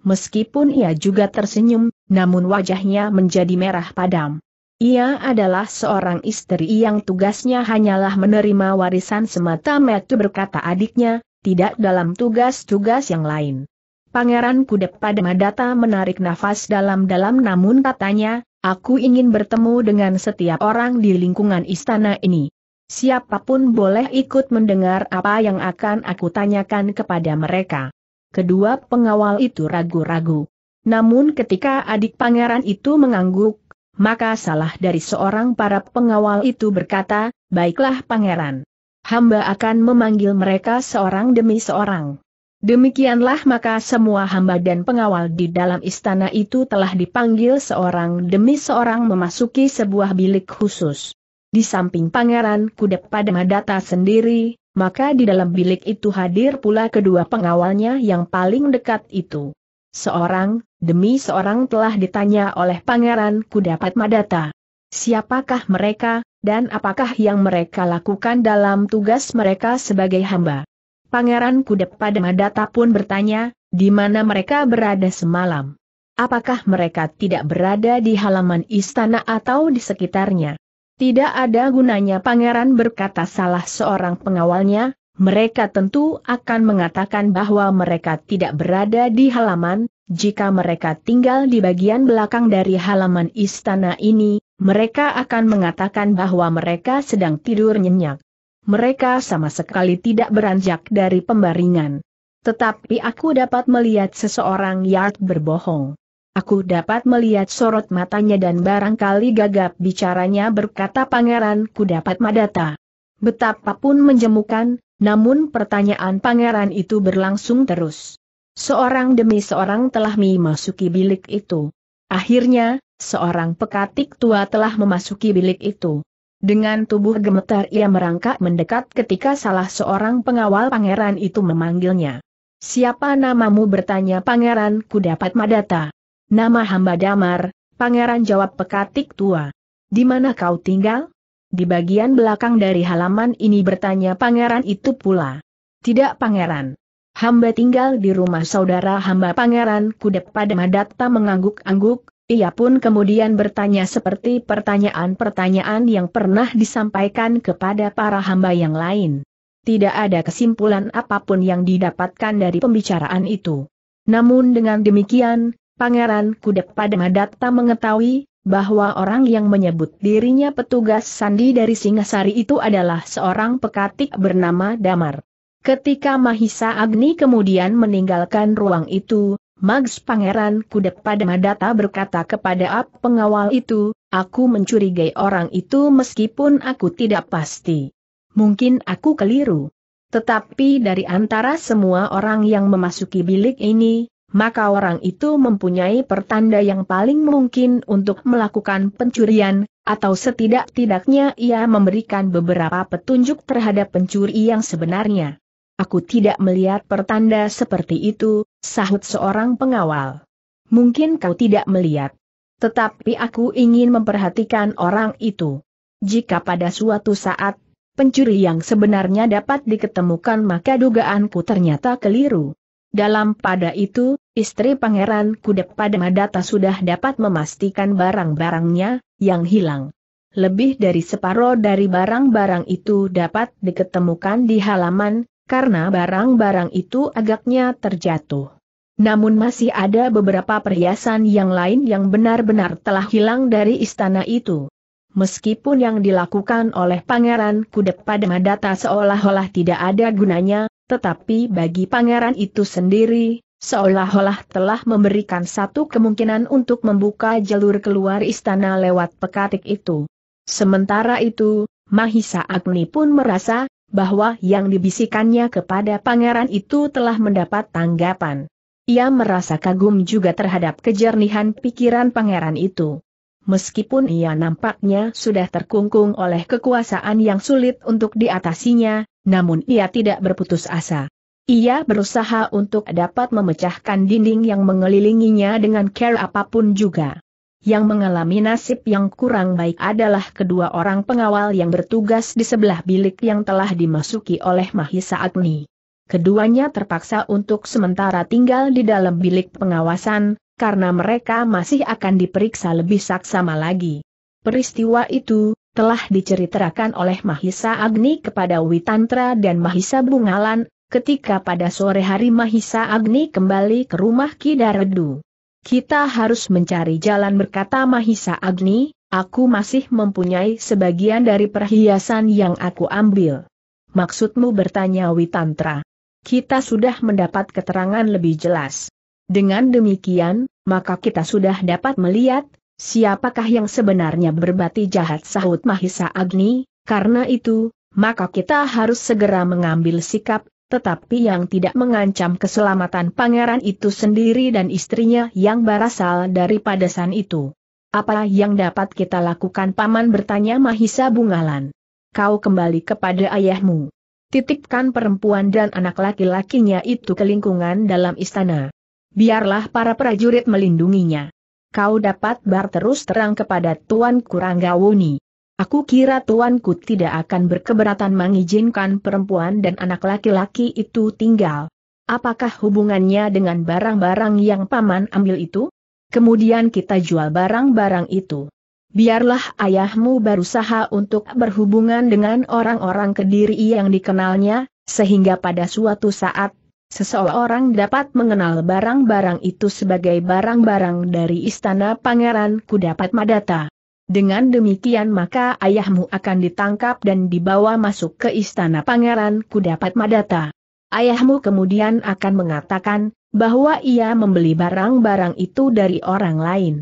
Meskipun ia juga tersenyum, namun wajahnya menjadi merah padam. Ia adalah seorang istri yang tugasnya hanyalah menerima warisan semata Metu berkata adiknya, tidak dalam tugas-tugas yang lain. Pangeran Kudep Padamadata menarik nafas dalam-dalam namun katanya, aku ingin bertemu dengan setiap orang di lingkungan istana ini. Siapapun boleh ikut mendengar apa yang akan aku tanyakan kepada mereka kedua pengawal itu ragu-ragu. Namun ketika adik pangeran itu mengangguk, maka salah dari seorang para pengawal itu berkata, Baiklah pangeran. Hamba akan memanggil mereka seorang demi seorang. Demikianlah maka semua hamba dan pengawal di dalam istana itu telah dipanggil seorang demi seorang memasuki sebuah bilik khusus. Di samping pangeran pada Madata sendiri, maka di dalam bilik itu hadir pula kedua pengawalnya yang paling dekat itu. Seorang, demi seorang telah ditanya oleh Pangeran Kudapat Madata. Siapakah mereka, dan apakah yang mereka lakukan dalam tugas mereka sebagai hamba? Pangeran Kudapat Madata pun bertanya, di mana mereka berada semalam? Apakah mereka tidak berada di halaman istana atau di sekitarnya? Tidak ada gunanya pangeran berkata salah seorang pengawalnya, mereka tentu akan mengatakan bahwa mereka tidak berada di halaman, jika mereka tinggal di bagian belakang dari halaman istana ini, mereka akan mengatakan bahwa mereka sedang tidur nyenyak. Mereka sama sekali tidak beranjak dari pembaringan. Tetapi aku dapat melihat seseorang yang berbohong. Aku dapat melihat sorot matanya dan barangkali gagap bicaranya berkata pangeran ku dapat madata. Betapapun menjemukan, namun pertanyaan pangeran itu berlangsung terus. Seorang demi seorang telah memasuki bilik itu. Akhirnya, seorang pekatik tua telah memasuki bilik itu. Dengan tubuh gemetar ia merangkak mendekat ketika salah seorang pengawal pangeran itu memanggilnya. Siapa namamu bertanya pangeran ku dapat madata. Nama hamba Damar, pangeran jawab pekatik tua. Di mana kau tinggal? Di bagian belakang dari halaman ini bertanya pangeran itu pula. Tidak pangeran. Hamba tinggal di rumah saudara hamba pangeran kudep pada Madatta mengangguk-angguk, ia pun kemudian bertanya seperti pertanyaan-pertanyaan yang pernah disampaikan kepada para hamba yang lain. Tidak ada kesimpulan apapun yang didapatkan dari pembicaraan itu. Namun dengan demikian, Pangeran Kudep pada Madatta mengetahui bahwa orang yang menyebut dirinya petugas sandi dari Singasari itu adalah seorang pekatik bernama Damar. Ketika Mahisa Agni kemudian meninggalkan ruang itu, Mags Pangeran Kudep pada Madatta berkata kepada ap pengawal itu, aku mencurigai orang itu meskipun aku tidak pasti. Mungkin aku keliru. Tetapi dari antara semua orang yang memasuki bilik ini, maka orang itu mempunyai pertanda yang paling mungkin untuk melakukan pencurian, atau setidak-tidaknya ia memberikan beberapa petunjuk terhadap pencuri yang sebenarnya. Aku tidak melihat pertanda seperti itu, sahut seorang pengawal. Mungkin kau tidak melihat. Tetapi aku ingin memperhatikan orang itu. Jika pada suatu saat, pencuri yang sebenarnya dapat diketemukan maka dugaanku ternyata keliru. Dalam pada itu, Istri Pangeran Kudep pada Madata sudah dapat memastikan barang-barangnya yang hilang. Lebih dari separuh dari barang-barang itu dapat diketemukan di halaman, karena barang-barang itu agaknya terjatuh. Namun masih ada beberapa perhiasan yang lain yang benar-benar telah hilang dari istana itu. Meskipun yang dilakukan oleh Pangeran Kudep pada Madata seolah-olah tidak ada gunanya, tetapi bagi pangeran itu sendiri, Seolah-olah telah memberikan satu kemungkinan untuk membuka jalur keluar istana lewat pekatik itu. Sementara itu, Mahisa Agni pun merasa bahwa yang dibisikannya kepada pangeran itu telah mendapat tanggapan. Ia merasa kagum juga terhadap kejernihan pikiran pangeran itu. Meskipun ia nampaknya sudah terkungkung oleh kekuasaan yang sulit untuk diatasinya, namun ia tidak berputus asa. Ia berusaha untuk dapat memecahkan dinding yang mengelilinginya dengan care apapun juga. Yang mengalami nasib yang kurang baik adalah kedua orang pengawal yang bertugas di sebelah bilik yang telah dimasuki oleh Mahisa Agni. Keduanya terpaksa untuk sementara tinggal di dalam bilik pengawasan, karena mereka masih akan diperiksa lebih saksama lagi. Peristiwa itu, telah diceritakan oleh Mahisa Agni kepada Witantra dan Mahisa Bungalan, ketika pada sore hari Mahisa Agni kembali ke rumah Kidaredu. Kita harus mencari jalan berkata Mahisa Agni, aku masih mempunyai sebagian dari perhiasan yang aku ambil. Maksudmu bertanya Witantra. Kita sudah mendapat keterangan lebih jelas. Dengan demikian, maka kita sudah dapat melihat, siapakah yang sebenarnya berbati jahat sahut Mahisa Agni, karena itu, maka kita harus segera mengambil sikap, tetapi yang tidak mengancam keselamatan pangeran itu sendiri dan istrinya yang berasal dari padasan itu. Apa yang dapat kita lakukan paman bertanya Mahisa Bungalan. Kau kembali kepada ayahmu. Titipkan perempuan dan anak laki-lakinya itu ke lingkungan dalam istana. Biarlah para prajurit melindunginya. Kau dapat bar terus terang kepada Tuan Kuranggawuni. Aku kira tuanku tidak akan berkeberatan mengizinkan perempuan dan anak laki-laki itu tinggal. Apakah hubungannya dengan barang-barang yang paman ambil itu? Kemudian kita jual barang-barang itu. Biarlah ayahmu berusaha untuk berhubungan dengan orang-orang kediri yang dikenalnya, sehingga pada suatu saat, seseorang dapat mengenal barang-barang itu sebagai barang-barang dari istana pangeran Kudapat Madata. Dengan demikian maka ayahmu akan ditangkap dan dibawa masuk ke istana pangeran Kudapat madata. Ayahmu kemudian akan mengatakan, bahwa ia membeli barang-barang itu dari orang lain.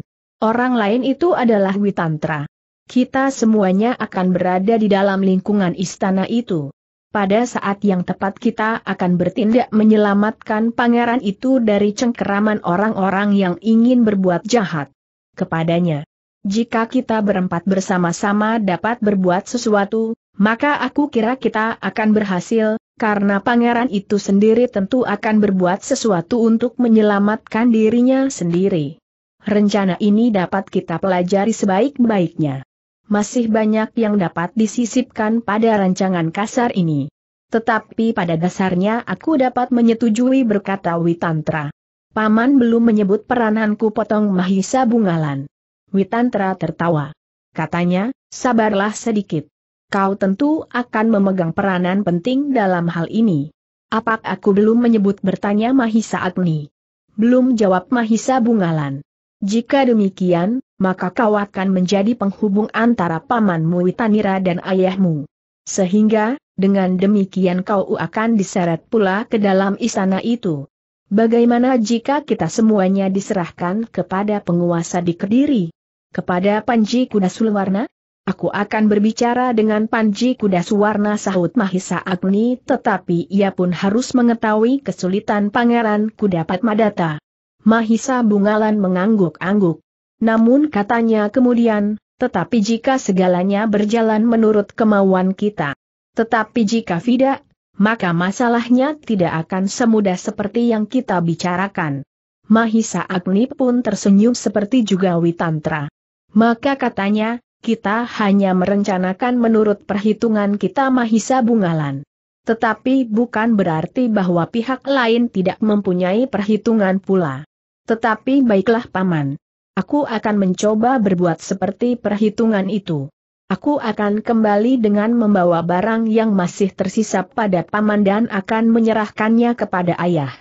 Orang lain itu adalah Witantra. Kita semuanya akan berada di dalam lingkungan istana itu. Pada saat yang tepat kita akan bertindak menyelamatkan pangeran itu dari cengkeraman orang-orang yang ingin berbuat jahat kepadanya. Jika kita berempat bersama-sama dapat berbuat sesuatu, maka aku kira kita akan berhasil, karena pangeran itu sendiri tentu akan berbuat sesuatu untuk menyelamatkan dirinya sendiri. Rencana ini dapat kita pelajari sebaik-baiknya. Masih banyak yang dapat disisipkan pada rancangan kasar ini. Tetapi pada dasarnya aku dapat menyetujui berkata Witantra. Paman belum menyebut perananku potong Mahisa Bungalan. Witantra tertawa. Katanya, sabarlah sedikit. Kau tentu akan memegang peranan penting dalam hal ini. Apa aku belum menyebut bertanya Mahisa Agni? Belum jawab Mahisa Bungalan. Jika demikian, maka kau akan menjadi penghubung antara pamanmu Witanira dan ayahmu. Sehingga, dengan demikian kau akan diseret pula ke dalam istana itu. Bagaimana jika kita semuanya diserahkan kepada penguasa di Kediri? Kepada Panji Kuda Sulwarna? Aku akan berbicara dengan Panji Kuda Suwarna sahut Mahisa Agni tetapi ia pun harus mengetahui kesulitan Pangeran Kudapat Madata. Mahisa Bungalan mengangguk-angguk. Namun katanya kemudian, tetapi jika segalanya berjalan menurut kemauan kita. Tetapi jika tidak, maka masalahnya tidak akan semudah seperti yang kita bicarakan. Mahisa Agni pun tersenyum seperti juga Witantra. Maka katanya, kita hanya merencanakan menurut perhitungan kita Mahisa Bungalan. Tetapi bukan berarti bahwa pihak lain tidak mempunyai perhitungan pula. Tetapi baiklah paman. Aku akan mencoba berbuat seperti perhitungan itu. Aku akan kembali dengan membawa barang yang masih tersisa pada paman dan akan menyerahkannya kepada ayah.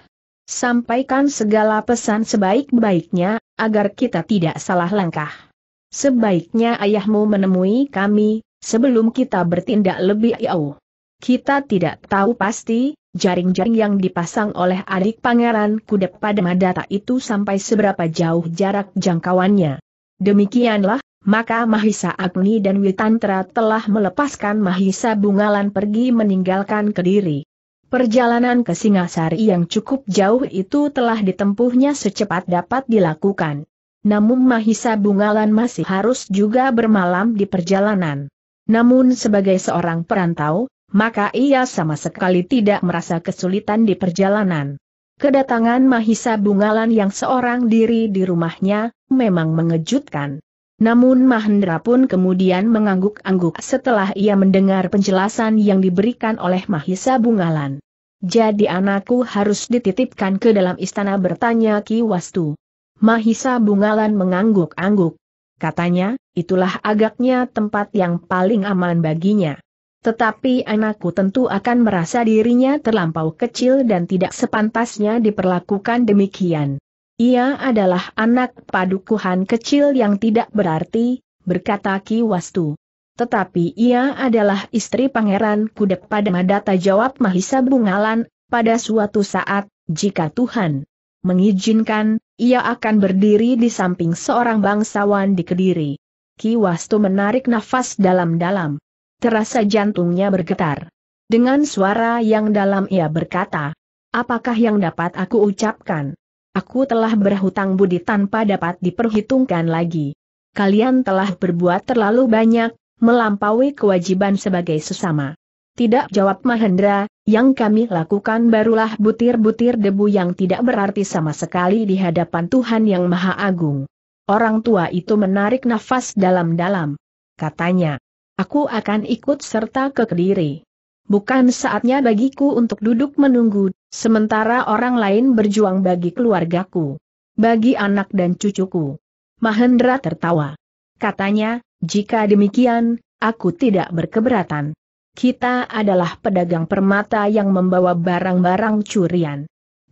Sampaikan segala pesan sebaik-baiknya, agar kita tidak salah langkah. Sebaiknya ayahmu menemui kami, sebelum kita bertindak lebih jauh. Kita tidak tahu pasti, jaring-jaring yang dipasang oleh adik pangeran kudep pada Madata itu sampai seberapa jauh jarak jangkauannya. Demikianlah, maka Mahisa Agni dan Witantra telah melepaskan Mahisa Bungalan pergi meninggalkan Kediri. Perjalanan ke Singasari yang cukup jauh itu telah ditempuhnya secepat dapat dilakukan namun Mahisa Bungalan masih harus juga bermalam di perjalanan. Namun sebagai seorang perantau, maka ia sama sekali tidak merasa kesulitan di perjalanan. Kedatangan Mahisa Bungalan yang seorang diri di rumahnya, memang mengejutkan. Namun Mahendra pun kemudian mengangguk-angguk setelah ia mendengar penjelasan yang diberikan oleh Mahisa Bungalan. Jadi anakku harus dititipkan ke dalam istana bertanya Ki Wastu. Mahisa Bungalan mengangguk-angguk. Katanya, itulah agaknya tempat yang paling aman baginya. Tetapi anakku tentu akan merasa dirinya terlampau kecil dan tidak sepantasnya diperlakukan demikian. Ia adalah anak padukuhan kecil yang tidak berarti, berkata Ki Wastu. Tetapi ia adalah istri Pangeran Kudep pada Madata jawab Mahisa Bungalan, pada suatu saat, jika Tuhan mengizinkan, ia akan berdiri di samping seorang bangsawan di Kediri. Ki Wastu menarik nafas dalam-dalam. Terasa jantungnya bergetar. Dengan suara yang dalam ia berkata, Apakah yang dapat aku ucapkan? Aku telah berhutang budi tanpa dapat diperhitungkan lagi. Kalian telah berbuat terlalu banyak, melampaui kewajiban sebagai sesama. Tidak jawab Mahendra, yang kami lakukan barulah butir-butir debu yang tidak berarti sama sekali di hadapan Tuhan Yang Maha Agung. Orang tua itu menarik nafas dalam-dalam. Katanya, aku akan ikut serta ke Kediri. Bukan saatnya bagiku untuk duduk menunggu, sementara orang lain berjuang bagi keluargaku. Bagi anak dan cucuku. Mahendra tertawa. Katanya, jika demikian, aku tidak berkeberatan kita adalah pedagang permata yang membawa barang-barang curian.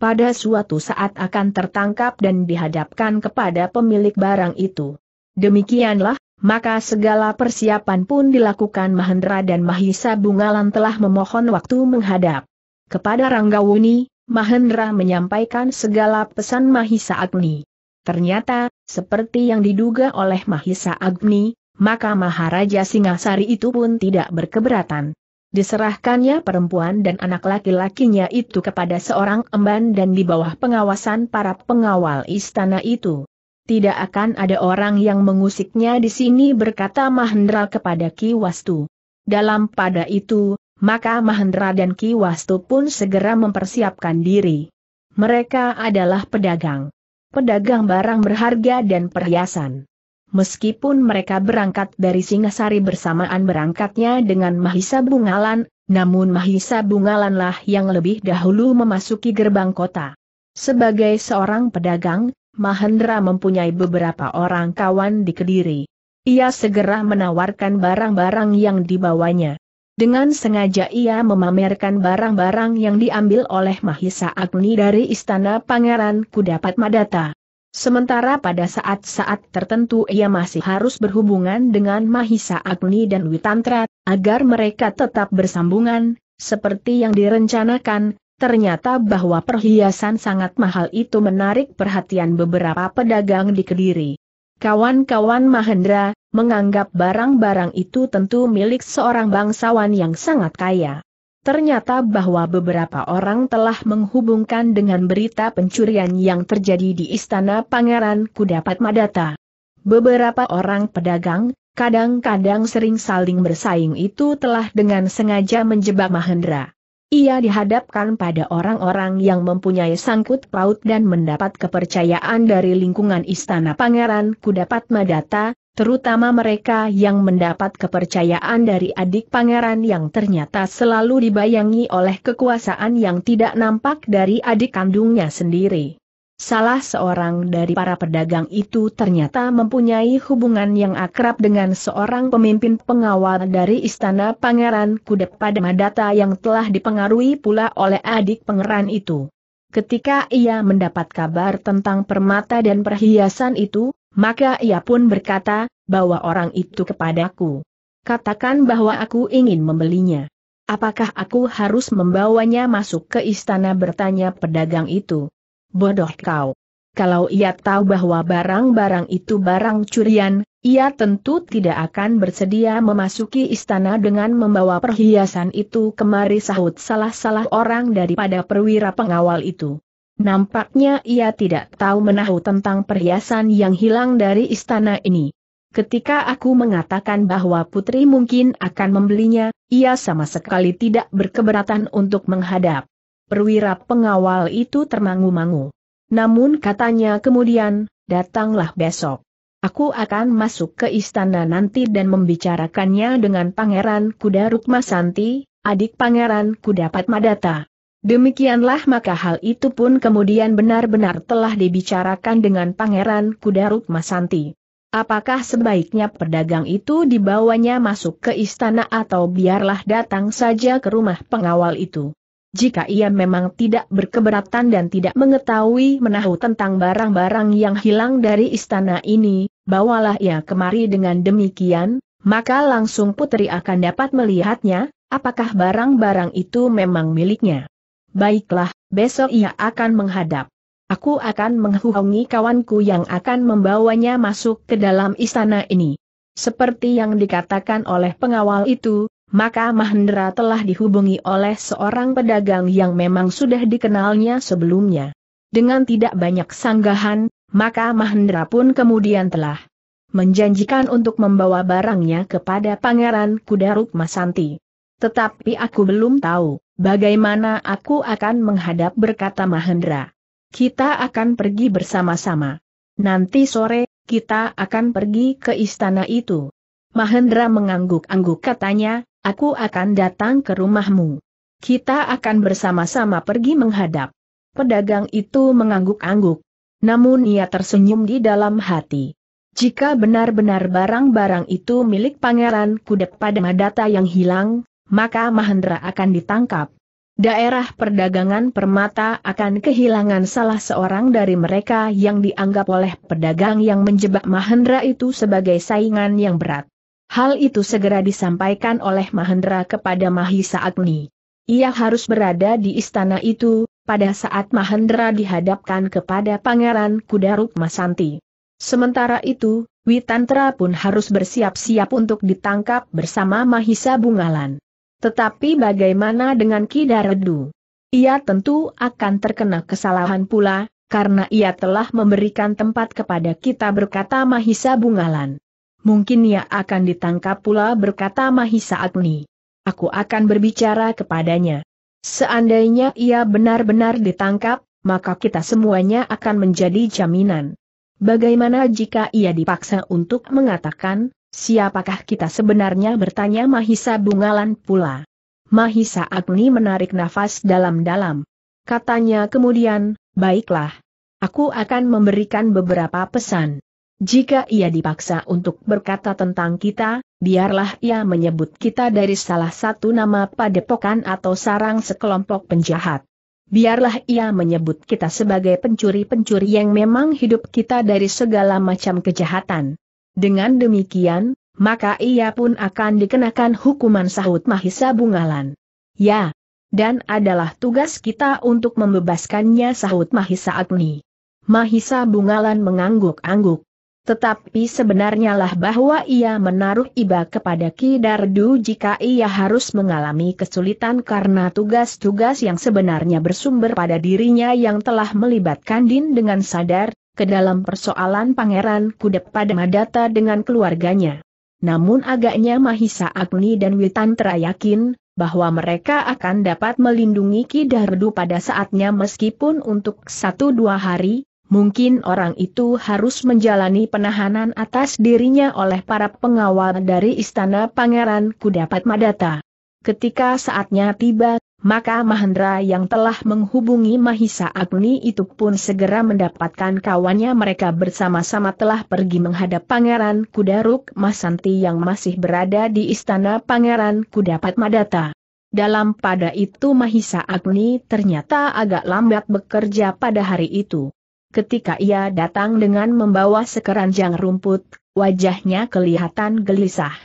Pada suatu saat akan tertangkap dan dihadapkan kepada pemilik barang itu. Demikianlah, maka segala persiapan pun dilakukan Mahendra dan Mahisa Bungalan telah memohon waktu menghadap. Kepada Ranggawuni, Mahendra menyampaikan segala pesan Mahisa Agni. Ternyata, seperti yang diduga oleh Mahisa Agni, maka Maharaja Singasari itu pun tidak berkeberatan. Diserahkannya perempuan dan anak laki-lakinya itu kepada seorang emban dan di bawah pengawasan para pengawal istana itu. Tidak akan ada orang yang mengusiknya di sini berkata Mahendra kepada Ki Wastu. Dalam pada itu, maka Mahendra dan Ki Wastu pun segera mempersiapkan diri. Mereka adalah pedagang. Pedagang barang berharga dan perhiasan. Meskipun mereka berangkat dari Singasari bersamaan berangkatnya dengan Mahisa Bungalan, namun Mahisa Bungalanlah yang lebih dahulu memasuki gerbang kota. Sebagai seorang pedagang, Mahendra mempunyai beberapa orang kawan di Kediri. Ia segera menawarkan barang-barang yang dibawanya. Dengan sengaja ia memamerkan barang-barang yang diambil oleh Mahisa Agni dari Istana Pangeran Kudapat Madata. Sementara pada saat-saat tertentu ia masih harus berhubungan dengan Mahisa Agni dan Witantra, agar mereka tetap bersambungan, seperti yang direncanakan, ternyata bahwa perhiasan sangat mahal itu menarik perhatian beberapa pedagang di Kediri. Kawan-kawan Mahendra, menganggap barang-barang itu tentu milik seorang bangsawan yang sangat kaya. Ternyata bahwa beberapa orang telah menghubungkan dengan berita pencurian yang terjadi di istana Pangeran Kudapat Madata. Beberapa orang pedagang, kadang-kadang sering saling bersaing itu telah dengan sengaja menjebak Mahendra. Ia dihadapkan pada orang-orang yang mempunyai sangkut paut dan mendapat kepercayaan dari lingkungan istana Pangeran Kudapat Madata terutama mereka yang mendapat kepercayaan dari adik pangeran yang ternyata selalu dibayangi oleh kekuasaan yang tidak nampak dari adik kandungnya sendiri. Salah seorang dari para pedagang itu ternyata mempunyai hubungan yang akrab dengan seorang pemimpin pengawal dari istana pangeran Kudep pada Madata yang telah dipengaruhi pula oleh adik pangeran itu. Ketika ia mendapat kabar tentang permata dan perhiasan itu, maka ia pun berkata, bawa orang itu kepadaku. Katakan bahwa aku ingin membelinya. Apakah aku harus membawanya masuk ke istana bertanya pedagang itu? Bodoh kau. Kalau ia tahu bahwa barang-barang itu barang curian, ia tentu tidak akan bersedia memasuki istana dengan membawa perhiasan itu kemari sahut salah-salah orang daripada perwira pengawal itu. Nampaknya ia tidak tahu menahu tentang perhiasan yang hilang dari istana ini. Ketika aku mengatakan bahwa putri mungkin akan membelinya, ia sama sekali tidak berkeberatan untuk menghadap. Perwira pengawal itu termangu-mangu. Namun katanya kemudian, datanglah besok. Aku akan masuk ke istana nanti dan membicarakannya dengan Pangeran Kuda Rukmasanti, adik Pangeran Kuda Padmadata. Demikianlah maka hal itu pun kemudian benar-benar telah dibicarakan dengan Pangeran Kudaruk Masanti. Apakah sebaiknya pedagang itu dibawanya masuk ke istana atau biarlah datang saja ke rumah pengawal itu? Jika ia memang tidak berkeberatan dan tidak mengetahui menahu tentang barang-barang yang hilang dari istana ini, bawalah ia kemari dengan demikian, maka langsung putri akan dapat melihatnya, apakah barang-barang itu memang miliknya. Baiklah, besok ia akan menghadap. Aku akan menghubungi kawanku yang akan membawanya masuk ke dalam istana ini. Seperti yang dikatakan oleh pengawal itu, maka Mahendra telah dihubungi oleh seorang pedagang yang memang sudah dikenalnya sebelumnya. Dengan tidak banyak sanggahan, maka Mahendra pun kemudian telah menjanjikan untuk membawa barangnya kepada Pangeran Kudarup Masanti. Tetapi aku belum tahu Bagaimana aku akan menghadap berkata Mahendra. Kita akan pergi bersama-sama. Nanti sore, kita akan pergi ke istana itu. Mahendra mengangguk-angguk katanya, aku akan datang ke rumahmu. Kita akan bersama-sama pergi menghadap. Pedagang itu mengangguk-angguk. Namun ia tersenyum di dalam hati. Jika benar-benar barang-barang itu milik Pangeran Kudep pada Madata yang hilang, maka Mahendra akan ditangkap. Daerah perdagangan permata akan kehilangan salah seorang dari mereka yang dianggap oleh pedagang yang menjebak Mahendra itu sebagai saingan yang berat. Hal itu segera disampaikan oleh Mahendra kepada Mahisa Agni. Ia harus berada di istana itu, pada saat Mahendra dihadapkan kepada Pangeran Kudaruk Masanti. Sementara itu, Witantra pun harus bersiap-siap untuk ditangkap bersama Mahisa Bungalan. Tetapi bagaimana dengan Kidaredu? Ia tentu akan terkena kesalahan pula, karena ia telah memberikan tempat kepada kita berkata Mahisa Bungalan. Mungkin ia akan ditangkap pula berkata Mahisa Agni. Aku akan berbicara kepadanya. Seandainya ia benar-benar ditangkap, maka kita semuanya akan menjadi jaminan. Bagaimana jika ia dipaksa untuk mengatakan, Siapakah kita sebenarnya bertanya Mahisa Bungalan pula. Mahisa Agni menarik nafas dalam-dalam. Katanya kemudian, baiklah. Aku akan memberikan beberapa pesan. Jika ia dipaksa untuk berkata tentang kita, biarlah ia menyebut kita dari salah satu nama padepokan atau sarang sekelompok penjahat. Biarlah ia menyebut kita sebagai pencuri-pencuri yang memang hidup kita dari segala macam kejahatan dengan demikian, maka ia pun akan dikenakan hukuman sahut Mahisa Bungalan. Ya, dan adalah tugas kita untuk membebaskannya sahut Mahisa Agni. Mahisa Bungalan mengangguk-angguk. Tetapi sebenarnya lah bahwa ia menaruh iba kepada Ki Dardu jika ia harus mengalami kesulitan karena tugas-tugas yang sebenarnya bersumber pada dirinya yang telah melibatkan Din dengan sadar, ke dalam persoalan Pangeran Kudep pada Madata dengan keluarganya. Namun agaknya Mahisa Agni dan Witan yakin, bahwa mereka akan dapat melindungi Ki Dardu pada saatnya meskipun untuk satu dua hari, mungkin orang itu harus menjalani penahanan atas dirinya oleh para pengawal dari Istana Pangeran Kudapat Madata. Ketika saatnya tiba, maka Mahendra yang telah menghubungi Mahisa Agni itu pun segera mendapatkan kawannya mereka bersama-sama telah pergi menghadap Pangeran Kudaruk Masanti yang masih berada di istana Pangeran Kudapat Madata. Dalam pada itu Mahisa Agni ternyata agak lambat bekerja pada hari itu. Ketika ia datang dengan membawa sekeranjang rumput, wajahnya kelihatan gelisah.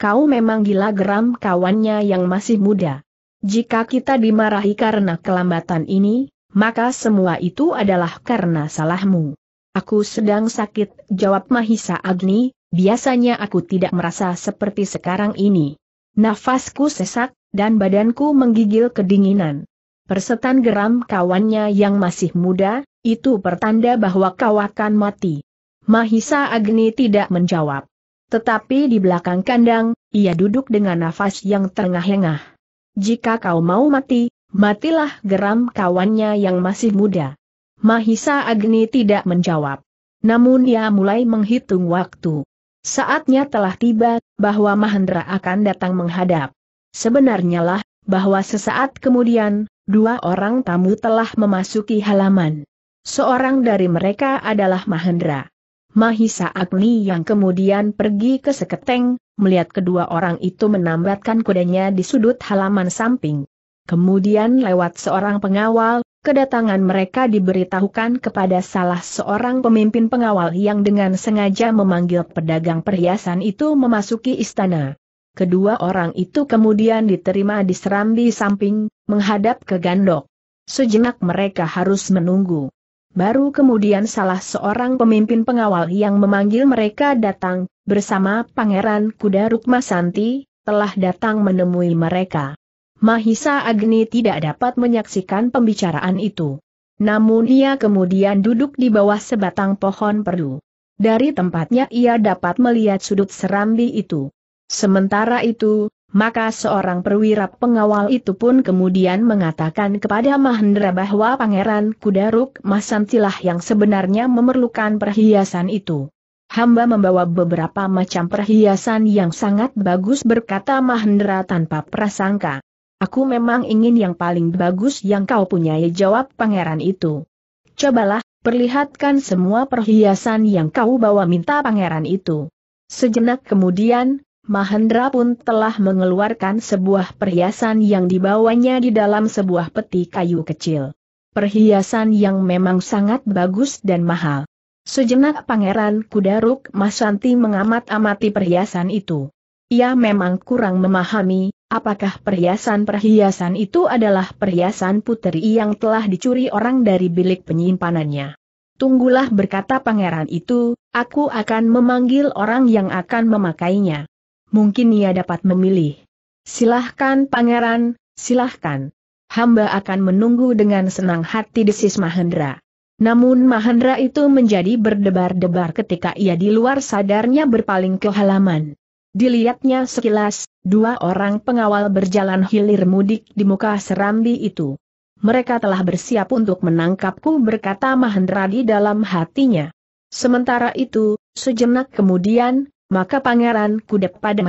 Kau memang gila geram kawannya yang masih muda. Jika kita dimarahi karena kelambatan ini, maka semua itu adalah karena salahmu. Aku sedang sakit, jawab Mahisa Agni, biasanya aku tidak merasa seperti sekarang ini. Nafasku sesak, dan badanku menggigil kedinginan. Persetan geram kawannya yang masih muda, itu pertanda bahwa kau akan mati. Mahisa Agni tidak menjawab. Tetapi di belakang kandang, ia duduk dengan nafas yang terengah-engah. Jika kau mau mati, matilah geram kawannya yang masih muda. Mahisa Agni tidak menjawab. Namun ia mulai menghitung waktu. Saatnya telah tiba, bahwa Mahendra akan datang menghadap. Sebenarnya lah, bahwa sesaat kemudian, dua orang tamu telah memasuki halaman. Seorang dari mereka adalah Mahendra. Mahisa Agni yang kemudian pergi ke Seketeng, melihat kedua orang itu menambatkan kudanya di sudut halaman samping. Kemudian lewat seorang pengawal, kedatangan mereka diberitahukan kepada salah seorang pemimpin pengawal yang dengan sengaja memanggil pedagang perhiasan itu memasuki istana. Kedua orang itu kemudian diterima di serambi samping, menghadap ke gandok. Sejenak mereka harus menunggu. Baru kemudian salah seorang pemimpin pengawal yang memanggil mereka datang, bersama Pangeran Kuda Rukmasanti, telah datang menemui mereka. Mahisa Agni tidak dapat menyaksikan pembicaraan itu. Namun ia kemudian duduk di bawah sebatang pohon perdu. Dari tempatnya ia dapat melihat sudut serambi itu. Sementara itu, maka seorang perwira pengawal itu pun kemudian mengatakan kepada Mahendra bahwa Pangeran Kudaruk Masantilah yang sebenarnya memerlukan perhiasan itu. Hamba membawa beberapa macam perhiasan yang sangat bagus berkata Mahendra tanpa prasangka. Aku memang ingin yang paling bagus yang kau punyai jawab pangeran itu. Cobalah, perlihatkan semua perhiasan yang kau bawa minta pangeran itu. Sejenak kemudian, Mahendra pun telah mengeluarkan sebuah perhiasan yang dibawanya di dalam sebuah peti kayu kecil. Perhiasan yang memang sangat bagus dan mahal. Sejenak Pangeran Kudaruk Masanti mengamat-amati perhiasan itu. Ia memang kurang memahami, apakah perhiasan-perhiasan itu adalah perhiasan puteri yang telah dicuri orang dari bilik penyimpanannya. Tunggulah berkata pangeran itu, aku akan memanggil orang yang akan memakainya mungkin ia dapat memilih. Silahkan pangeran, silahkan. Hamba akan menunggu dengan senang hati desis Mahendra. Namun Mahendra itu menjadi berdebar-debar ketika ia di luar sadarnya berpaling ke halaman. Dilihatnya sekilas, dua orang pengawal berjalan hilir mudik di muka serambi itu. Mereka telah bersiap untuk menangkapku berkata Mahendra di dalam hatinya. Sementara itu, sejenak kemudian, maka Pangeran Kudep pada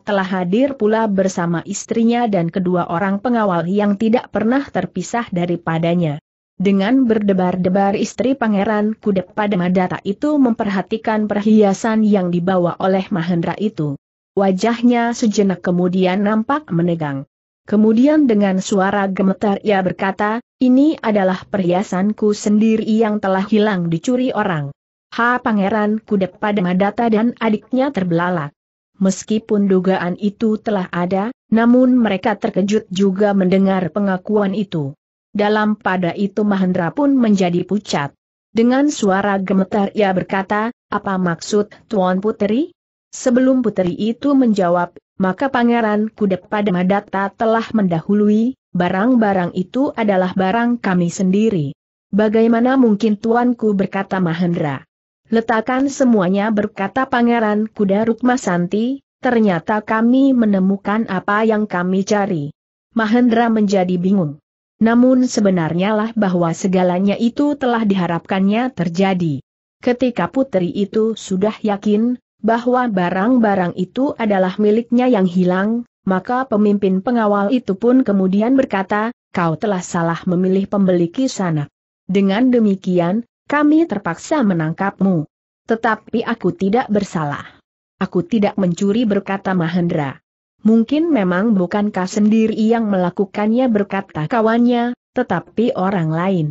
telah hadir pula bersama istrinya dan kedua orang pengawal yang tidak pernah terpisah daripadanya. Dengan berdebar-debar istri Pangeran Kudep pada itu memperhatikan perhiasan yang dibawa oleh Mahendra itu. Wajahnya sejenak kemudian nampak menegang. Kemudian dengan suara gemetar ia berkata, ini adalah perhiasanku sendiri yang telah hilang dicuri orang. Ha Pangeran Kudep pada Madata dan adiknya terbelalak. Meskipun dugaan itu telah ada, namun mereka terkejut juga mendengar pengakuan itu. Dalam pada itu Mahendra pun menjadi pucat. Dengan suara gemetar ia berkata, apa maksud Tuan Puteri? Sebelum Puteri itu menjawab, maka Pangeran Kudep pada Madata telah mendahului, barang-barang itu adalah barang kami sendiri. Bagaimana mungkin tuanku berkata Mahendra? Letakkan semuanya berkata Pangeran Kuda Rukmasanti, ternyata kami menemukan apa yang kami cari. Mahendra menjadi bingung. Namun sebenarnya lah bahwa segalanya itu telah diharapkannya terjadi. Ketika putri itu sudah yakin, bahwa barang-barang itu adalah miliknya yang hilang, maka pemimpin pengawal itu pun kemudian berkata, kau telah salah memilih pembeli sana. Dengan demikian, kami terpaksa menangkapmu. Tetapi aku tidak bersalah. Aku tidak mencuri berkata Mahendra. Mungkin memang bukankah sendiri yang melakukannya berkata kawannya, tetapi orang lain.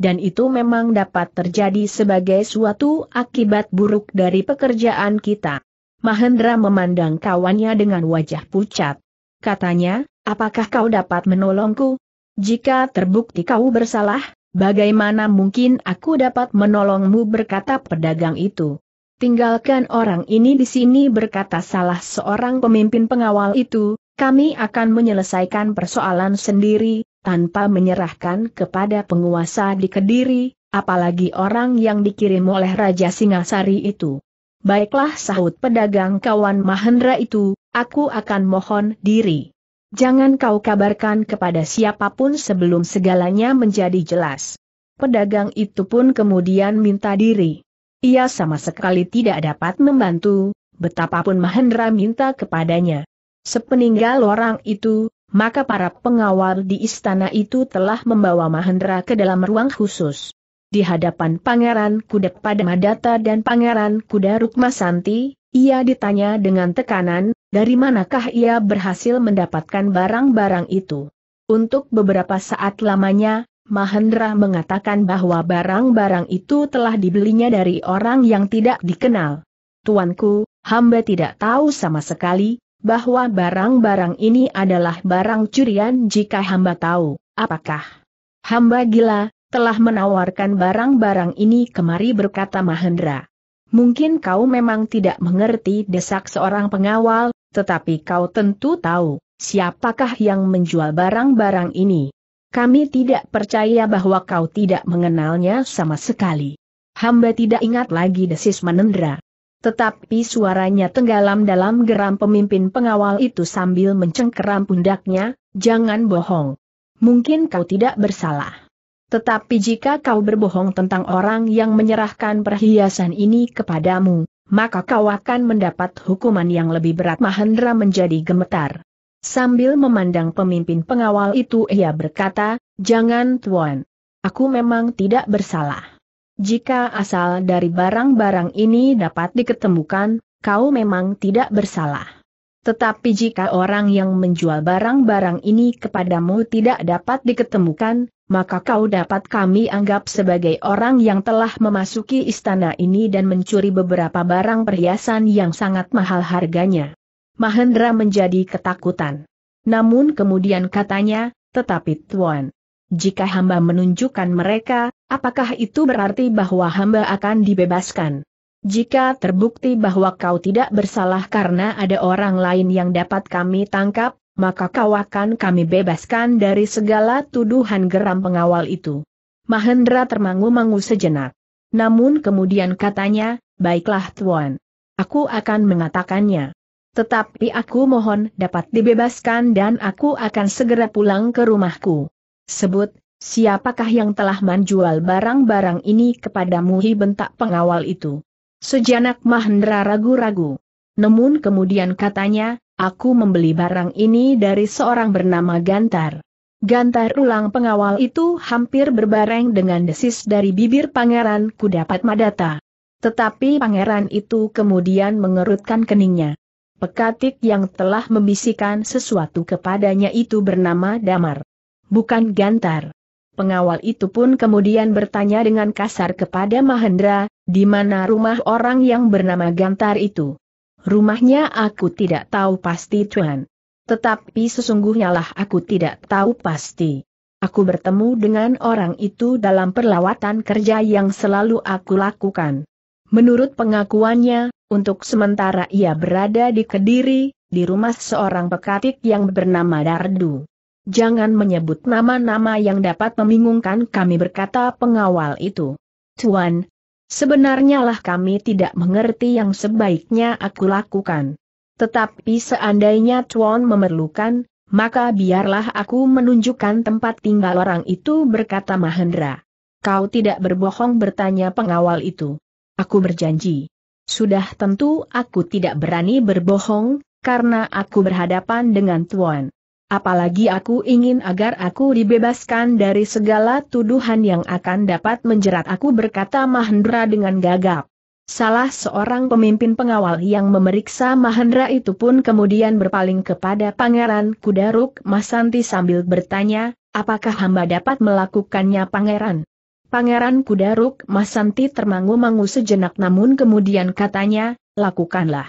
Dan itu memang dapat terjadi sebagai suatu akibat buruk dari pekerjaan kita. Mahendra memandang kawannya dengan wajah pucat. Katanya, apakah kau dapat menolongku? Jika terbukti kau bersalah, Bagaimana mungkin aku dapat menolongmu berkata pedagang itu. Tinggalkan orang ini di sini berkata salah seorang pemimpin pengawal itu, kami akan menyelesaikan persoalan sendiri, tanpa menyerahkan kepada penguasa di Kediri, apalagi orang yang dikirim oleh Raja Singasari itu. Baiklah sahut pedagang kawan Mahendra itu, aku akan mohon diri. Jangan kau kabarkan kepada siapapun sebelum segalanya menjadi jelas. Pedagang itu pun kemudian minta diri. Ia sama sekali tidak dapat membantu, betapapun Mahendra minta kepadanya. Sepeninggal orang itu, maka para pengawal di istana itu telah membawa Mahendra ke dalam ruang khusus. Di hadapan Pangeran Kuda Padamadata dan Pangeran Kuda Rukmasanti, ia ditanya dengan tekanan, dari manakah ia berhasil mendapatkan barang-barang itu? Untuk beberapa saat lamanya, Mahendra mengatakan bahwa barang-barang itu telah dibelinya dari orang yang tidak dikenal. Tuanku, hamba tidak tahu sama sekali, bahwa barang-barang ini adalah barang curian jika hamba tahu, apakah hamba gila, telah menawarkan barang-barang ini kemari berkata Mahendra. Mungkin kau memang tidak mengerti desak seorang pengawal, tetapi kau tentu tahu, siapakah yang menjual barang-barang ini. Kami tidak percaya bahwa kau tidak mengenalnya sama sekali. Hamba tidak ingat lagi desis Manendra. Tetapi suaranya tenggelam dalam geram pemimpin pengawal itu sambil mencengkeram pundaknya, jangan bohong. Mungkin kau tidak bersalah. Tetapi jika kau berbohong tentang orang yang menyerahkan perhiasan ini kepadamu, maka kau akan mendapat hukuman yang lebih berat. Mahendra menjadi gemetar. Sambil memandang pemimpin pengawal itu ia berkata, Jangan tuan. Aku memang tidak bersalah. Jika asal dari barang-barang ini dapat diketemukan, kau memang tidak bersalah. Tetapi jika orang yang menjual barang-barang ini kepadamu tidak dapat diketemukan, maka kau dapat kami anggap sebagai orang yang telah memasuki istana ini dan mencuri beberapa barang perhiasan yang sangat mahal harganya. Mahendra menjadi ketakutan. Namun kemudian katanya, tetapi Tuan, jika hamba menunjukkan mereka, apakah itu berarti bahwa hamba akan dibebaskan? Jika terbukti bahwa kau tidak bersalah karena ada orang lain yang dapat kami tangkap, maka kau akan kami bebaskan dari segala tuduhan geram pengawal itu. Mahendra termangu-mangu sejenak. Namun kemudian katanya, baiklah Tuan. Aku akan mengatakannya. Tetapi aku mohon dapat dibebaskan dan aku akan segera pulang ke rumahku. Sebut, siapakah yang telah menjual barang-barang ini kepadamu hi bentak pengawal itu. Sejanak Mahendra ragu-ragu. Namun kemudian katanya, Aku membeli barang ini dari seorang bernama Gantar. Gantar ulang pengawal itu hampir berbareng dengan desis dari bibir pangeran kudapat madata. Tetapi pangeran itu kemudian mengerutkan keningnya. Pekatik yang telah membisikkan sesuatu kepadanya itu bernama Damar. Bukan Gantar. Pengawal itu pun kemudian bertanya dengan kasar kepada Mahendra, di mana rumah orang yang bernama Gantar itu. Rumahnya aku tidak tahu pasti Tuan. Tetapi sesungguhnya lah aku tidak tahu pasti. Aku bertemu dengan orang itu dalam perlawatan kerja yang selalu aku lakukan. Menurut pengakuannya, untuk sementara ia berada di Kediri, di rumah seorang pekatik yang bernama Dardu. Jangan menyebut nama-nama yang dapat membingungkan kami berkata pengawal itu. Tuan, Sebenarnya lah kami tidak mengerti yang sebaiknya aku lakukan. Tetapi seandainya Tuan memerlukan, maka biarlah aku menunjukkan tempat tinggal orang itu berkata Mahendra. Kau tidak berbohong bertanya pengawal itu. Aku berjanji. Sudah tentu aku tidak berani berbohong, karena aku berhadapan dengan Tuan. Apalagi aku ingin agar aku dibebaskan dari segala tuduhan yang akan dapat menjerat aku berkata Mahendra dengan gagap. Salah seorang pemimpin pengawal yang memeriksa Mahendra itu pun kemudian berpaling kepada Pangeran Kudaruk Masanti sambil bertanya, apakah hamba dapat melakukannya Pangeran? Pangeran Kudaruk Masanti termangu-mangu sejenak namun kemudian katanya, lakukanlah.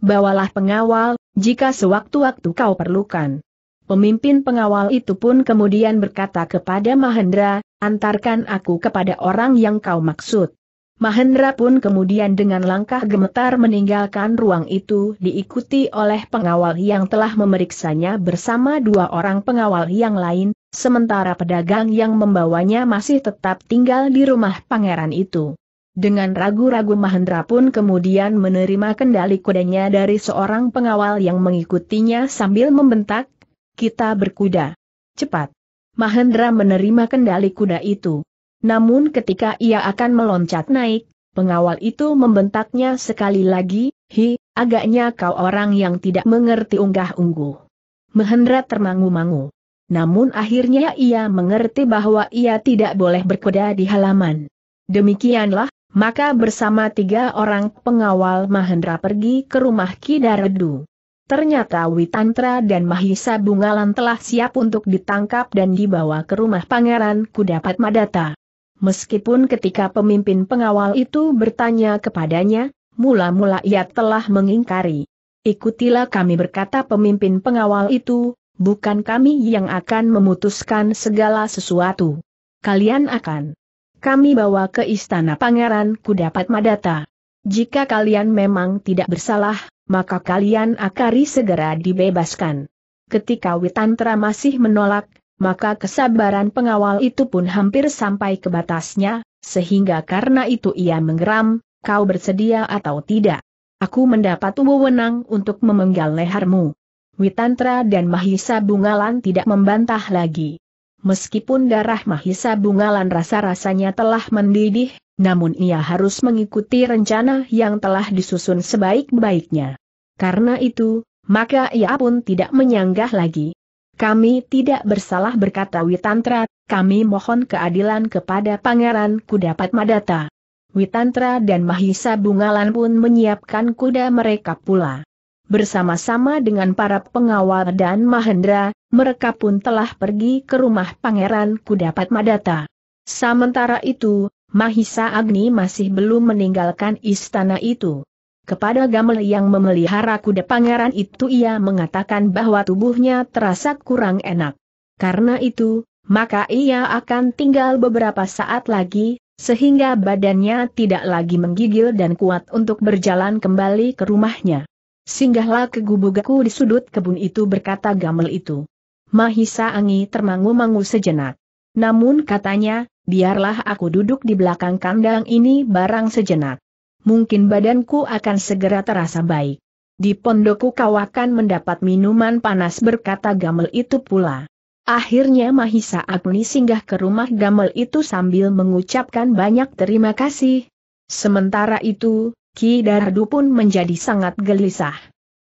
Bawalah pengawal, jika sewaktu-waktu kau perlukan. Pemimpin pengawal itu pun kemudian berkata kepada Mahendra, antarkan aku kepada orang yang kau maksud. Mahendra pun kemudian dengan langkah gemetar meninggalkan ruang itu diikuti oleh pengawal yang telah memeriksanya bersama dua orang pengawal yang lain, sementara pedagang yang membawanya masih tetap tinggal di rumah pangeran itu. Dengan ragu-ragu Mahendra pun kemudian menerima kendali kudanya dari seorang pengawal yang mengikutinya sambil membentak, kita berkuda. Cepat. Mahendra menerima kendali kuda itu. Namun ketika ia akan meloncat naik, pengawal itu membentaknya sekali lagi, Hi, agaknya kau orang yang tidak mengerti unggah-ungguh. Mahendra termangu-mangu. Namun akhirnya ia mengerti bahwa ia tidak boleh berkuda di halaman. Demikianlah, maka bersama tiga orang pengawal Mahendra pergi ke rumah Kidaredu. Ternyata Witantra dan Mahisa Bungalan telah siap untuk ditangkap dan dibawa ke rumah Pangeran Kudapat Madata. Meskipun ketika pemimpin pengawal itu bertanya kepadanya, mula-mula ia telah mengingkari. Ikutilah kami berkata pemimpin pengawal itu, bukan kami yang akan memutuskan segala sesuatu. Kalian akan kami bawa ke istana pangeran kudapat madata. Jika kalian memang tidak bersalah, maka kalian akari segera dibebaskan. Ketika Witantra masih menolak, maka kesabaran pengawal itu pun hampir sampai ke batasnya, sehingga karena itu ia menggeram, kau bersedia atau tidak. Aku mendapat wewenang untuk memenggal lehermu. Witantra dan Mahisa Bungalan tidak membantah lagi. Meskipun darah Mahisa Bungalan rasa-rasanya telah mendidih, namun ia harus mengikuti rencana yang telah disusun sebaik-baiknya. Karena itu, maka ia pun tidak menyanggah lagi. Kami tidak bersalah berkata Witantra, kami mohon keadilan kepada Pangeran Kudapat Madata. Witantra dan Mahisa Bungalan pun menyiapkan kuda mereka pula. Bersama-sama dengan para pengawal dan Mahendra, mereka pun telah pergi ke rumah Pangeran Kudapat Madata. Sementara itu, Mahisa Agni masih belum meninggalkan istana itu. Kepada Gamel yang memelihara kuda pangeran itu ia mengatakan bahwa tubuhnya terasa kurang enak. Karena itu, maka ia akan tinggal beberapa saat lagi, sehingga badannya tidak lagi menggigil dan kuat untuk berjalan kembali ke rumahnya. Singgahlah ke gubugaku di sudut kebun itu berkata Gamel itu. Mahisa Angi termangu-mangu sejenak. Namun katanya, biarlah aku duduk di belakang kandang ini barang sejenak. Mungkin badanku akan segera terasa baik. Di pondokku kau akan mendapat minuman panas berkata Gamel itu pula. Akhirnya Mahisa Agni singgah ke rumah Gamel itu sambil mengucapkan banyak terima kasih. Sementara itu, Ki Dardu pun menjadi sangat gelisah.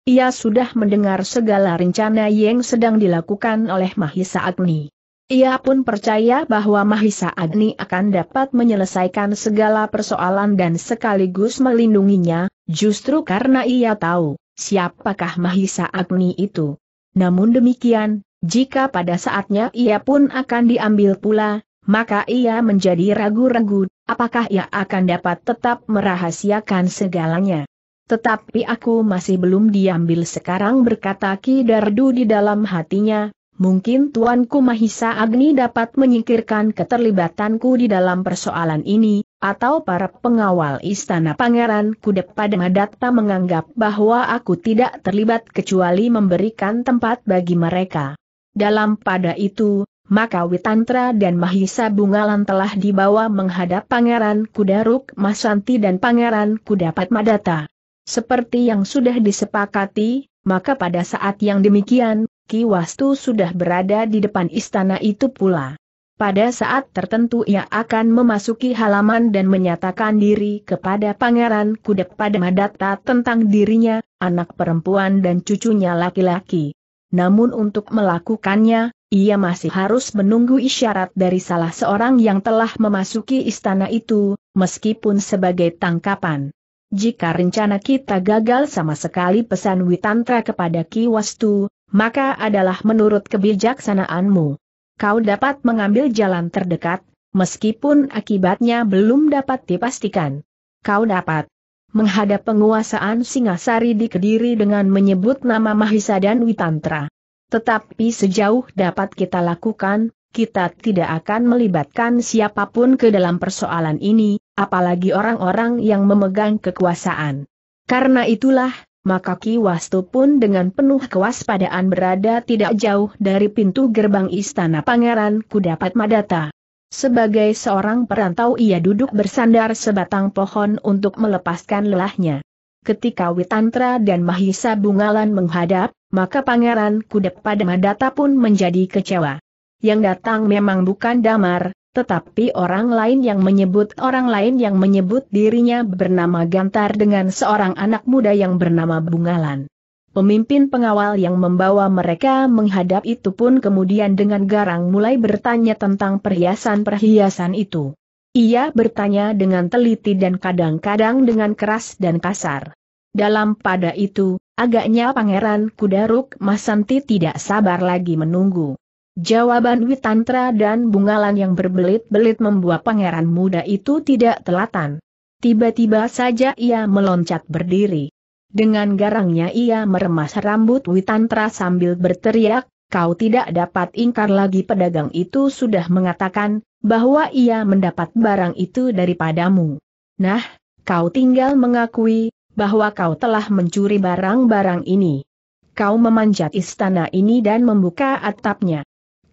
Ia sudah mendengar segala rencana yang sedang dilakukan oleh Mahisa Agni. Ia pun percaya bahwa Mahisa Agni akan dapat menyelesaikan segala persoalan dan sekaligus melindunginya, justru karena ia tahu siapakah Mahisa Agni itu. Namun demikian, jika pada saatnya ia pun akan diambil pula, maka ia menjadi ragu-ragu, apakah ia akan dapat tetap merahasiakan segalanya. Tetapi aku masih belum diambil sekarang berkata Ki Dardu di dalam hatinya, Mungkin Tuanku Mahisa Agni dapat menyingkirkan keterlibatanku di dalam persoalan ini, atau para pengawal istana pangeran Kudep pada Madatta menganggap bahwa aku tidak terlibat kecuali memberikan tempat bagi mereka. Dalam pada itu, maka Witantra dan Mahisa Bungalan telah dibawa menghadap Pangeran Kudaruk, Masanti dan Pangeran Kudapat Madatta. Seperti yang sudah disepakati, maka pada saat yang demikian, Kiwastu sudah berada di depan istana itu pula. Pada saat tertentu ia akan memasuki halaman dan menyatakan diri kepada Pangeran Kudek pada Madata tentang dirinya, anak perempuan dan cucunya laki-laki. Namun untuk melakukannya, ia masih harus menunggu isyarat dari salah seorang yang telah memasuki istana itu, meskipun sebagai tangkapan. Jika rencana kita gagal sama sekali pesan Witantra kepada Ki Wastu, maka adalah menurut kebijaksanaanmu. Kau dapat mengambil jalan terdekat, meskipun akibatnya belum dapat dipastikan. Kau dapat menghadap penguasaan Singasari di Kediri dengan menyebut nama Mahisa dan Witantra. Tetapi sejauh dapat kita lakukan, kita tidak akan melibatkan siapapun ke dalam persoalan ini, apalagi orang-orang yang memegang kekuasaan. Karena itulah, maka Ki Wastu pun dengan penuh kewaspadaan berada tidak jauh dari pintu gerbang istana Pangeran Kudapat Madata. Sebagai seorang perantau ia duduk bersandar sebatang pohon untuk melepaskan lelahnya. Ketika Witantra dan Mahisa Bungalan menghadap, maka Pangeran Kudapat Madata pun menjadi kecewa. Yang datang memang bukan Damar, tetapi orang lain yang menyebut orang lain yang menyebut dirinya bernama Gantar dengan seorang anak muda yang bernama Bungalan. Pemimpin pengawal yang membawa mereka menghadap itu pun kemudian dengan garang mulai bertanya tentang perhiasan-perhiasan itu. Ia bertanya dengan teliti dan kadang-kadang dengan keras dan kasar. Dalam pada itu, agaknya Pangeran Kudaruk Masanti tidak sabar lagi menunggu. Jawaban Witantra dan bungalan yang berbelit-belit membuat pangeran muda itu tidak telatan. Tiba-tiba saja ia meloncat berdiri. Dengan garangnya ia meremas rambut Witantra sambil berteriak, kau tidak dapat ingkar lagi pedagang itu sudah mengatakan, bahwa ia mendapat barang itu daripadamu. Nah, kau tinggal mengakui, bahwa kau telah mencuri barang-barang ini. Kau memanjat istana ini dan membuka atapnya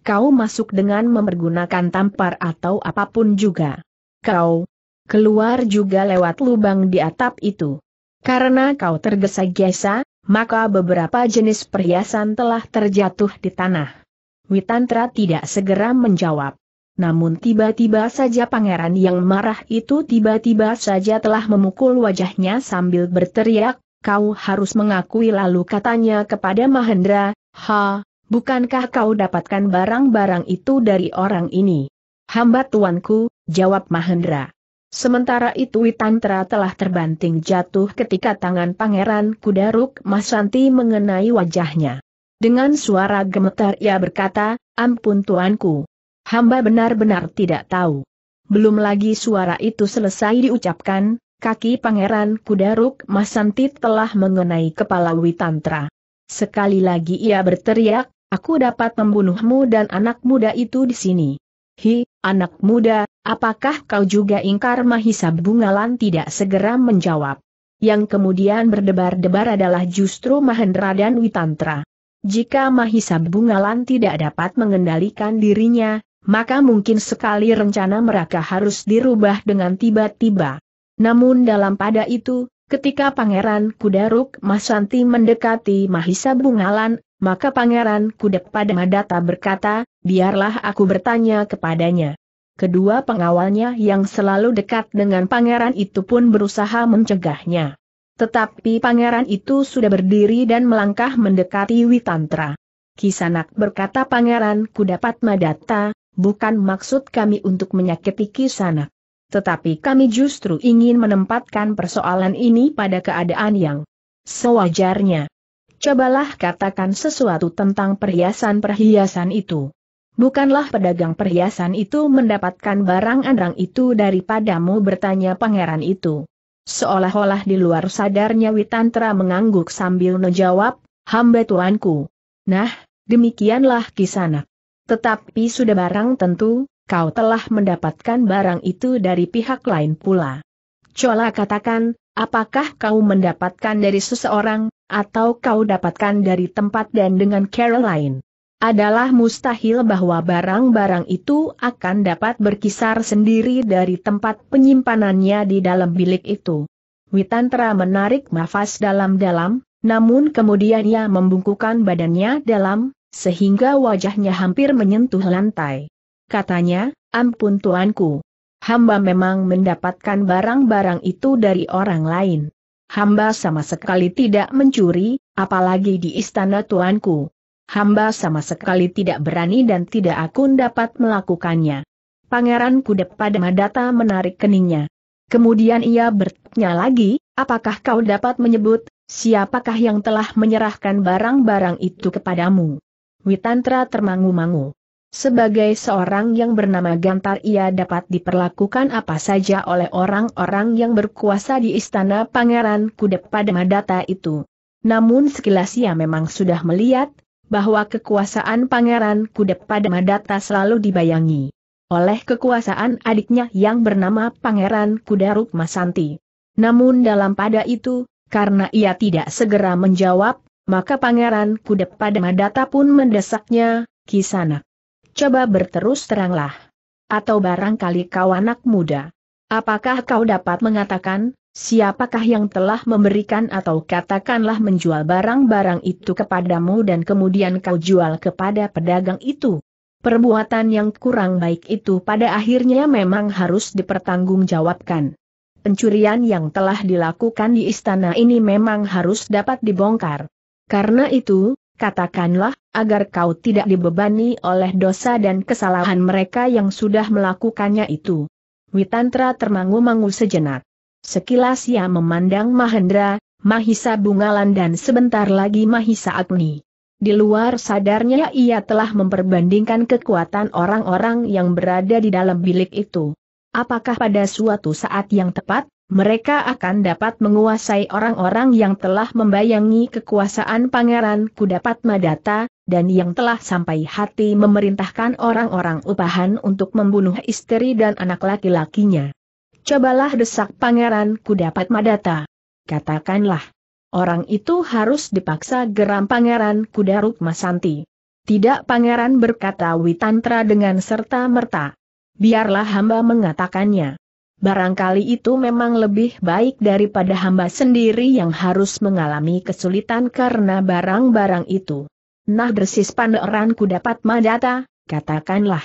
Kau masuk dengan memergunakan tampar atau apapun juga. Kau keluar juga lewat lubang di atap itu. Karena kau tergesa-gesa, maka beberapa jenis perhiasan telah terjatuh di tanah. Witantra tidak segera menjawab. Namun tiba-tiba saja pangeran yang marah itu tiba-tiba saja telah memukul wajahnya sambil berteriak, kau harus mengakui lalu katanya kepada Mahendra, ha, Bukankah kau dapatkan barang-barang itu dari orang ini? Hamba tuanku, jawab Mahendra. Sementara itu Witantra telah terbanting jatuh ketika tangan pangeran Kudaruk Masanti mengenai wajahnya. Dengan suara gemetar ia berkata, ampun tuanku. Hamba benar-benar tidak tahu. Belum lagi suara itu selesai diucapkan, kaki pangeran Kudaruk Masanti telah mengenai kepala Witantra. Sekali lagi ia berteriak, Aku dapat membunuhmu dan anak muda itu di sini. Hi, anak muda, apakah kau juga ingkar Mahisa Bungalan tidak segera menjawab. Yang kemudian berdebar-debar adalah justru Mahendra dan Witantra. Jika Mahisa Bungalan tidak dapat mengendalikan dirinya, maka mungkin sekali rencana mereka harus dirubah dengan tiba-tiba. Namun dalam pada itu, ketika Pangeran Kudaruk Masanti mendekati Mahisa Bungalan, maka Pangeran pada Madata berkata, biarlah aku bertanya kepadanya. Kedua pengawalnya yang selalu dekat dengan pangeran itu pun berusaha mencegahnya. Tetapi pangeran itu sudah berdiri dan melangkah mendekati Witantra. Kisanak berkata pangeran kudapat Madata, bukan maksud kami untuk menyakiti Kisanak. Tetapi kami justru ingin menempatkan persoalan ini pada keadaan yang sewajarnya cobalah katakan sesuatu tentang perhiasan-perhiasan itu. Bukanlah pedagang perhiasan itu mendapatkan barang andrang itu daripadamu bertanya pangeran itu. Seolah-olah di luar sadarnya Witantra mengangguk sambil menjawab, hamba tuanku. Nah, demikianlah kisana. Tetapi sudah barang tentu, kau telah mendapatkan barang itu dari pihak lain pula. Cola katakan, apakah kau mendapatkan dari seseorang, atau kau dapatkan dari tempat dan dengan Caroline. Adalah mustahil bahwa barang-barang itu akan dapat berkisar sendiri dari tempat penyimpanannya di dalam bilik itu. Witantra menarik nafas dalam-dalam, namun kemudian ia membungkukan badannya dalam, sehingga wajahnya hampir menyentuh lantai. Katanya, ampun tuanku. Hamba memang mendapatkan barang-barang itu dari orang lain. Hamba sama sekali tidak mencuri, apalagi di istana tuanku. Hamba sama sekali tidak berani dan tidak akun dapat melakukannya. Pangeran kuda pada Madata menarik keningnya. Kemudian ia bertanya lagi, apakah kau dapat menyebut, siapakah yang telah menyerahkan barang-barang itu kepadamu? Witantra termangu-mangu. Sebagai seorang yang bernama Gantar ia dapat diperlakukan apa saja oleh orang-orang yang berkuasa di istana Pangeran Kudep pada Madata itu. Namun sekilas ia memang sudah melihat, bahwa kekuasaan Pangeran Kudep pada Madata selalu dibayangi oleh kekuasaan adiknya yang bernama Pangeran Kudaruk Masanti. Namun dalam pada itu, karena ia tidak segera menjawab, maka Pangeran Kudep pada Madata pun mendesaknya, Kisanak coba berterus teranglah. Atau barangkali kau anak muda. Apakah kau dapat mengatakan, siapakah yang telah memberikan atau katakanlah menjual barang-barang itu kepadamu dan kemudian kau jual kepada pedagang itu? Perbuatan yang kurang baik itu pada akhirnya memang harus dipertanggungjawabkan. Pencurian yang telah dilakukan di istana ini memang harus dapat dibongkar. Karena itu, katakanlah, agar kau tidak dibebani oleh dosa dan kesalahan mereka yang sudah melakukannya itu. Witantra termangu-mangu sejenak. Sekilas ia memandang Mahendra, Mahisa Bungalan dan sebentar lagi Mahisa Agni. Di luar sadarnya ia telah memperbandingkan kekuatan orang-orang yang berada di dalam bilik itu. Apakah pada suatu saat yang tepat, mereka akan dapat menguasai orang-orang yang telah membayangi kekuasaan Pangeran Kudapat Madata, dan yang telah sampai hati memerintahkan orang-orang upahan untuk membunuh istri dan anak laki-lakinya. Cobalah desak Pangeran Kudapat Madata. Katakanlah, orang itu harus dipaksa geram Pangeran Kudaruk Masanti. Tidak Pangeran berkata Witantra dengan serta-merta. Biarlah hamba mengatakannya barangkali itu memang lebih baik daripada hamba sendiri yang harus mengalami kesulitan karena barang-barang itu. Nah bersis panderanku dapat madata, katakanlah.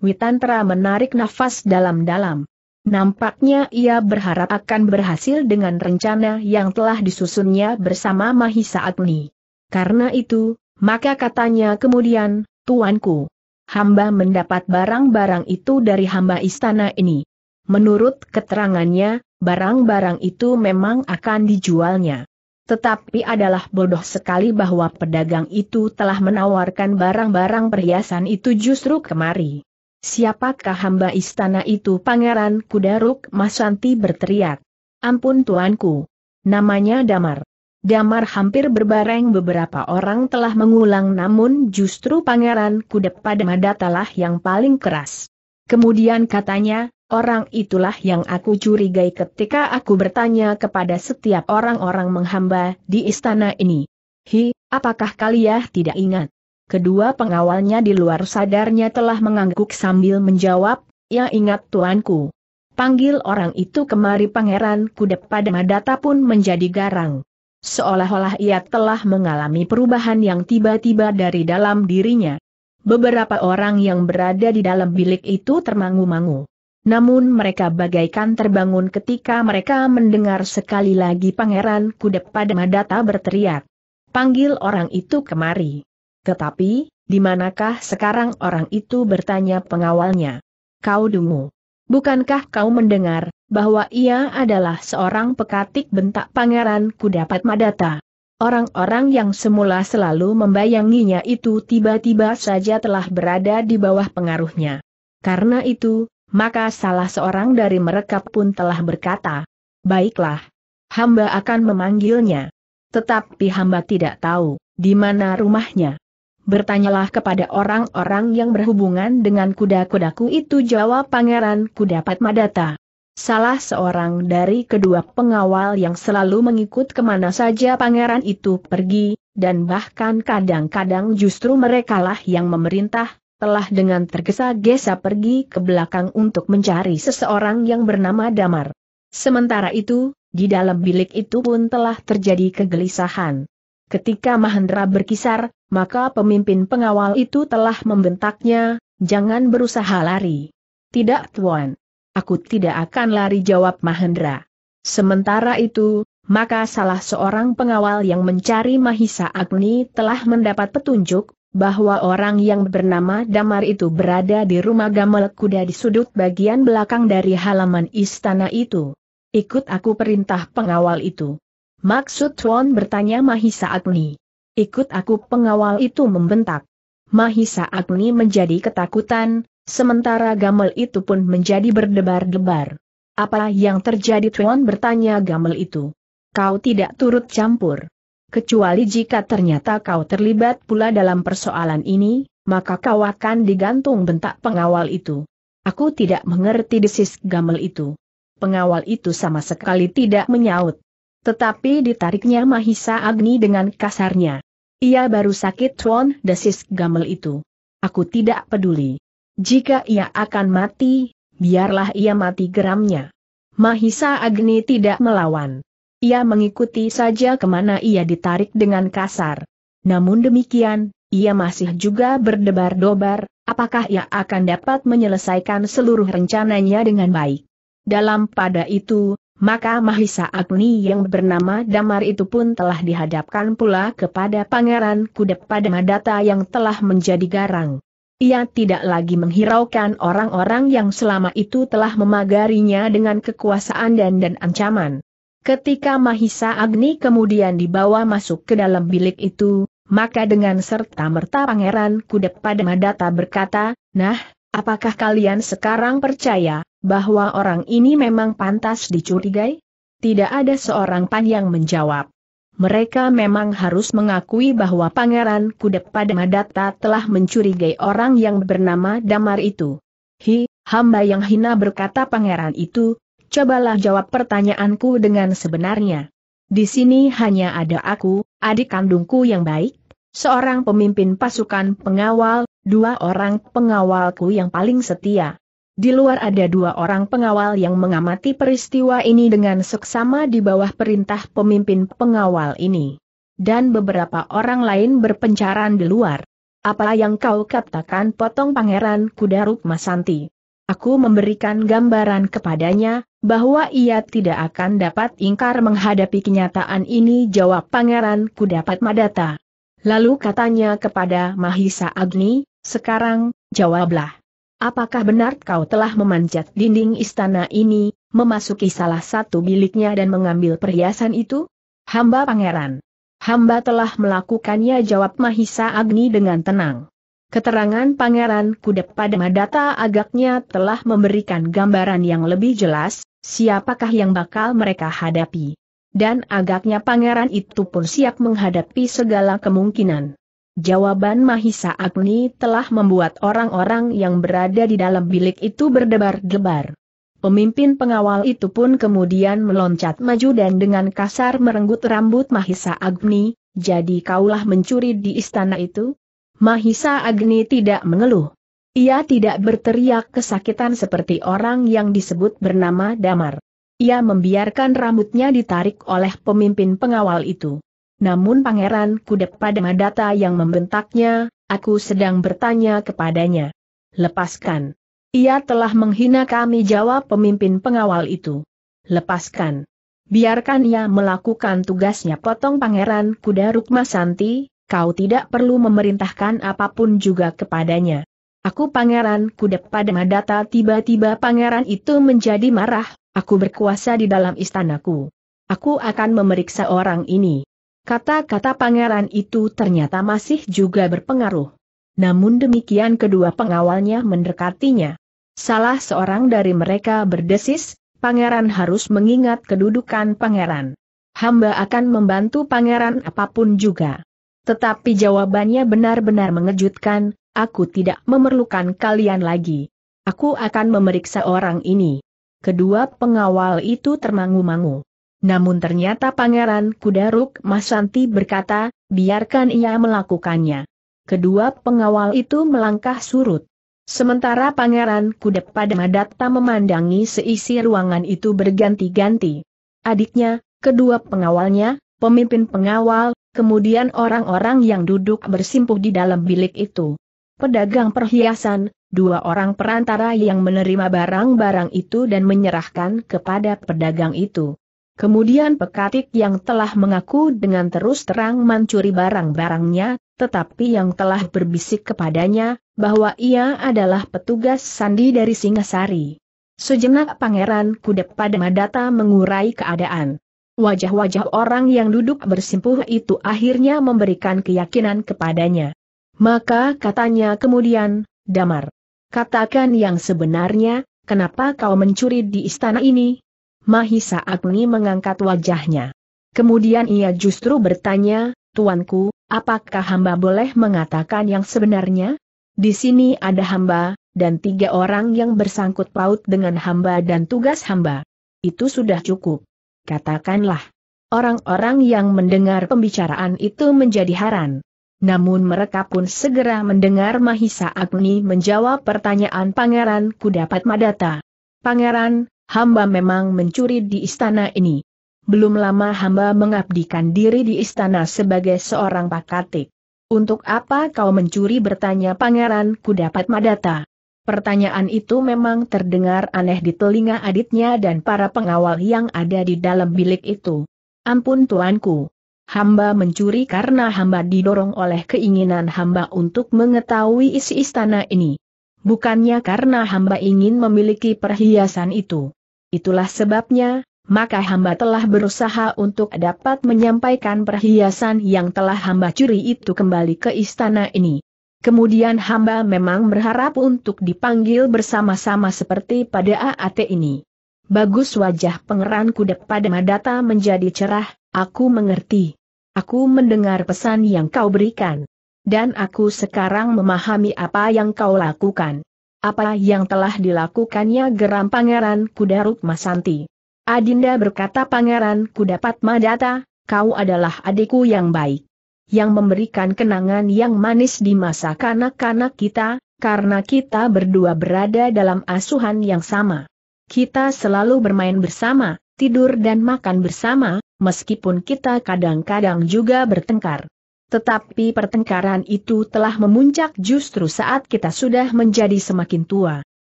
Witantra menarik nafas dalam-dalam. Nampaknya ia berharap akan berhasil dengan rencana yang telah disusunnya bersama Mahisa Agni. Karena itu, maka katanya kemudian, Tuanku, hamba mendapat barang-barang itu dari hamba istana ini. Menurut keterangannya, barang-barang itu memang akan dijualnya. Tetapi adalah bodoh sekali bahwa pedagang itu telah menawarkan barang-barang perhiasan itu justru kemari. Siapakah hamba istana itu Pangeran Kudaruk Masanti berteriak. Ampun tuanku. Namanya Damar. Damar hampir berbareng beberapa orang telah mengulang namun justru Pangeran Kuda pada Madatalah yang paling keras. Kemudian katanya, Orang itulah yang aku curigai ketika aku bertanya kepada setiap orang-orang menghamba di istana ini. Hi, apakah kalian tidak ingat? Kedua pengawalnya di luar sadarnya telah mengangguk sambil menjawab, ya ingat tuanku. Panggil orang itu kemari pangeran kudep pada Madata pun menjadi garang. Seolah-olah ia telah mengalami perubahan yang tiba-tiba dari dalam dirinya. Beberapa orang yang berada di dalam bilik itu termangu-mangu. Namun mereka bagaikan terbangun ketika mereka mendengar sekali lagi pangeran Kudep pada Madata berteriak. Panggil orang itu kemari. Tetapi, di manakah sekarang orang itu bertanya pengawalnya? Kau dungu. Bukankah kau mendengar, bahwa ia adalah seorang pekatik bentak pangeran kuda Madata? Orang-orang yang semula selalu membayanginya itu tiba-tiba saja telah berada di bawah pengaruhnya. Karena itu, maka salah seorang dari mereka pun telah berkata, Baiklah, hamba akan memanggilnya. Tetapi hamba tidak tahu, di mana rumahnya. Bertanyalah kepada orang-orang yang berhubungan dengan kuda-kudaku itu jawab pangeran kuda madata. Salah seorang dari kedua pengawal yang selalu mengikut kemana saja pangeran itu pergi, dan bahkan kadang-kadang justru merekalah yang memerintah, telah dengan tergesa-gesa pergi ke belakang untuk mencari seseorang yang bernama Damar. Sementara itu, di dalam bilik itu pun telah terjadi kegelisahan. Ketika Mahendra berkisar, maka pemimpin pengawal itu telah membentaknya, jangan berusaha lari. Tidak tuan. Aku tidak akan lari jawab Mahendra. Sementara itu, maka salah seorang pengawal yang mencari Mahisa Agni telah mendapat petunjuk, bahwa orang yang bernama Damar itu berada di rumah gamel kuda di sudut bagian belakang dari halaman istana itu. Ikut aku perintah pengawal itu. Maksud Tuan bertanya Mahisa Agni. Ikut aku pengawal itu membentak. Mahisa Agni menjadi ketakutan, sementara gamel itu pun menjadi berdebar-debar. Apa yang terjadi Tuan bertanya gamel itu. Kau tidak turut campur kecuali jika ternyata kau terlibat pula dalam persoalan ini, maka kau akan digantung bentak pengawal itu. Aku tidak mengerti desis gamel itu. Pengawal itu sama sekali tidak menyaut. Tetapi ditariknya Mahisa Agni dengan kasarnya. Ia baru sakit Tuan desis gamel itu. Aku tidak peduli. Jika ia akan mati, biarlah ia mati geramnya. Mahisa Agni tidak melawan. Ia mengikuti saja kemana ia ditarik dengan kasar. Namun demikian, ia masih juga berdebar-dobar, apakah ia akan dapat menyelesaikan seluruh rencananya dengan baik. Dalam pada itu, maka Mahisa Agni yang bernama Damar itu pun telah dihadapkan pula kepada Pangeran pada Madata yang telah menjadi garang. Ia tidak lagi menghiraukan orang-orang yang selama itu telah memagarinya dengan kekuasaan dan dan ancaman. Ketika Mahisa Agni kemudian dibawa masuk ke dalam bilik itu, maka dengan serta merta pangeran kudep pada Madata berkata, Nah, apakah kalian sekarang percaya, bahwa orang ini memang pantas dicurigai? Tidak ada seorang pan yang menjawab. Mereka memang harus mengakui bahwa pangeran kudep pada Madata telah mencurigai orang yang bernama Damar itu. Hi, hamba yang hina berkata pangeran itu, cobalah jawab pertanyaanku dengan sebenarnya. Di sini hanya ada aku, adik kandungku yang baik, seorang pemimpin pasukan pengawal, dua orang pengawalku yang paling setia. Di luar ada dua orang pengawal yang mengamati peristiwa ini dengan seksama di bawah perintah pemimpin pengawal ini. Dan beberapa orang lain berpencaran di luar. Apa yang kau katakan potong pangeran kuda Masanti? Aku memberikan gambaran kepadanya, bahwa ia tidak akan dapat ingkar menghadapi kenyataan ini jawab pangeran kudapat madata. Lalu katanya kepada Mahisa Agni, sekarang, jawablah. Apakah benar kau telah memanjat dinding istana ini, memasuki salah satu biliknya dan mengambil perhiasan itu? Hamba pangeran. Hamba telah melakukannya jawab Mahisa Agni dengan tenang. Keterangan Pangeran kudep pada Madata agaknya telah memberikan gambaran yang lebih jelas, Siapakah yang bakal mereka hadapi? Dan agaknya pangeran itu pun siap menghadapi segala kemungkinan. Jawaban Mahisa Agni telah membuat orang-orang yang berada di dalam bilik itu berdebar-debar. Pemimpin pengawal itu pun kemudian meloncat maju dan dengan kasar merenggut rambut Mahisa Agni, jadi kaulah mencuri di istana itu? Mahisa Agni tidak mengeluh. Ia tidak berteriak kesakitan seperti orang yang disebut bernama Damar. Ia membiarkan rambutnya ditarik oleh pemimpin pengawal itu. Namun pangeran kudep pada Madata yang membentaknya, aku sedang bertanya kepadanya. Lepaskan. Ia telah menghina kami jawab pemimpin pengawal itu. Lepaskan. Biarkan ia melakukan tugasnya potong pangeran kuda Rukmasanti, kau tidak perlu memerintahkan apapun juga kepadanya. Aku pangeran kuda pada Madata tiba-tiba pangeran itu menjadi marah, aku berkuasa di dalam istanaku. Aku akan memeriksa orang ini. Kata-kata pangeran itu ternyata masih juga berpengaruh. Namun demikian kedua pengawalnya mendekatinya. Salah seorang dari mereka berdesis, pangeran harus mengingat kedudukan pangeran. Hamba akan membantu pangeran apapun juga. Tetapi jawabannya benar-benar mengejutkan, aku tidak memerlukan kalian lagi. Aku akan memeriksa orang ini. Kedua pengawal itu termangu-mangu. Namun ternyata Pangeran Kudaruk Masanti berkata, biarkan ia melakukannya. Kedua pengawal itu melangkah surut. Sementara Pangeran Kudep pada Madatta memandangi seisi ruangan itu berganti-ganti. Adiknya, kedua pengawalnya, pemimpin pengawal, kemudian orang-orang yang duduk bersimpuh di dalam bilik itu pedagang perhiasan, dua orang perantara yang menerima barang-barang itu dan menyerahkan kepada pedagang itu. Kemudian pekatik yang telah mengaku dengan terus terang mencuri barang-barangnya, tetapi yang telah berbisik kepadanya, bahwa ia adalah petugas sandi dari Singasari. Sejenak pangeran kudep pada madata mengurai keadaan. Wajah-wajah orang yang duduk bersimpuh itu akhirnya memberikan keyakinan kepadanya. Maka katanya kemudian, Damar, katakan yang sebenarnya, kenapa kau mencuri di istana ini? Mahisa Agni mengangkat wajahnya. Kemudian ia justru bertanya, Tuanku, apakah hamba boleh mengatakan yang sebenarnya? Di sini ada hamba, dan tiga orang yang bersangkut paut dengan hamba dan tugas hamba. Itu sudah cukup. Katakanlah. Orang-orang yang mendengar pembicaraan itu menjadi haran. Namun mereka pun segera mendengar Mahisa Agni menjawab pertanyaan Pangeran Kudapat Madata. Pangeran, hamba memang mencuri di istana ini. Belum lama hamba mengabdikan diri di istana sebagai seorang pakatik. Untuk apa kau mencuri bertanya Pangeran Kudapat Madata. Pertanyaan itu memang terdengar aneh di telinga aditnya dan para pengawal yang ada di dalam bilik itu. Ampun tuanku, hamba mencuri karena hamba didorong oleh keinginan hamba untuk mengetahui isi istana ini. Bukannya karena hamba ingin memiliki perhiasan itu. Itulah sebabnya, maka hamba telah berusaha untuk dapat menyampaikan perhiasan yang telah hamba curi itu kembali ke istana ini. Kemudian hamba memang berharap untuk dipanggil bersama-sama seperti pada AAT ini. Bagus wajah pengeran kuda pada Madata menjadi cerah, aku mengerti. Aku mendengar pesan yang kau berikan. Dan aku sekarang memahami apa yang kau lakukan. Apa yang telah dilakukannya geram Pangeran Kuda Rukma Santi. Adinda berkata Pangeran Kudapat Madata, kau adalah adikku yang baik. Yang memberikan kenangan yang manis di masa kanak-kanak kita, karena kita berdua berada dalam asuhan yang sama. Kita selalu bermain bersama, tidur dan makan bersama, meskipun kita kadang-kadang juga bertengkar. Tetapi pertengkaran itu telah memuncak justru saat kita sudah menjadi semakin tua.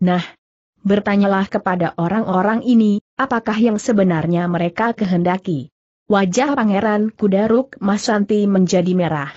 Nah, bertanyalah kepada orang-orang ini, apakah yang sebenarnya mereka kehendaki. Wajah Pangeran Kudaruk Masanti menjadi merah.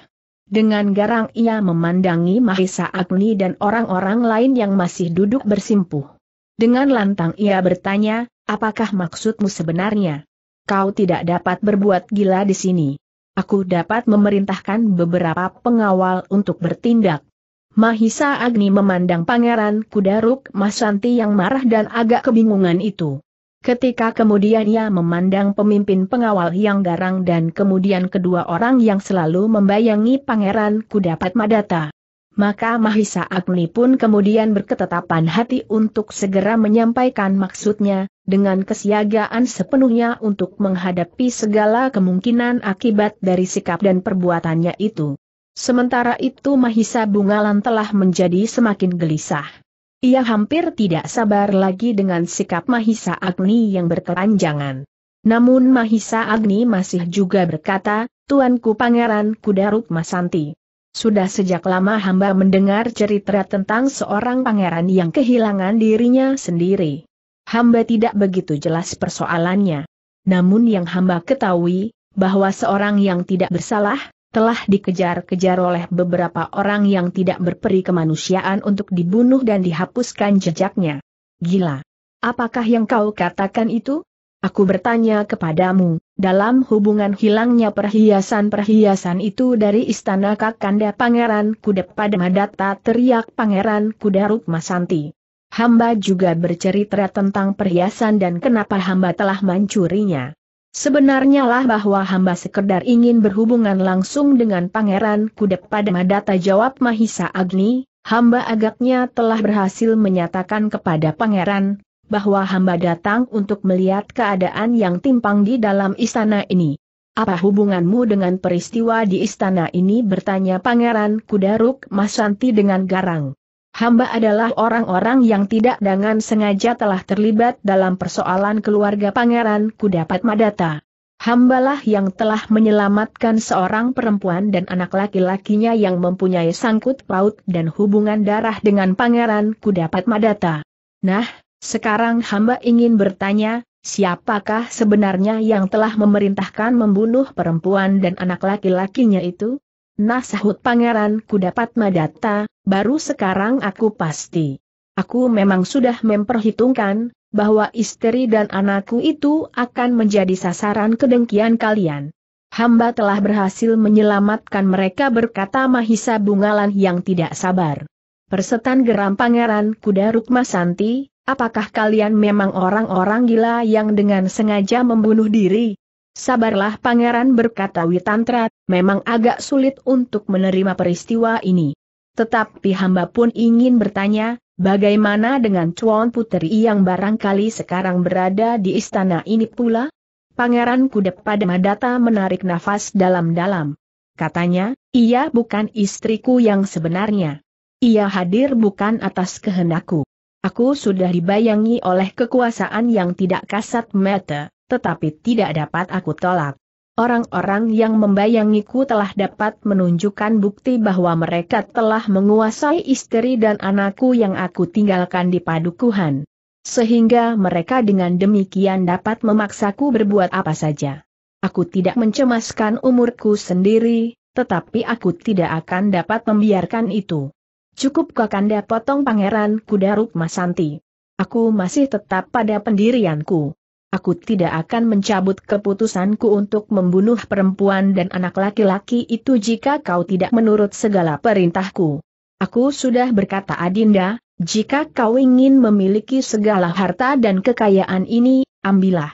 Dengan garang ia memandangi Mahisa Agni dan orang-orang lain yang masih duduk bersimpuh. Dengan lantang ia bertanya, apakah maksudmu sebenarnya? kau tidak dapat berbuat gila di sini. Aku dapat memerintahkan beberapa pengawal untuk bertindak. Mahisa Agni memandang pangeran Kudaruk Masanti yang marah dan agak kebingungan itu. Ketika kemudian ia memandang pemimpin pengawal yang garang dan kemudian kedua orang yang selalu membayangi pangeran Kudapat Madata. Maka Mahisa Agni pun kemudian berketetapan hati untuk segera menyampaikan maksudnya, dengan kesiagaan sepenuhnya untuk menghadapi segala kemungkinan akibat dari sikap dan perbuatannya itu. Sementara itu Mahisa Bungalan telah menjadi semakin gelisah. Ia hampir tidak sabar lagi dengan sikap Mahisa Agni yang berkelanjangan. Namun Mahisa Agni masih juga berkata, Tuanku Pangeran Kudaruk Masanti. Sudah sejak lama hamba mendengar cerita tentang seorang pangeran yang kehilangan dirinya sendiri. Hamba tidak begitu jelas persoalannya. Namun yang hamba ketahui, bahwa seorang yang tidak bersalah, telah dikejar-kejar oleh beberapa orang yang tidak berperi kemanusiaan untuk dibunuh dan dihapuskan jejaknya. Gila! Apakah yang kau katakan itu? Aku bertanya kepadamu, dalam hubungan hilangnya perhiasan-perhiasan itu dari istana Kakanda Pangeran Kuda Madata teriak Pangeran Kuda Rukmasanti. Hamba juga bercerita tentang perhiasan dan kenapa hamba telah mencurinya. Sebenarnya lah bahwa hamba sekedar ingin berhubungan langsung dengan Pangeran Kuda Madata jawab Mahisa Agni, hamba agaknya telah berhasil menyatakan kepada Pangeran bahwa hamba datang untuk melihat keadaan yang timpang di dalam istana ini. Apa hubunganmu dengan peristiwa di istana ini bertanya Pangeran Kudaruk Masanti dengan garang. Hamba adalah orang-orang yang tidak dengan sengaja telah terlibat dalam persoalan keluarga Pangeran Kudapat Madata. Hambalah yang telah menyelamatkan seorang perempuan dan anak laki-lakinya yang mempunyai sangkut paut dan hubungan darah dengan Pangeran Kudapat Madata. Nah, sekarang hamba ingin bertanya, siapakah sebenarnya yang telah memerintahkan membunuh perempuan dan anak laki-lakinya itu? Nah sahut pangeran ku dapat madata, baru sekarang aku pasti. Aku memang sudah memperhitungkan, bahwa istri dan anakku itu akan menjadi sasaran kedengkian kalian. Hamba telah berhasil menyelamatkan mereka berkata Mahisa Bungalan yang tidak sabar. Persetan geram pangeran kuda Rukmasanti, apakah kalian memang orang-orang gila yang dengan sengaja membunuh diri? Sabarlah pangeran berkata Witantra, memang agak sulit untuk menerima peristiwa ini. Tetapi hamba pun ingin bertanya, bagaimana dengan Cuan Puteri yang barangkali sekarang berada di istana ini pula? Pangeran Kudep pada Madata menarik nafas dalam-dalam. Katanya, ia bukan istriku yang sebenarnya. Ia hadir bukan atas kehendakku. Aku sudah dibayangi oleh kekuasaan yang tidak kasat mata, tetapi tidak dapat aku tolak. Orang-orang yang membayangiku telah dapat menunjukkan bukti bahwa mereka telah menguasai istri dan anakku yang aku tinggalkan di padukuhan. Sehingga mereka dengan demikian dapat memaksaku berbuat apa saja. Aku tidak mencemaskan umurku sendiri, tetapi aku tidak akan dapat membiarkan itu. Cukup kakanda potong pangeran kuda Masanti. Aku masih tetap pada pendirianku. Aku tidak akan mencabut keputusanku untuk membunuh perempuan dan anak laki-laki itu jika kau tidak menurut segala perintahku. Aku sudah berkata Adinda, jika kau ingin memiliki segala harta dan kekayaan ini, ambillah.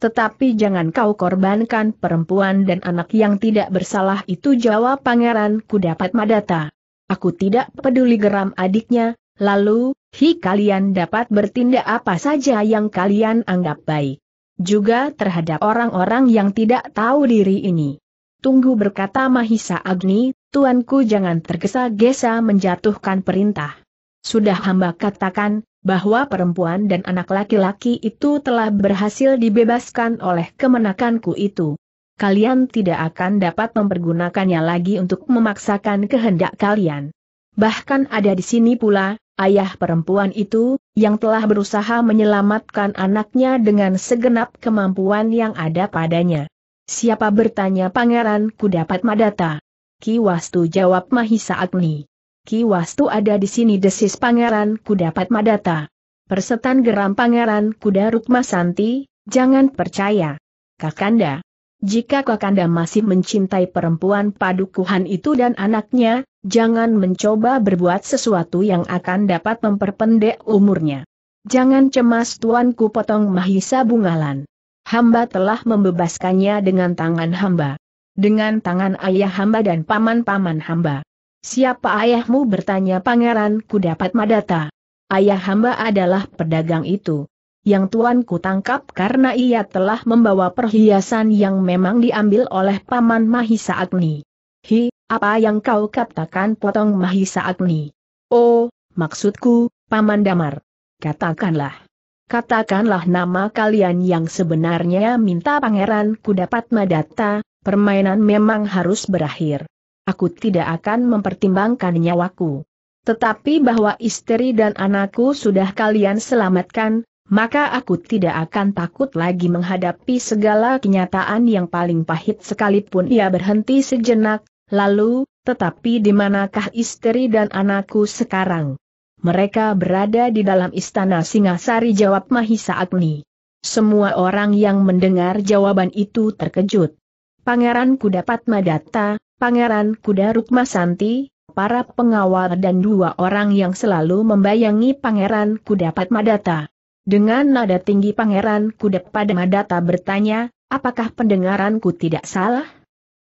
Tetapi jangan kau korbankan perempuan dan anak yang tidak bersalah itu jawab pangeran Kudapat Madata. Aku tidak peduli geram adiknya, lalu, hi kalian dapat bertindak apa saja yang kalian anggap baik. Juga terhadap orang-orang yang tidak tahu diri ini. Tunggu berkata Mahisa Agni, Tuanku jangan tergesa-gesa menjatuhkan perintah. Sudah hamba katakan, bahwa perempuan dan anak laki-laki itu telah berhasil dibebaskan oleh kemenakanku itu kalian tidak akan dapat mempergunakannya lagi untuk memaksakan kehendak kalian. Bahkan ada di sini pula, ayah perempuan itu, yang telah berusaha menyelamatkan anaknya dengan segenap kemampuan yang ada padanya. Siapa bertanya pangeran ku dapat madata? Wastu jawab Mahisa Agni. ki Wastu ada di sini desis pangeran ku dapat madata. Persetan geram pangeran kuda Rukmasanti, jangan percaya. Kakanda, jika Kakanda masih mencintai perempuan padukuhan itu dan anaknya, jangan mencoba berbuat sesuatu yang akan dapat memperpendek umurnya. Jangan cemas tuanku potong Mahisa Bungalan. Hamba telah membebaskannya dengan tangan hamba. Dengan tangan ayah hamba dan paman-paman hamba. Siapa ayahmu bertanya pangeran ku dapat madata. Ayah hamba adalah pedagang itu yang tuanku tangkap karena ia telah membawa perhiasan yang memang diambil oleh Paman Mahisa Agni. Hi, apa yang kau katakan potong Mahisa Agni? Oh, maksudku, Paman Damar. Katakanlah. Katakanlah nama kalian yang sebenarnya minta Pangeran dapat madata, permainan memang harus berakhir. Aku tidak akan mempertimbangkan nyawaku. Tetapi bahwa istri dan anakku sudah kalian selamatkan, maka aku tidak akan takut lagi menghadapi segala kenyataan yang paling pahit sekalipun ia berhenti sejenak, lalu, tetapi di manakah istri dan anakku sekarang? Mereka berada di dalam istana Singasari jawab Mahisa Agni. Semua orang yang mendengar jawaban itu terkejut. Pangeran Kuda Padmadatta, Pangeran Kuda Rukmasanti, para pengawal dan dua orang yang selalu membayangi Pangeran Kuda Padmadatta. Dengan nada tinggi pangeran Kudep pada Madata bertanya, apakah pendengaranku tidak salah?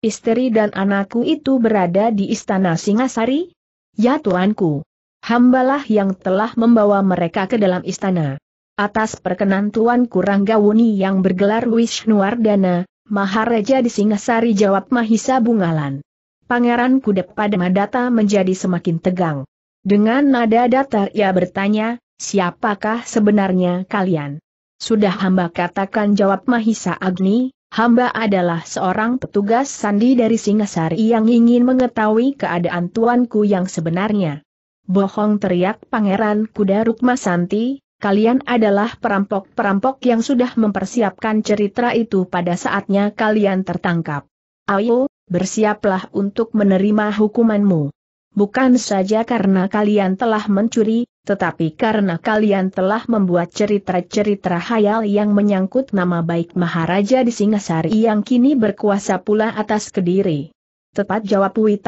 Istri dan anakku itu berada di istana Singasari? Ya tuanku. Hambalah yang telah membawa mereka ke dalam istana. Atas perkenan tuanku Ranggawuni yang bergelar Wisnuwardana, Maharaja di Singasari jawab Mahisa Bungalan. Pangeran Kudep pada Madata menjadi semakin tegang. Dengan nada datar ia bertanya, siapakah sebenarnya kalian? Sudah hamba katakan jawab Mahisa Agni, hamba adalah seorang petugas sandi dari Singasari yang ingin mengetahui keadaan tuanku yang sebenarnya. Bohong teriak Pangeran Kuda Rukma Santi, kalian adalah perampok-perampok yang sudah mempersiapkan cerita itu pada saatnya kalian tertangkap. Ayo, bersiaplah untuk menerima hukumanmu. Bukan saja karena kalian telah mencuri, tetapi karena kalian telah membuat cerita-cerita hayal yang menyangkut nama baik Maharaja di Singasari yang kini berkuasa pula atas Kediri. Tepat jawab Wi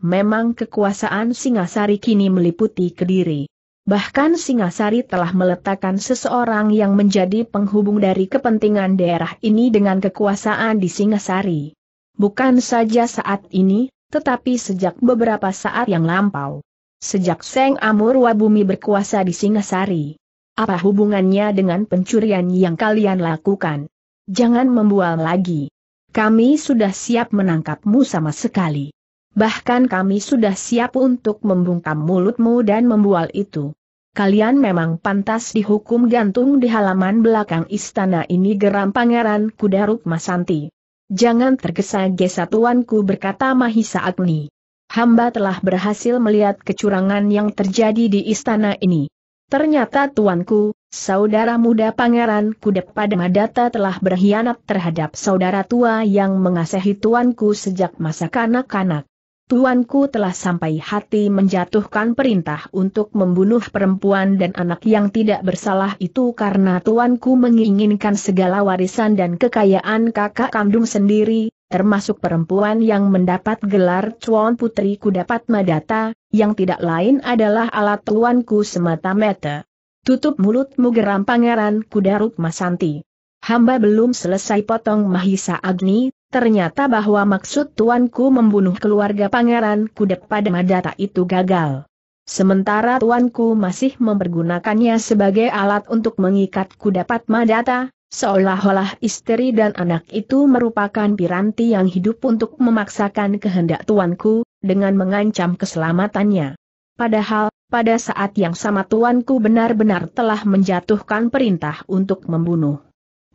memang kekuasaan Singasari kini meliputi Kediri. Bahkan Singasari telah meletakkan seseorang yang menjadi penghubung dari kepentingan daerah ini dengan kekuasaan di Singasari. Bukan saja saat ini, tetapi sejak beberapa saat yang lampau. Sejak Seng Amur Wabumi berkuasa di Singasari. Apa hubungannya dengan pencurian yang kalian lakukan? Jangan membual lagi. Kami sudah siap menangkapmu sama sekali. Bahkan kami sudah siap untuk membungkam mulutmu dan membual itu. Kalian memang pantas dihukum gantung di halaman belakang istana ini geram Pangeran Kuda Masanti. Jangan tergesa-gesa tuanku berkata Mahisa Agni. Hamba telah berhasil melihat kecurangan yang terjadi di istana ini. Ternyata tuanku, saudara muda pangeran pada Madata telah berkhianat terhadap saudara tua yang mengasihi tuanku sejak masa kanak-kanak. Tuanku telah sampai hati menjatuhkan perintah untuk membunuh perempuan dan anak yang tidak bersalah itu karena tuanku menginginkan segala warisan dan kekayaan kakak kandung sendiri, termasuk perempuan yang mendapat gelar Cuan Putri Kudapat Madata, yang tidak lain adalah alat tuanku semata-mata. Tutup mulutmu geram pangeran kuda Masanti. Hamba belum selesai potong Mahisa Agni, Ternyata bahwa maksud tuanku membunuh keluarga pangeran kudep pada Madata itu gagal. Sementara tuanku masih mempergunakannya sebagai alat untuk mengikat kudapat Madata, seolah-olah istri dan anak itu merupakan piranti yang hidup untuk memaksakan kehendak tuanku, dengan mengancam keselamatannya. Padahal, pada saat yang sama tuanku benar-benar telah menjatuhkan perintah untuk membunuh.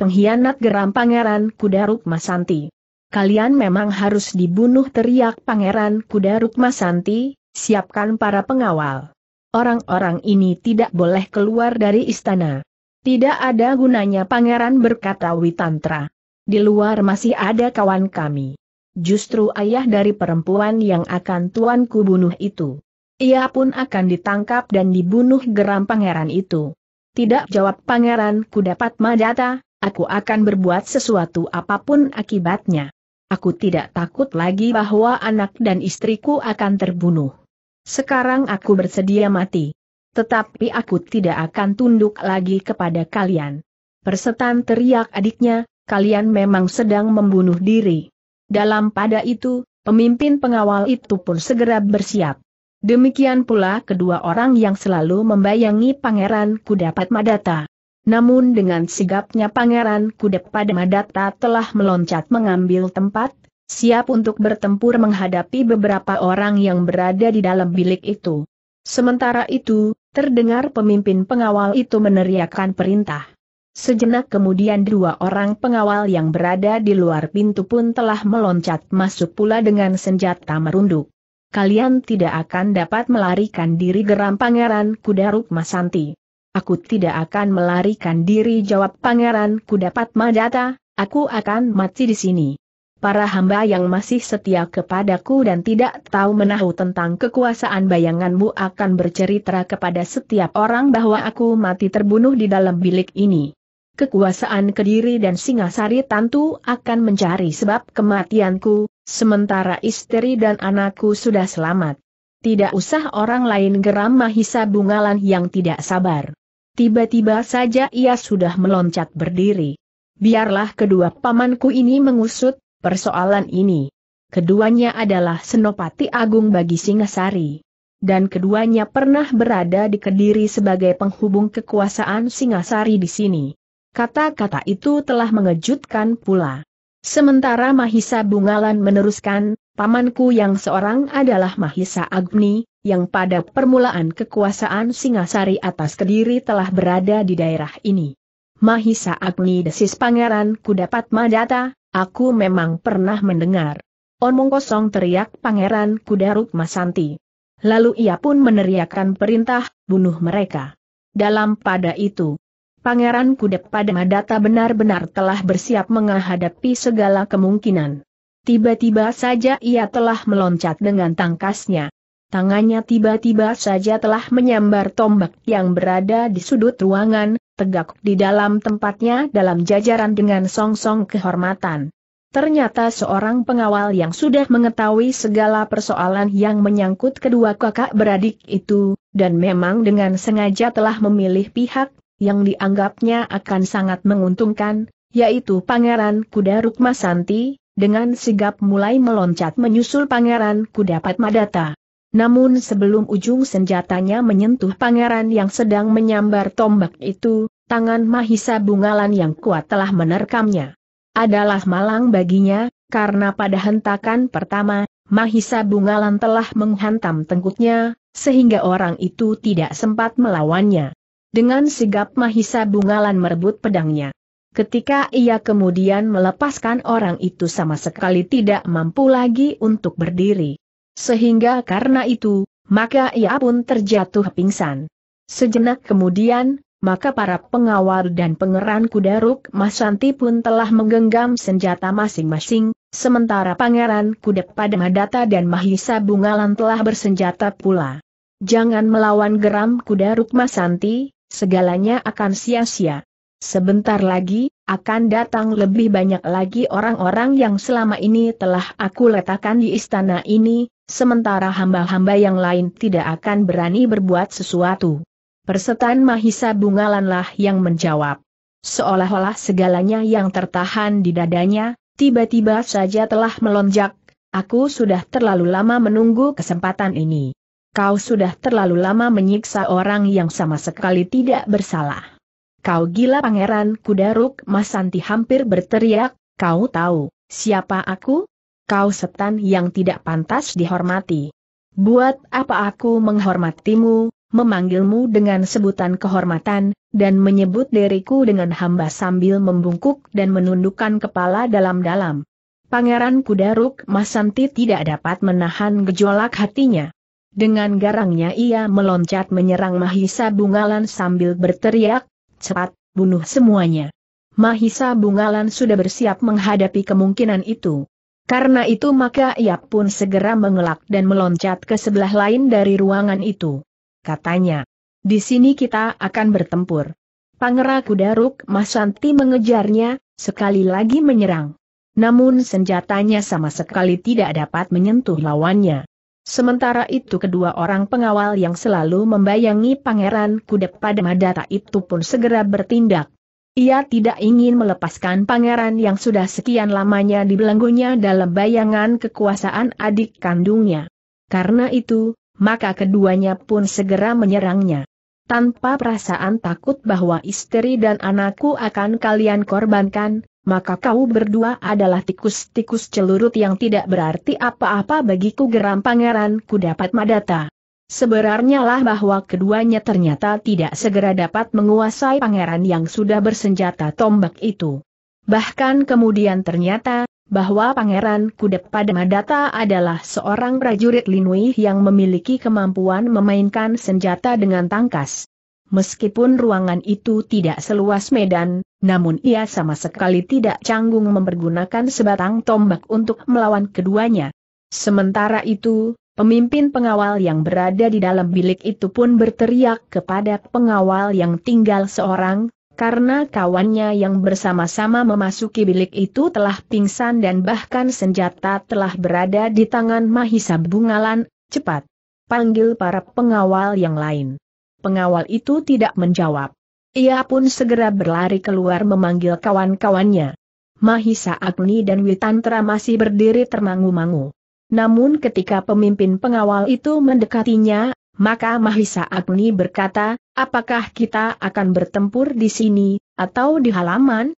Pengkhianat geram Pangeran Kuda masanti kalian memang harus dibunuh teriak Pangeran Kuda Rukmasanti, siapkan para pengawal. Orang-orang ini tidak boleh keluar dari istana. Tidak ada gunanya Pangeran berkata Witantra. Di luar masih ada kawan kami. Justru ayah dari perempuan yang akan tuanku bunuh itu. Ia pun akan ditangkap dan dibunuh geram pangeran itu. Tidak jawab pangeran ku dapat madata, aku akan berbuat sesuatu apapun akibatnya. Aku tidak takut lagi bahwa anak dan istriku akan terbunuh. Sekarang aku bersedia mati. Tetapi aku tidak akan tunduk lagi kepada kalian. Persetan teriak adiknya, kalian memang sedang membunuh diri. Dalam pada itu, pemimpin pengawal itu pun segera bersiap. Demikian pula kedua orang yang selalu membayangi Pangeran Kudapat Madata. Namun dengan sigapnya pangeran Kudep pada Madata telah meloncat mengambil tempat, siap untuk bertempur menghadapi beberapa orang yang berada di dalam bilik itu. Sementara itu, terdengar pemimpin pengawal itu meneriakkan perintah. Sejenak kemudian dua orang pengawal yang berada di luar pintu pun telah meloncat masuk pula dengan senjata merunduk. Kalian tidak akan dapat melarikan diri geram pangeran kuda Rukmasanti. Aku tidak akan melarikan diri jawab pangeran Kudapat madata, aku akan mati di sini. Para hamba yang masih setia kepadaku dan tidak tahu menahu tentang kekuasaan bayanganmu akan bercerita kepada setiap orang bahwa aku mati terbunuh di dalam bilik ini. Kekuasaan Kediri dan Singasari tentu akan mencari sebab kematianku, sementara istri dan anakku sudah selamat. Tidak usah orang lain geram Mahisa Bungalan yang tidak sabar tiba-tiba saja ia sudah meloncat berdiri. Biarlah kedua pamanku ini mengusut persoalan ini. Keduanya adalah senopati agung bagi Singasari. Dan keduanya pernah berada di Kediri sebagai penghubung kekuasaan Singasari di sini. Kata-kata itu telah mengejutkan pula. Sementara Mahisa Bungalan meneruskan, Pamanku yang seorang adalah Mahisa Agni, yang pada permulaan kekuasaan Singasari atas Kediri telah berada di daerah ini. Mahisa Agni desis pangeran ku dapat madata, aku memang pernah mendengar. Omong kosong teriak pangeran Kudaruk Masanti. Lalu ia pun meneriakkan perintah, bunuh mereka. Dalam pada itu, Pangeran Kudep pada Madata benar-benar telah bersiap menghadapi segala kemungkinan. Tiba-tiba saja ia telah meloncat dengan tangkasnya. Tangannya tiba-tiba saja telah menyambar tombak yang berada di sudut ruangan, tegak di dalam tempatnya dalam jajaran dengan song-song kehormatan. Ternyata seorang pengawal yang sudah mengetahui segala persoalan yang menyangkut kedua kakak beradik itu, dan memang dengan sengaja telah memilih pihak yang dianggapnya akan sangat menguntungkan, yaitu Pangeran Kuda Rukmasanti, dengan sigap mulai meloncat menyusul pangeran kudapat madata. Namun sebelum ujung senjatanya menyentuh pangeran yang sedang menyambar tombak itu, tangan Mahisa Bungalan yang kuat telah menerkamnya. Adalah malang baginya, karena pada hentakan pertama, Mahisa Bungalan telah menghantam tengkuknya, sehingga orang itu tidak sempat melawannya. Dengan sigap Mahisa Bungalan merebut pedangnya. Ketika ia kemudian melepaskan orang itu sama sekali tidak mampu lagi untuk berdiri. Sehingga karena itu, maka ia pun terjatuh pingsan. Sejenak kemudian, maka para pengawal dan pengeran kudaruk Masanti pun telah menggenggam senjata masing-masing, sementara pangeran kuda Padmadata dan Mahisa Bungalan telah bersenjata pula. Jangan melawan geram kuda Masanti, segalanya akan sia-sia. Sebentar lagi, akan datang lebih banyak lagi orang-orang yang selama ini telah aku letakkan di istana ini, sementara hamba-hamba yang lain tidak akan berani berbuat sesuatu. Persetan Mahisa Bungalanlah yang menjawab. Seolah-olah segalanya yang tertahan di dadanya, tiba-tiba saja telah melonjak, aku sudah terlalu lama menunggu kesempatan ini. Kau sudah terlalu lama menyiksa orang yang sama sekali tidak bersalah. Kau gila pangeran kudaruk Masanti hampir berteriak, kau tahu, siapa aku? Kau setan yang tidak pantas dihormati. Buat apa aku menghormatimu, memanggilmu dengan sebutan kehormatan, dan menyebut diriku dengan hamba sambil membungkuk dan menundukkan kepala dalam-dalam. Pangeran Kudaruk Masanti tidak dapat menahan gejolak hatinya. Dengan garangnya ia meloncat menyerang Mahisa Bungalan sambil berteriak, cepat, bunuh semuanya. Mahisa Bungalan sudah bersiap menghadapi kemungkinan itu. Karena itu maka ia pun segera mengelak dan meloncat ke sebelah lain dari ruangan itu. Katanya, di sini kita akan bertempur. Pangera Kudaruk Masanti mengejarnya, sekali lagi menyerang. Namun senjatanya sama sekali tidak dapat menyentuh lawannya. Sementara itu kedua orang pengawal yang selalu membayangi pangeran Kudep pada Madata itu pun segera bertindak. Ia tidak ingin melepaskan pangeran yang sudah sekian lamanya dibelenggunya dalam bayangan kekuasaan adik kandungnya. Karena itu, maka keduanya pun segera menyerangnya. Tanpa perasaan takut bahwa istri dan anakku akan kalian korbankan, maka kau berdua adalah tikus-tikus celurut yang tidak berarti apa-apa bagiku geram pangeran ku dapat madata. Sebenarnya lah bahwa keduanya ternyata tidak segera dapat menguasai pangeran yang sudah bersenjata tombak itu. Bahkan kemudian ternyata, bahwa pangeran kudep pada Madata adalah seorang prajurit Linui yang memiliki kemampuan memainkan senjata dengan tangkas. Meskipun ruangan itu tidak seluas medan, namun ia sama sekali tidak canggung mempergunakan sebatang tombak untuk melawan keduanya. Sementara itu, pemimpin pengawal yang berada di dalam bilik itu pun berteriak kepada pengawal yang tinggal seorang, karena kawannya yang bersama-sama memasuki bilik itu telah pingsan dan bahkan senjata telah berada di tangan Mahisa Bungalan, cepat. Panggil para pengawal yang lain. Pengawal itu tidak menjawab. Ia pun segera berlari keluar memanggil kawan-kawannya. Mahisa Agni dan Witantra masih berdiri termangu-mangu. Namun ketika pemimpin pengawal itu mendekatinya, maka Mahisa Agni berkata, apakah kita akan bertempur di sini, atau di halaman?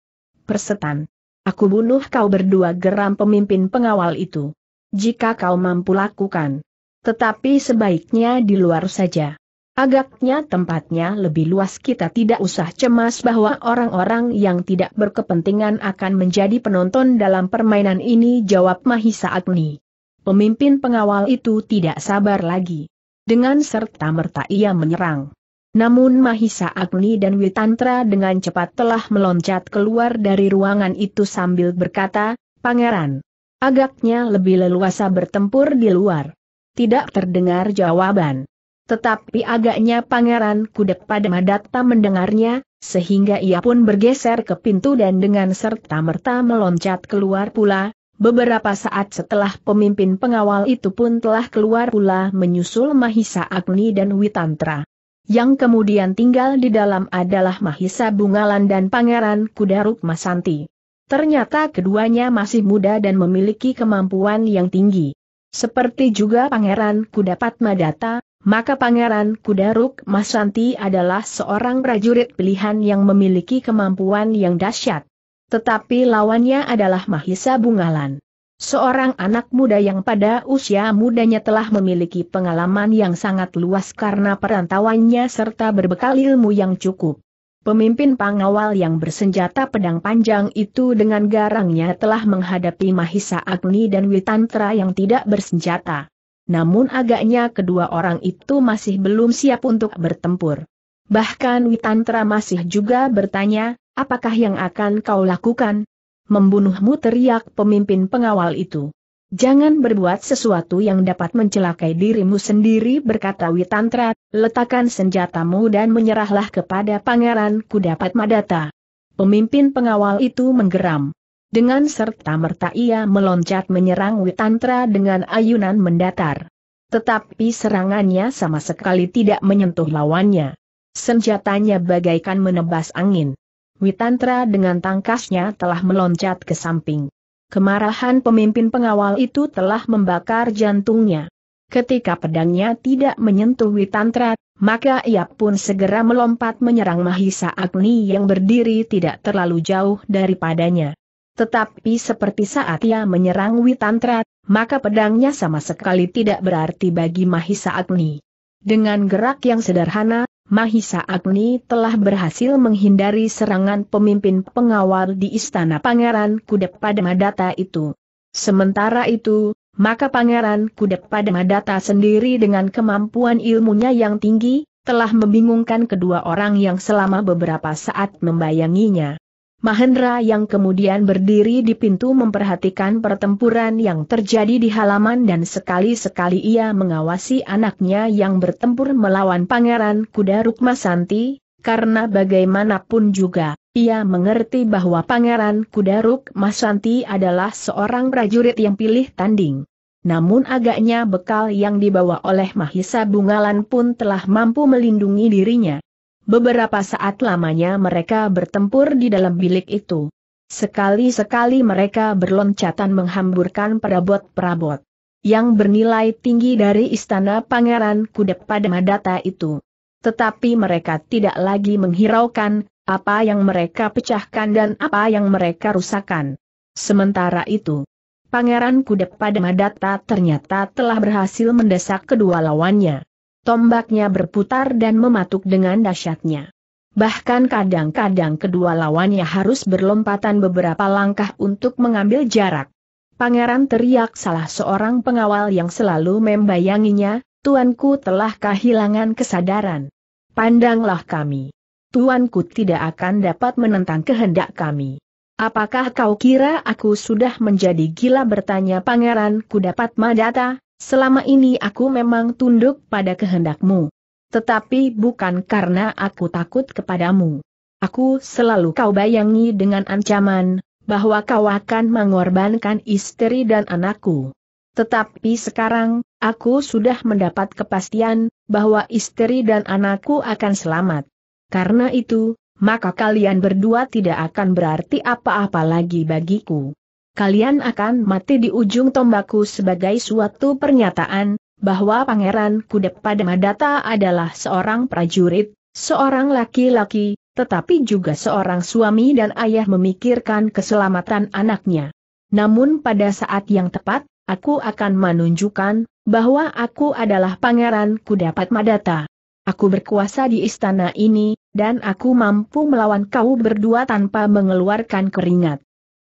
Persetan. Aku bunuh kau berdua geram pemimpin pengawal itu. Jika kau mampu lakukan. Tetapi sebaiknya di luar saja. Agaknya tempatnya lebih luas kita tidak usah cemas bahwa orang-orang yang tidak berkepentingan akan menjadi penonton dalam permainan ini jawab Mahisa Agni. Pemimpin pengawal itu tidak sabar lagi. Dengan serta-merta ia menyerang. Namun Mahisa Agni dan Witantra dengan cepat telah meloncat keluar dari ruangan itu sambil berkata, Pangeran, agaknya lebih leluasa bertempur di luar. Tidak terdengar jawaban. Tetapi agaknya Pangeran Kudek pada Madatta mendengarnya, sehingga ia pun bergeser ke pintu dan dengan serta-merta meloncat keluar pula, Beberapa saat setelah pemimpin pengawal itu pun telah keluar pula menyusul Mahisa Agni dan Witantra. Yang kemudian tinggal di dalam adalah Mahisa Bungalan dan Pangeran Kudaruk Masanti. Ternyata keduanya masih muda dan memiliki kemampuan yang tinggi. Seperti juga Pangeran Kudapat Madata, maka Pangeran Kudaruk Masanti adalah seorang prajurit pilihan yang memiliki kemampuan yang dahsyat. Tetapi lawannya adalah Mahisa Bungalan. Seorang anak muda yang pada usia mudanya telah memiliki pengalaman yang sangat luas karena perantauannya serta berbekal ilmu yang cukup. Pemimpin pengawal yang bersenjata pedang panjang itu dengan garangnya telah menghadapi Mahisa Agni dan Witantra yang tidak bersenjata namun agaknya kedua orang itu masih belum siap untuk bertempur. Bahkan Witantra masih juga bertanya, apakah yang akan kau lakukan? Membunuhmu teriak pemimpin pengawal itu. Jangan berbuat sesuatu yang dapat mencelakai dirimu sendiri berkata Witantra, letakkan senjatamu dan menyerahlah kepada pangeran Kudapat Madata. Pemimpin pengawal itu menggeram. Dengan serta merta ia meloncat menyerang Witantra dengan ayunan mendatar. Tetapi serangannya sama sekali tidak menyentuh lawannya. Senjatanya bagaikan menebas angin. Witantra dengan tangkasnya telah meloncat ke samping. Kemarahan pemimpin pengawal itu telah membakar jantungnya. Ketika pedangnya tidak menyentuh Witantra, maka ia pun segera melompat menyerang Mahisa Agni yang berdiri tidak terlalu jauh daripadanya. Tetapi seperti saat ia menyerang Witantra, maka pedangnya sama sekali tidak berarti bagi Mahisa Agni. Dengan gerak yang sederhana, Mahisa Agni telah berhasil menghindari serangan pemimpin pengawal di istana Pangeran Kudep pada Madata itu. Sementara itu, maka Pangeran Kudep pada Madata sendiri dengan kemampuan ilmunya yang tinggi, telah membingungkan kedua orang yang selama beberapa saat membayanginya. Mahendra yang kemudian berdiri di pintu memperhatikan pertempuran yang terjadi di halaman dan sekali-sekali ia mengawasi anaknya yang bertempur melawan Pangeran Kuda Rukmasanti, karena bagaimanapun juga, ia mengerti bahwa Pangeran Kuda Rukmasanti adalah seorang prajurit yang pilih tanding. Namun agaknya bekal yang dibawa oleh Mahisa Bungalan pun telah mampu melindungi dirinya. Beberapa saat lamanya mereka bertempur di dalam bilik itu. Sekali-sekali mereka berloncatan menghamburkan perabot-perabot yang bernilai tinggi dari istana pangeran Kudep pada Madata itu. Tetapi mereka tidak lagi menghiraukan apa yang mereka pecahkan dan apa yang mereka rusakan. Sementara itu, Pangeran Kudep pada Madata ternyata telah berhasil mendesak kedua lawannya tombaknya berputar dan mematuk dengan dahsyatnya. Bahkan kadang-kadang kedua lawannya harus berlompatan beberapa langkah untuk mengambil jarak. Pangeran teriak salah seorang pengawal yang selalu membayanginya, Tuanku telah kehilangan kesadaran. Pandanglah kami. Tuanku tidak akan dapat menentang kehendak kami. Apakah kau kira aku sudah menjadi gila bertanya pangeran ku dapat madata, Selama ini aku memang tunduk pada kehendakmu. Tetapi bukan karena aku takut kepadamu. Aku selalu kau bayangi dengan ancaman, bahwa kau akan mengorbankan istri dan anakku. Tetapi sekarang, aku sudah mendapat kepastian, bahwa istri dan anakku akan selamat. Karena itu, maka kalian berdua tidak akan berarti apa-apa lagi bagiku kalian akan mati di ujung tombakku sebagai suatu pernyataan, bahwa Pangeran pada Madata adalah seorang prajurit, seorang laki-laki, tetapi juga seorang suami dan ayah memikirkan keselamatan anaknya. Namun pada saat yang tepat, aku akan menunjukkan, bahwa aku adalah pangeran Kudapat Madata. Aku berkuasa di istana ini, dan aku mampu melawan kau berdua tanpa mengeluarkan keringat.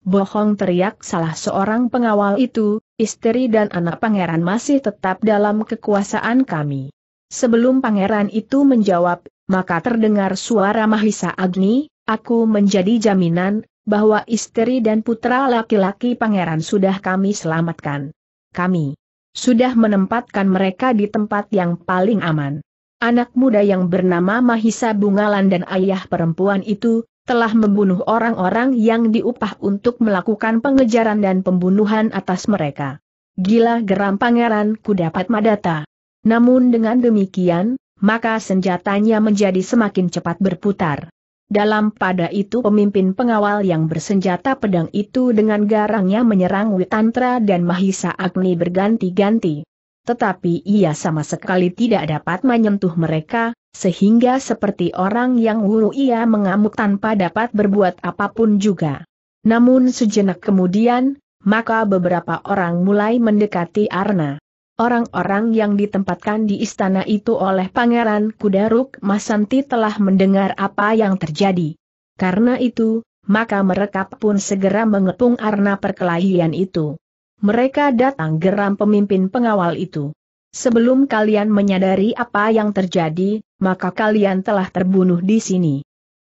Bohong teriak salah seorang pengawal itu, istri dan anak pangeran masih tetap dalam kekuasaan kami. Sebelum pangeran itu menjawab, maka terdengar suara Mahisa Agni, aku menjadi jaminan, bahwa istri dan putra laki-laki pangeran sudah kami selamatkan. Kami sudah menempatkan mereka di tempat yang paling aman. Anak muda yang bernama Mahisa Bungalan dan ayah perempuan itu, telah membunuh orang-orang yang diupah untuk melakukan pengejaran dan pembunuhan atas mereka. Gila geram pangeran kudapat madata. Namun dengan demikian, maka senjatanya menjadi semakin cepat berputar. Dalam pada itu pemimpin pengawal yang bersenjata pedang itu dengan garangnya menyerang Witantra dan Mahisa Agni berganti-ganti. Tetapi ia sama sekali tidak dapat menyentuh mereka, sehingga seperti orang yang wuru ia mengamuk tanpa dapat berbuat apapun juga. Namun sejenak kemudian, maka beberapa orang mulai mendekati Arna. Orang-orang yang ditempatkan di istana itu oleh Pangeran Kudaruk Masanti telah mendengar apa yang terjadi. Karena itu, maka mereka pun segera mengepung arna perkelahian itu. Mereka datang geram pemimpin pengawal itu sebelum kalian menyadari apa yang terjadi, maka kalian telah terbunuh di sini.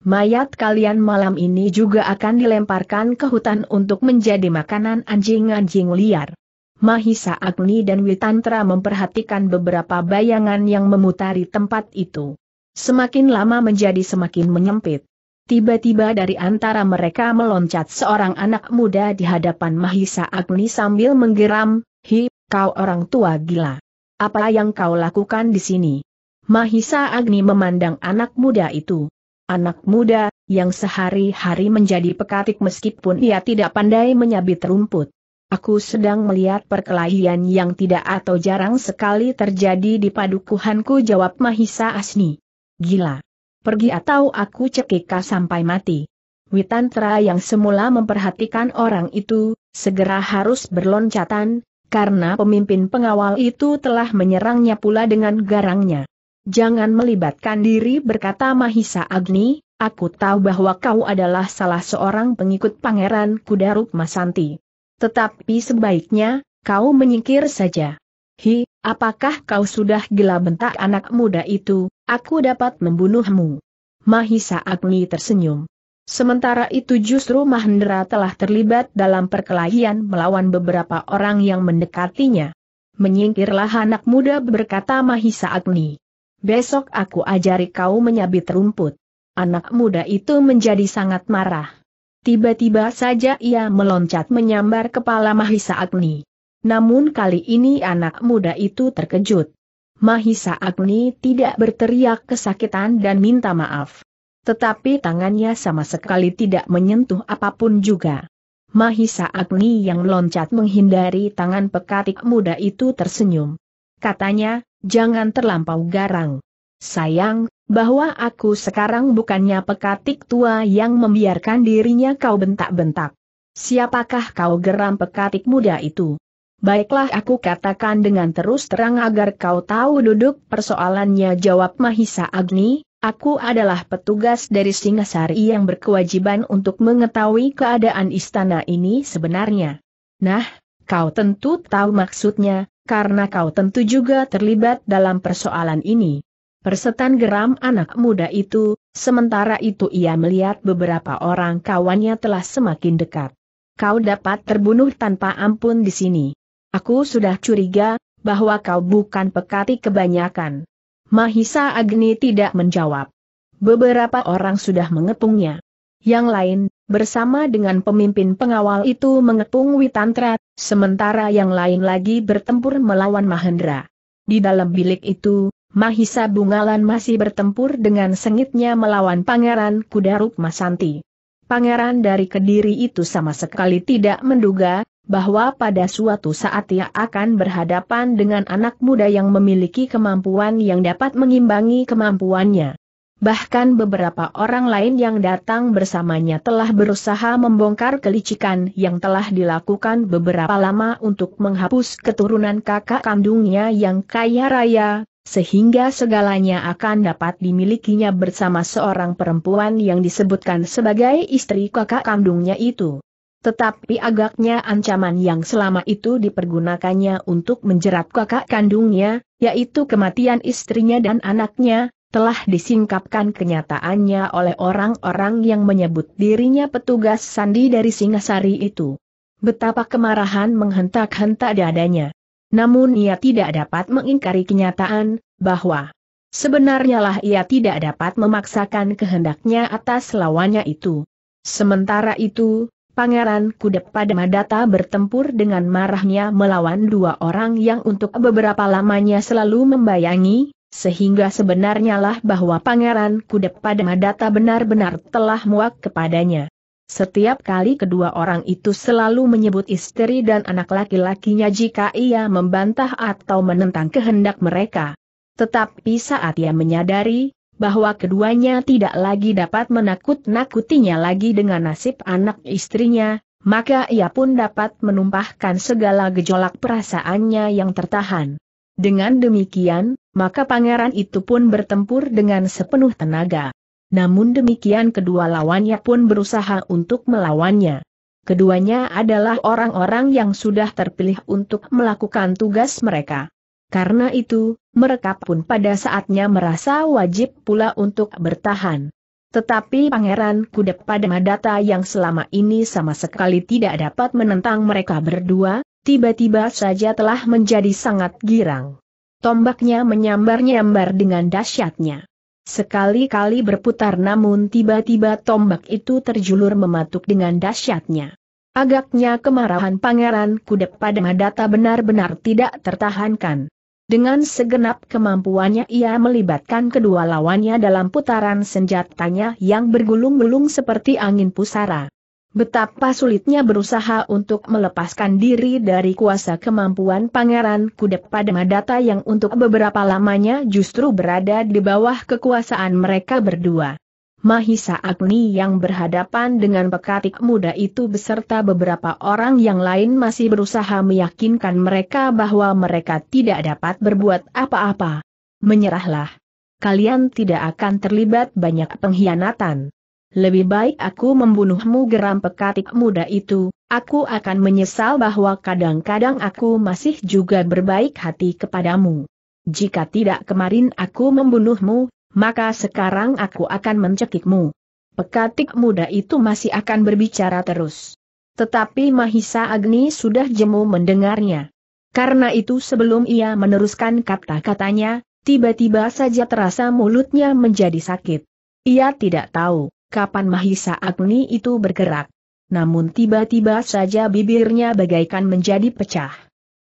Mayat kalian malam ini juga akan dilemparkan ke hutan untuk menjadi makanan anjing-anjing liar. Mahisa Agni dan Witantra memperhatikan beberapa bayangan yang memutari tempat itu. Semakin lama menjadi semakin menyempit. Tiba-tiba dari antara mereka meloncat seorang anak muda di hadapan Mahisa Agni sambil menggeram, Hi, kau orang tua gila. Apa yang kau lakukan di sini? Mahisa Agni memandang anak muda itu. Anak muda, yang sehari-hari menjadi pekatik meskipun ia tidak pandai menyabit rumput. Aku sedang melihat perkelahian yang tidak atau jarang sekali terjadi di padukuhanku jawab Mahisa Asni. Gila. Pergi atau aku cekika sampai mati. Witantra yang semula memperhatikan orang itu, segera harus berloncatan, karena pemimpin pengawal itu telah menyerangnya pula dengan garangnya. Jangan melibatkan diri berkata Mahisa Agni, aku tahu bahwa kau adalah salah seorang pengikut pangeran Kudaruk Masanti. Tetapi sebaiknya, kau menyingkir saja. Hi, apakah kau sudah gila bentak anak muda itu, aku dapat membunuhmu. Mahisa Agni tersenyum. Sementara itu justru Mahendra telah terlibat dalam perkelahian melawan beberapa orang yang mendekatinya. Menyingkirlah anak muda berkata Mahisa Agni. Besok aku ajari kau menyabit rumput. Anak muda itu menjadi sangat marah. Tiba-tiba saja ia meloncat menyambar kepala Mahisa Agni. Namun kali ini anak muda itu terkejut. Mahisa Agni tidak berteriak kesakitan dan minta maaf. Tetapi tangannya sama sekali tidak menyentuh apapun juga. Mahisa Agni yang loncat menghindari tangan pekatik muda itu tersenyum. Katanya, jangan terlampau garang. Sayang, bahwa aku sekarang bukannya pekatik tua yang membiarkan dirinya kau bentak-bentak. Siapakah kau geram pekatik muda itu? Baiklah aku katakan dengan terus terang agar kau tahu duduk persoalannya jawab Mahisa Agni, Aku adalah petugas dari Singasari yang berkewajiban untuk mengetahui keadaan istana ini sebenarnya. Nah, kau tentu tahu maksudnya, karena kau tentu juga terlibat dalam persoalan ini. Persetan geram anak muda itu, sementara itu ia melihat beberapa orang kawannya telah semakin dekat. Kau dapat terbunuh tanpa ampun di sini. Aku sudah curiga, bahwa kau bukan pekati kebanyakan. Mahisa Agni tidak menjawab. Beberapa orang sudah mengepungnya. Yang lain, bersama dengan pemimpin pengawal itu mengepung Witantra, sementara yang lain lagi bertempur melawan Mahendra. Di dalam bilik itu, Mahisa Bungalan masih bertempur dengan sengitnya melawan Pangeran Kudarup Masanti pangeran dari Kediri itu sama sekali tidak menduga, bahwa pada suatu saat ia akan berhadapan dengan anak muda yang memiliki kemampuan yang dapat mengimbangi kemampuannya. Bahkan beberapa orang lain yang datang bersamanya telah berusaha membongkar kelicikan yang telah dilakukan beberapa lama untuk menghapus keturunan kakak kandungnya yang kaya raya, sehingga segalanya akan dapat dimilikinya bersama seorang perempuan yang disebutkan sebagai istri kakak kandungnya itu. Tetapi agaknya ancaman yang selama itu dipergunakannya untuk menjerat kakak kandungnya, yaitu kematian istrinya dan anaknya, telah disingkapkan kenyataannya oleh orang-orang yang menyebut dirinya petugas sandi dari Singasari itu. Betapa kemarahan menghentak-hentak dadanya. Namun ia tidak dapat mengingkari kenyataan, bahwa sebenarnya lah ia tidak dapat memaksakan kehendaknya atas lawannya itu. Sementara itu, Pangeran Kudep pada Madata bertempur dengan marahnya melawan dua orang yang untuk beberapa lamanya selalu membayangi, sehingga sebenarnya lah bahwa Pangeran Kudep pada Madata benar-benar telah muak kepadanya. Setiap kali kedua orang itu selalu menyebut istri dan anak laki-lakinya jika ia membantah atau menentang kehendak mereka. Tetapi saat ia menyadari, bahwa keduanya tidak lagi dapat menakut-nakutinya lagi dengan nasib anak istrinya, maka ia pun dapat menumpahkan segala gejolak perasaannya yang tertahan. Dengan demikian, maka pangeran itu pun bertempur dengan sepenuh tenaga. Namun demikian kedua lawannya pun berusaha untuk melawannya. Keduanya adalah orang-orang yang sudah terpilih untuk melakukan tugas mereka. Karena itu, mereka pun pada saatnya merasa wajib pula untuk bertahan. Tetapi Pangeran Kudep pada Madata yang selama ini sama sekali tidak dapat menentang mereka berdua, tiba-tiba saja telah menjadi sangat girang. Tombaknya menyambar-nyambar dengan dahsyatnya. Sekali-kali berputar namun tiba-tiba tombak itu terjulur mematuk dengan dahsyatnya. Agaknya kemarahan pangeran Kudep pada Madata benar-benar tidak tertahankan. Dengan segenap kemampuannya ia melibatkan kedua lawannya dalam putaran senjatanya yang bergulung-gulung seperti angin pusara. Betapa sulitnya berusaha untuk melepaskan diri dari kuasa kemampuan Pangeran Kudep pada Madata yang untuk beberapa lamanya justru berada di bawah kekuasaan mereka berdua. Mahisa Agni yang berhadapan dengan pekatik muda itu beserta beberapa orang yang lain masih berusaha meyakinkan mereka bahwa mereka tidak dapat berbuat apa-apa. Menyerahlah. Kalian tidak akan terlibat banyak pengkhianatan lebih baik aku membunuhmu geram pekatik muda itu, aku akan menyesal bahwa kadang-kadang aku masih juga berbaik hati kepadamu. Jika tidak kemarin aku membunuhmu, maka sekarang aku akan mencekikmu. Pekatik muda itu masih akan berbicara terus. Tetapi Mahisa Agni sudah jemu mendengarnya. Karena itu sebelum ia meneruskan kata-katanya, tiba-tiba saja terasa mulutnya menjadi sakit. Ia tidak tahu kapan Mahisa Agni itu bergerak. Namun tiba-tiba saja bibirnya bagaikan menjadi pecah.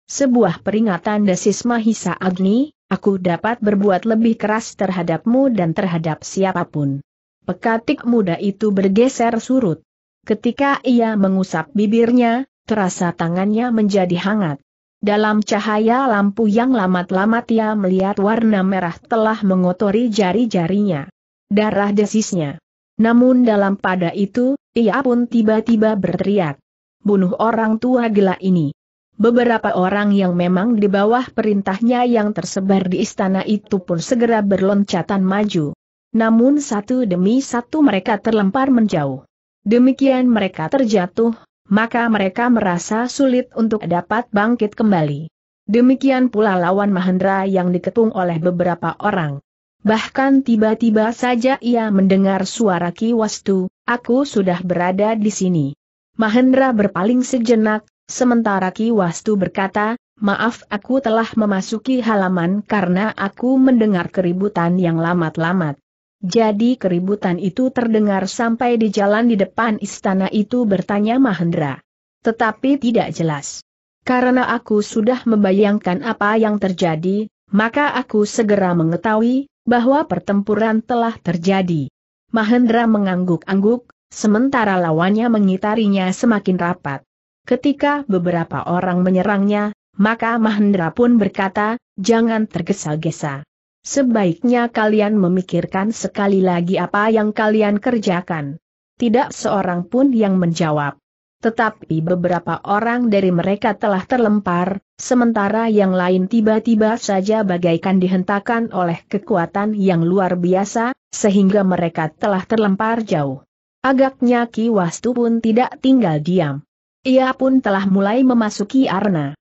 Sebuah peringatan desis Mahisa Agni, aku dapat berbuat lebih keras terhadapmu dan terhadap siapapun. Pekatik muda itu bergeser surut. Ketika ia mengusap bibirnya, terasa tangannya menjadi hangat. Dalam cahaya lampu yang lama-lama ia melihat warna merah telah mengotori jari-jarinya. Darah desisnya. Namun dalam pada itu, ia pun tiba-tiba berteriak. Bunuh orang tua gila ini. Beberapa orang yang memang di bawah perintahnya yang tersebar di istana itu pun segera berloncatan maju. Namun satu demi satu mereka terlempar menjauh. Demikian mereka terjatuh, maka mereka merasa sulit untuk dapat bangkit kembali. Demikian pula lawan Mahendra yang diketung oleh beberapa orang bahkan tiba-tiba saja ia mendengar suara Ki Wastu, aku sudah berada di sini. Mahendra berpaling sejenak, sementara Ki Wastu berkata, maaf aku telah memasuki halaman karena aku mendengar keributan yang lamat-lamat. Jadi keributan itu terdengar sampai di jalan di depan istana itu bertanya Mahendra. Tetapi tidak jelas. Karena aku sudah membayangkan apa yang terjadi, maka aku segera mengetahui, bahwa pertempuran telah terjadi. Mahendra mengangguk-angguk, sementara lawannya mengitarinya semakin rapat. Ketika beberapa orang menyerangnya, maka Mahendra pun berkata, jangan tergesa-gesa. Sebaiknya kalian memikirkan sekali lagi apa yang kalian kerjakan. Tidak seorang pun yang menjawab. Tetapi beberapa orang dari mereka telah terlempar, sementara yang lain tiba-tiba saja bagaikan dihentakan oleh kekuatan yang luar biasa, sehingga mereka telah terlempar jauh. Agaknya Ki Wastu pun tidak tinggal diam. Ia pun telah mulai memasuki arna.